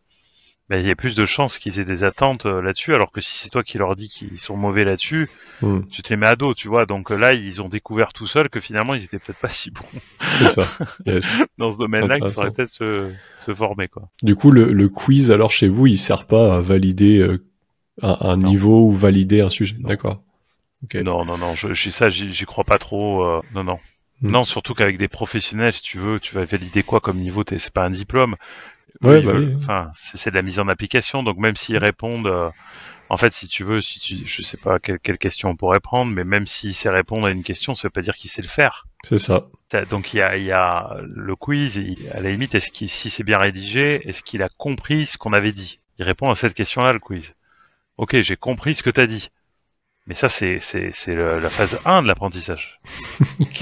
ben, il y a plus de chances qu'ils aient des attentes euh, là-dessus, alors que si c'est toi qui leur dis qu'ils sont mauvais là-dessus, hmm. tu te les mets à dos, tu vois. Donc euh, là, ils ont découvert tout seuls que finalement, ils étaient peut-être pas si bons. C'est ça. Dans ce domaine-là, ils faudrait peut-être se, se, former, quoi. Du coup, le, le, quiz, alors chez vous, il sert pas à valider euh, un, niveau ou valider un sujet. D'accord. Non, non, non, je, je ça, j'y crois pas trop. non, non. Mm. Non, surtout qu'avec des professionnels, si tu veux, tu vas valider quoi comme niveau C'est pas un diplôme. Ouais, bah c'est de la mise en application. Donc même s'ils mm. répondent, euh, en fait, si tu veux, si tu, je sais pas quelle, quelle question on pourrait prendre, mais même s'ils sait répondre à une question, ça veut pas dire qu'il sait le faire. C'est ça. Donc il y a, y a, le quiz. à la limite, est-ce si c'est bien rédigé, est-ce qu'il a compris ce qu'on avait dit Il répond à cette question-là, le quiz. Ok, j'ai compris ce que t'as dit. Mais ça, c'est la, la, phase 1 de l'apprentissage.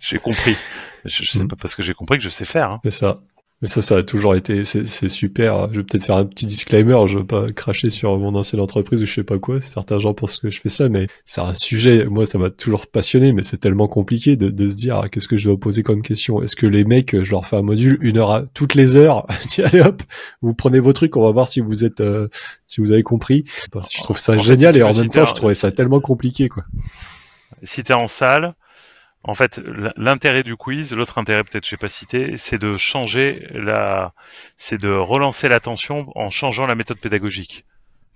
j'ai compris. Je, sais mm. pas parce que j'ai compris que je sais faire. Hein. C'est ça. Mais ça, ça a toujours été, c'est super. Je vais peut-être faire un petit disclaimer, je veux pas cracher sur mon ancienne entreprise ou je sais pas quoi. Certains gens pensent que je fais ça, mais c'est un sujet. Moi, ça m'a toujours passionné, mais c'est tellement compliqué de, se dire ah, qu'est-ce que je dois poser comme question. Est-ce que les mecs, je leur fais un module une heure à, toutes les heures, allez hop, vous prenez vos trucs, on va voir si vous êtes, euh, si vous avez compris. je trouve ça génial et en même temps, je trouvais ça tellement compliqué, quoi. Si t'es en salle, en fait, l'intérêt du quiz, l'autre intérêt peut-être que je sais pas cité, c'est de changer la, c'est de relancer l'attention en changeant la méthode pédagogique.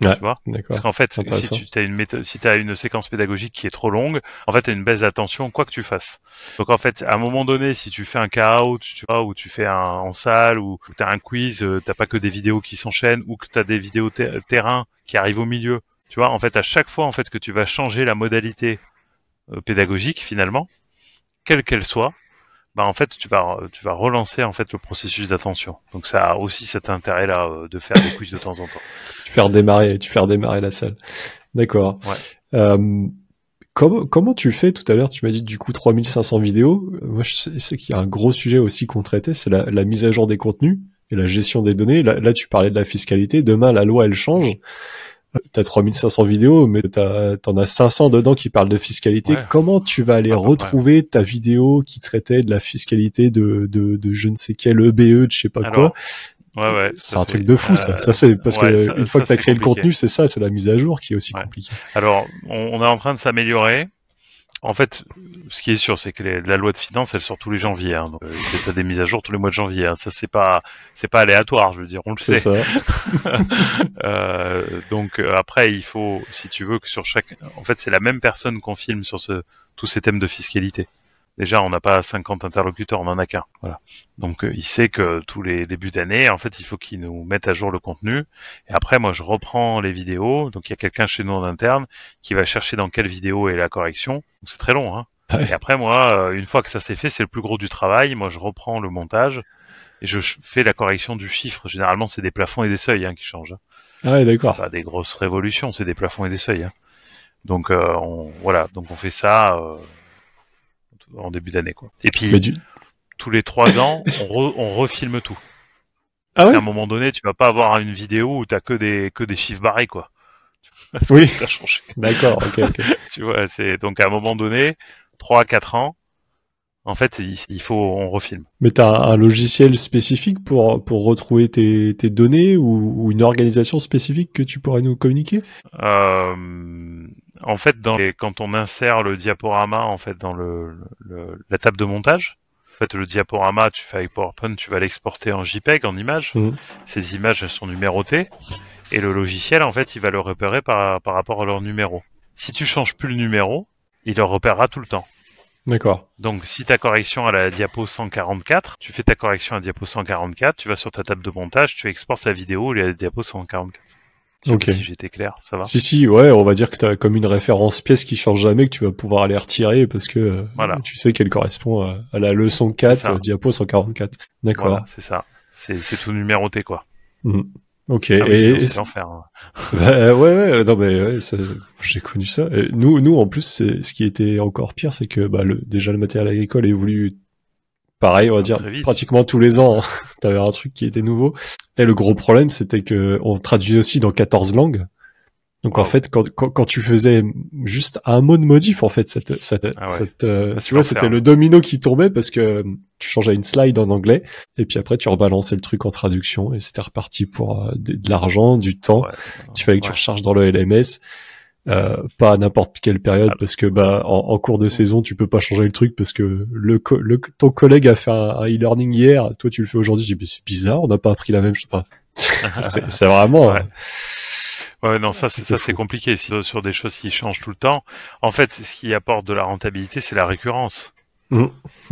Ouais, tu Parce qu'en fait, si tu as une méthode, si as une séquence pédagogique qui est trop longue, en fait, tu as une baisse d'attention quoi que tu fasses. Donc en fait, à un moment donné, si tu fais un carao, tu vois, ou tu fais un en salle, ou tu as un quiz, euh, t'as pas que des vidéos qui s'enchaînent, ou que tu as des vidéos terrain qui arrivent au milieu. Tu vois, en fait, à chaque fois en fait que tu vas changer la modalité euh, pédagogique finalement, quelle qu'elle soit, bah en fait tu vas tu vas relancer en fait le processus d'attention. Donc ça a aussi cet intérêt là euh, de faire des quiz de temps en temps. tu fais redémarrer, tu fais redémarrer la salle. D'accord. Ouais. Euh, comment, comment tu fais tout à l'heure Tu m'as dit du coup 3500 vidéos. Moi, je sais, qu'il y a un gros sujet aussi qu'on traitait, c'est la, la, mise à jour des contenus et la gestion des données. Là, là, tu parlais de la fiscalité. Demain, la loi, elle change t'as 3500 vidéos, mais t'en as, 500 dedans qui parlent de fiscalité. Comment tu vas aller retrouver ta vidéo qui traitait de la fiscalité de, de, de je ne sais quel EBE, e, de je sais pas quoi ouais, ouais, c'est un truc de fou, ça. Euh, ça c'est parce que une fois que t'as créé le contenu, c'est ça, c'est la mise à jour qui est aussi compliquée. Alors, on, est en train de s'améliorer. En fait, ce qui est sûr, c'est que la loi de finances, elle sort tous les janvier. Hein, euh, il y a c'est des mises à jour tous les mois de janvier. Hein. ça, c'est pas, aléatoire, je veux dire, on le sait. Euh, donc euh, après, il faut, si tu veux, que sur chaque, en fait, c'est la même personne qu'on filme sur ce, tous ces thèmes de fiscalité. Déjà, on n'a pas 50 interlocuteurs, on en a qu'un. Voilà. Donc, euh, il sait que tous les débuts d'année, en fait, il faut qu'il nous mette à jour le contenu. Et après, moi, je reprends les vidéos. Donc, il y a quelqu'un chez nous en interne qui va chercher dans quelle vidéo est la correction. C'est très long. Hein. Ah et après, moi, euh, une fois que ça s'est fait, c'est le plus gros du travail. Moi, je reprends le montage et je fais la correction du chiffre. Généralement, c'est des plafonds et des seuils hein, qui changent. Hein. Ah ouais, d'accord. pas des grosses révolutions, c'est des plafonds et des seuils. Donc, euh, on, voilà, donc on fait ça en début d'année. quoi. Et puis, tous les trois ans, on, refilme tout. Ah à un moment donné, tu vas pas avoir une vidéo où t'as que des que des chiffres barrés quoi. oui. Ça change. D'accord. ok. tu vois, c'est donc à un moment donné, trois à 4 ans, en fait, il faut on refilme. Mais t'as un logiciel spécifique pour pour retrouver tes, données ou, une organisation spécifique que tu pourrais nous communiquer euh, en fait, quand on insère le diaporama en fait dans la table de montage, fait, le diaporama, tu fais avec PowerPoint, tu vas l'exporter en JPEG, en image. Mhm. Ces images sont numérotées et le logiciel, en fait, il va le repérer par, par rapport à leur numéro. Si tu changes plus le numéro, il le repérera tout le temps. D'accord. Donc, si ta correction à la diapo 144, tu fais ta correction à la diapo 144, tu vas sur ta table de montage, tu exportes la vidéo et la diapo 144 si j'étais clair, ça va. Si si, ouais, on va dire que tu as comme une référence pièce qui change jamais que tu vas pouvoir aller retirer parce que euh, voilà. tu sais qu'elle correspond à, la leçon 4, diapo 144. D'accord. c'est ça. C'est tout numéroté quoi. Mmh. Ok. Ah et hein. bah, ouais, ouais, euh, non mais j'ai connu ça. nous, nous en plus, c'est ce qui était encore pire, c'est que bah, déjà le matériel agricole évolue pareil, on va dire, pratiquement tous les ans, hein. t'avais un truc qui était nouveau. Et le gros problème, c'était que on traduisait aussi dans 14 langues. Donc en fait, quand, quand, tu faisais juste un mot de modif, en fait, cette, cette, ah euh, ah, tu vois, c'était le hein. domino qui tombait parce que euh, tu changeais une slide en anglais et puis après tu rebalançais le truc en traduction et c'était reparti pour euh, de, l'argent, du temps Tu qu'il que tu recharges dans le LMS. Euh, pas à n'importe quelle période parce que bah en, cours de saison tu peux pas changer le truc parce que le, ton collègue a fait un, e-learning hier, toi tu le fais aujourd'hui, c'est bizarre, on n'a pas appris la même chose. c'est vraiment. Ouais. Hein. non, ça, ah, c'est, ça, c'est compliqué. sur des choses qui changent tout le temps, en fait, ce qui apporte de la rentabilité, c'est la récurrence. Mmh. Mmh.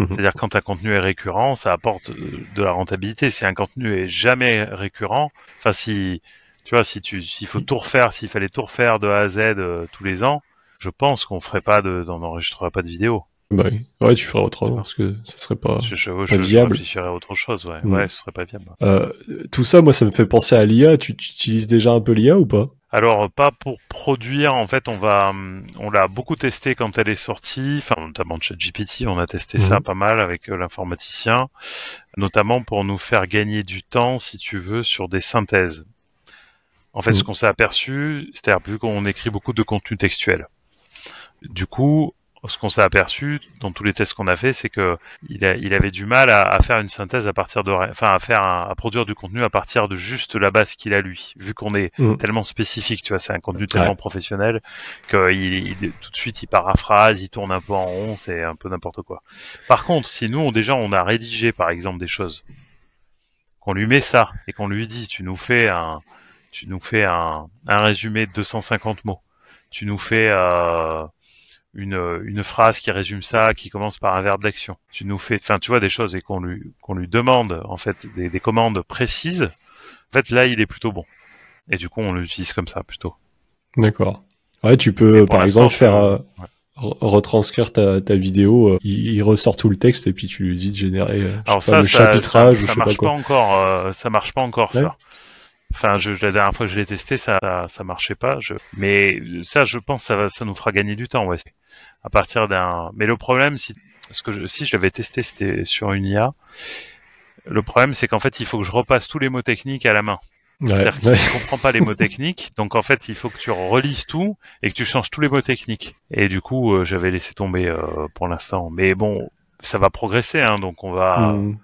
C'est-à-dire, quand un contenu est récurrent, ça apporte euh, de la rentabilité. Si un contenu est jamais récurrent, enfin, si, tu vois, si tu, s'il faut tout refaire, s'il fallait tout refaire de A à Z euh, tous les ans, je pense qu'on ferait pas de, on n'enregistrerait pas de vidéo. Bah oui. Ouais, tu feras chose, parce que ça serait pas, je, je, viable. Je à autre chose, ouais. Mm. Ouais, ce serait pas viable. Euh, tout ça, moi, ça me fait penser à l'IA. Tu, utilises déjà un peu l'IA ou pas alors pas pour produire, en fait on va hum, on l'a beaucoup testé quand elle est sortie, enfin notamment ChatGPT, on a testé mm. ça pas mal avec euh, l'informaticien, notamment pour nous faire gagner du temps si tu veux sur des synthèses. En fait, ce mm. qu'on s'est aperçu, c'est-à-dire vu qu'on écrit beaucoup de contenu textuel, du coup, ce qu'on s'est aperçu dans tous les tests qu'on a fait, c'est que il, avait du mal à, faire une synthèse à partir de, enfin à faire, à produire du contenu à partir de juste la base qu'il a lui. Vu qu'on est mm. tellement spécifique, tu vois, c'est un contenu tellement professionnel que tout de suite il paraphrase, il tourne un peu en rond, c'est un peu n'importe quoi. Par contre, si nous déjà on a rédigé par exemple des choses, qu'on lui met ça et qu'on lui dit, tu nous fais un tu nous fais un, résumé de 250 mots. Tu nous fais euh, une, phrase qui résume ça, qui commence par un verbe d'action. Tu nous fais, enfin, tu vois des choses et qu'on lui, qu'on lui demande en fait des, commandes précises. En fait, là, il est plutôt bon. Et du coup, on l'utilise comme ça plutôt. D'accord. Ouais, tu peux par exemple faire euh, euh, retranscrire ta, vidéo. il, ressort tout le texte et puis tu lui dis de générer. le chapitrage. Ça, je marche pas, encore. ça marche pas encore ça. Enfin, je, la dernière fois que je l'ai testé, ça, ça marchait pas. Je... Mais ça, je pense, ça, ça nous fera gagner du temps, ouais. À partir d'un. Mais le problème, si, ce que je, si je l'avais testé, c'était sur une IA. Le problème, c'est qu'en fait, il faut que je repasse tous les mots techniques à la main. C'est-à-dire qu'il ne comprend pas les mots techniques, donc en fait il faut que tu relises tout et que tu changes tous les mots techniques. Et du coup, euh, j'avais laissé tomber euh, pour l'instant. Mais bon, ça va progresser, hein, donc on va. Mm.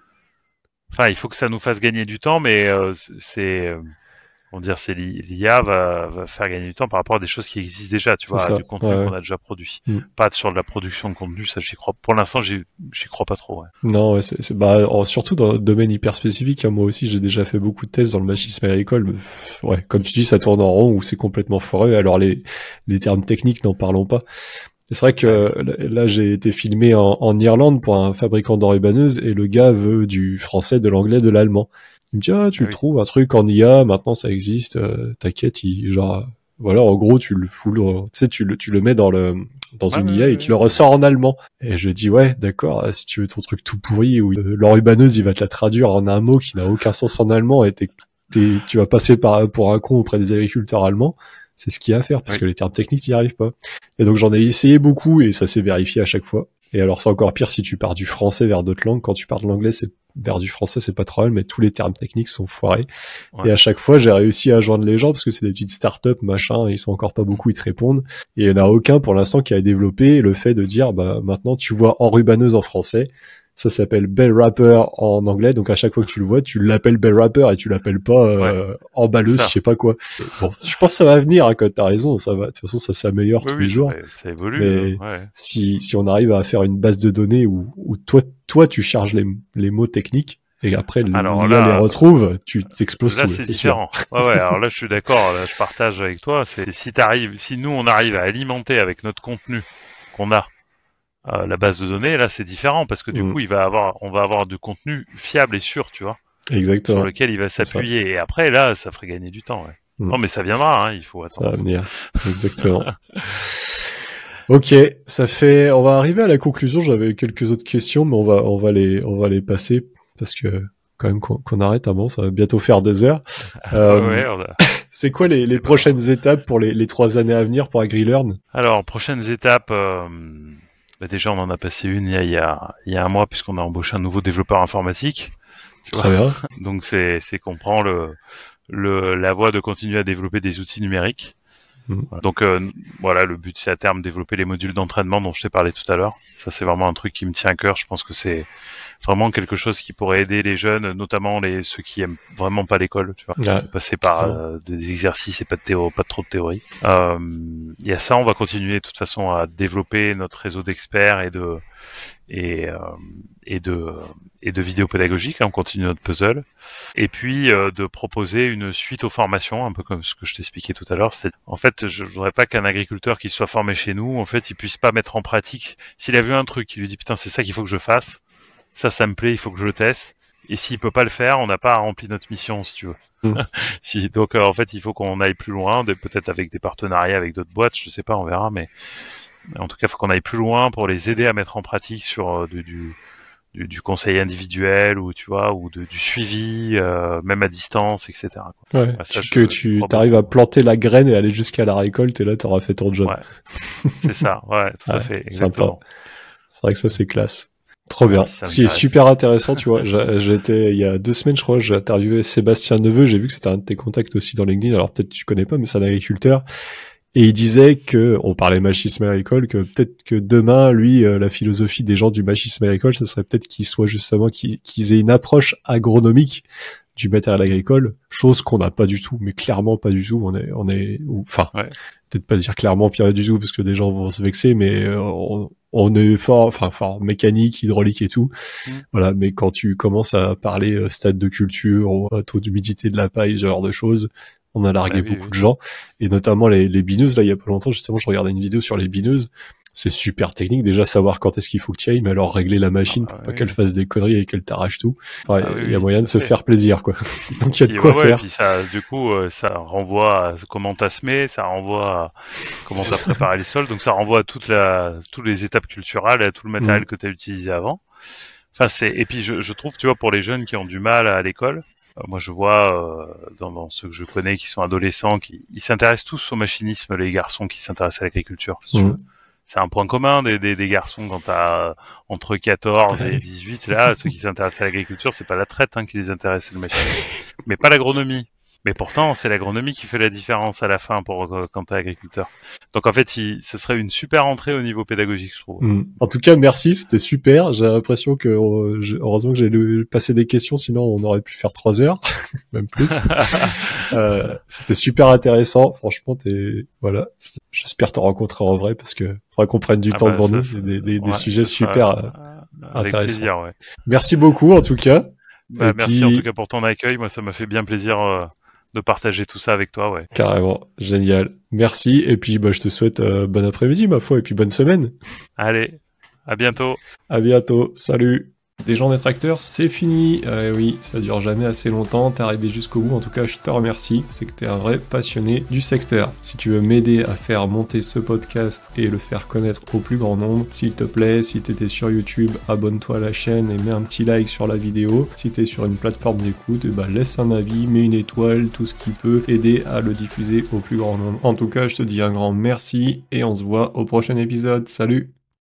Enfin, il faut que ça nous fasse gagner du temps, mais euh, c'est. Euh, on dire, c'est l'IA va, faire gagner du temps par rapport à des choses qui existent déjà, tu vois, du contenu qu'on a déjà produit. Mm. Pas sur de la production de contenu, ça j'y crois. Pour l'instant, j'y crois pas trop. Non, c'est bah surtout dans le domaine hyper spécifique. Hein, moi aussi, j'ai déjà fait beaucoup de tests dans le machisme agricole. ouais, comme tu dis, ça tourne en rond ou c'est complètement foireux. Alors les les termes techniques, n'en parlons pas. C'est vrai que là, j'ai été filmé en, Irlande pour un fabricant d'or et le gars veut du français, de l'anglais, de l'allemand. Il me dit, ah, tu ah trouves un truc en IA, maintenant ça existe, euh, t'inquiète, genre, voilà, en gros, tu le fous, euh, tu sais, tu le, tu le mets dans le, dans une IA et tu le ressors en allemand. Et je dis, ouais, d'accord, euh, si tu veux ton truc tout pourri ou euh, il va te la traduire en un mot qui n'a aucun sens en allemand et tu vas passer par, pour un con auprès des agriculteurs allemands. C'est ce qu'il y a à faire, parce que les termes techniques, n'y arrivent pas. Et donc j'en ai essayé beaucoup et ça s'est vérifié à chaque fois. Et alors c'est encore pire si tu pars du français vers d'autres langues. Quand tu pars de l'anglais, c'est vers du français, c'est pas trop mal, mais tous les termes techniques sont foirés. Et à chaque fois, j'ai réussi à joindre les gens parce que c'est des petites startups, machin, et ils sont encore pas beaucoup, ils te répondent. Et il n'y en a aucun pour l'instant qui a développé le fait de dire, bah, maintenant, tu vois rubaneuse en français ça s'appelle Bell Rapper en anglais, donc à chaque fois que tu le vois, tu l'appelles Bell Rapper et tu l'appelles pas euh, emballeuse, je sais pas quoi. Bon, je pense que ça va venir, hein, quand t'as raison, ça va. De toute façon, ça s'améliore tous les jours. Ça, évolue. Mais hein. si, si on arrive à faire une base de données où, où toi, toi, tu charges les, les mots techniques, et après on les retrouve, tu t'exploses Là, c'est différent. Ouais, ouais, alors là, je suis d'accord, je partage avec toi. C'est si t'arrives, si nous on arrive à alimenter avec notre contenu qu'on a euh, la base de données, là, c'est différent parce que du mm. coup, il va avoir, on va avoir du contenu fiable et sûr, tu vois. Exactement. Sur lequel il va s'appuyer. Et après, là, ça ferait gagner du temps. Mm. Non, mais ça viendra, hein, il faut attendre. Ça va Exactement. Ok, ça fait. On va arriver à la conclusion. J'avais quelques autres questions, mais on va, on va les, on va les passer parce que quand même qu'on arrête avant, ça va bientôt faire deux heures. Euh, C'est quoi les, prochaines étapes pour les, trois années à venir pour AgriLearn Alors prochaines étapes. Euh, bah, déjà, on en a passé une il y a, un mois, puisqu'on a embauché un nouveau développeur informatique. Donc, c'est qu'on prend le, la voie de continuer à développer des outils numériques. Mm. Donc euh, voilà, le but c'est à terme développer les modules d'entraînement dont je t'ai parlé tout à l'heure. Ça c'est vraiment un truc qui me tient à cœur. Je pense que c'est vraiment quelque chose qui pourrait aider les jeunes, notamment les ceux qui aiment vraiment pas l'école, tu vois, passer par euh, des exercices et pas de théo, pas trop de théorie. Euh, y a ça, on va continuer de toute façon à développer notre réseau d'experts et de et, euh, et de et de vidéos pédagogiques. Hein, on continue notre puzzle et puis euh, de proposer une suite aux formations, un peu comme ce que je t'expliquais tout à l'heure. En fait, je voudrais pas qu'un agriculteur qui soit formé chez nous, en fait, il puisse pas mettre en pratique. S'il a vu un truc, il lui dit putain c'est ça qu'il faut que je fasse ça, ça me plaît, il faut que je le teste. Et s'il peut pas le faire, on n'a pas rempli notre mission, si tu veux. Mm. si, donc, euh, en fait, il faut qu'on aille plus loin, peut-être avec des partenariats avec d'autres boîtes, je ne sais pas, on verra, mais en tout cas, il faut qu'on aille plus loin pour les aider à mettre en pratique sur euh, du, conseil individuel ou tu vois, ou du suivi, euh, même à distance, etc. Quoi. que tu arrives à planter la graine et aller jusqu'à la récolte, et là, tu auras fait ton job. c'est ça, tout à fait. C'est vrai que ça, c'est classe. Trop bien. Ah, c'est super intéressant, tu vois. J'étais il y a deux semaines, je crois, j'ai interviewé Sébastien Neveu. J'ai vu que c'était un de tes contacts aussi dans LinkedIn. Alors peut-être tu connais pas, mais c'est un agriculteur. Et il disait que, on parlait machisme agricole, que peut-être que demain, lui, euh, la philosophie des gens du machisme agricole, ce serait peut-être qu'ils soient justement qu'ils aient une approche agronomique du matériel agricole, chose qu'on n'a pas du tout, mais clairement pas du tout. On est, on est, enfin, peut-être pas dire clairement Pierre, du tout parce que des gens vont se vexer, mais euh, on, on est fort, enfin fort mécanique, hydraulique et tout. Mm. Voilà, mais quand tu commences à parler euh, stade de culture, euh, taux d'humidité de la paille, ce genre de choses, on a largué beaucoup de gens et notamment les, les bineuses. Là, il y a pas longtemps, justement, je regardais une vidéo sur les bineuses c'est super technique. Déjà, savoir quand est-ce qu'il faut que tu ailles, mais alors régler la machine ah pour pas qu'elle fasse des conneries et qu'elle t'arrache tout. Ah il y a moyen de se faire plaisir, quoi. Donc, il y a de quoi faire. Et puis ça, du coup, euh, ça renvoie à comment t'as semé, ça renvoie à comment t'as préparé les sols, donc ça renvoie à toute la, toutes les étapes culturelles, à tout le matériel que mm. que t'as utilisé avant. Enfin, c'est et puis je, trouve, tu vois, pour les jeunes qui ont du mal à l'école, euh, moi je vois euh, dans, ceux que je connais qui sont adolescents, qui ils s'intéressent tous au machinisme, les garçons qui s'intéressent à l'agriculture c'est un point commun des, garçons quand t'as euh, entre 14 et 18 là, ceux qui s'intéressent à l'agriculture, c'est pas la traite hein, qui les intéresse, le machin, mais pas l'agronomie. Mais pourtant, c'est l'agronomie qui fait la différence à la fin pour euh, quand t'es agriculteur. Donc en fait, ce serait une super entrée au niveau pédagogique, je trouve. Hmm. En tout cas, merci, c'était super. J'ai l'impression que euh, heureusement que j'ai passé des questions, sinon on aurait pu faire trois heures, même plus. Euh, c'était super intéressant. Franchement, t'es voilà. J'espère te rencontrer en vrai parce que faudra qu'on prenne du ah temps pour bah, devant nous. C'est des, des, des sujets super intéressants. Merci beaucoup en tout cas. Bah, merci en tout cas pour ton accueil. Moi, ça m'a fait bien plaisir de partager tout ça avec toi. Ouais. Carrément, génial. Merci. Et puis, bah, je te souhaite bonne euh, bon après-midi, ma foi, et puis bonne semaine. Allez, à bientôt. À bientôt. Salut. Des gens détracteurs, c'est fini. Euh, oui, ça dure jamais assez longtemps. T'es arrivé jusqu'au bout. En tout cas, je te remercie. C'est que t'es un vrai passionné du secteur. Si tu veux m'aider à faire monter ce podcast et le faire connaître au plus grand nombre, s'il te plaît, si t'étais sur YouTube, abonne-toi à la chaîne et mets un petit like sur la vidéo. Si t'es sur une plateforme d'écoute, bah, laisse un avis, mets une étoile, tout ce qui peut aider à le diffuser au plus grand nombre. En tout cas, je te dis un grand merci et on se voit au prochain épisode. Salut!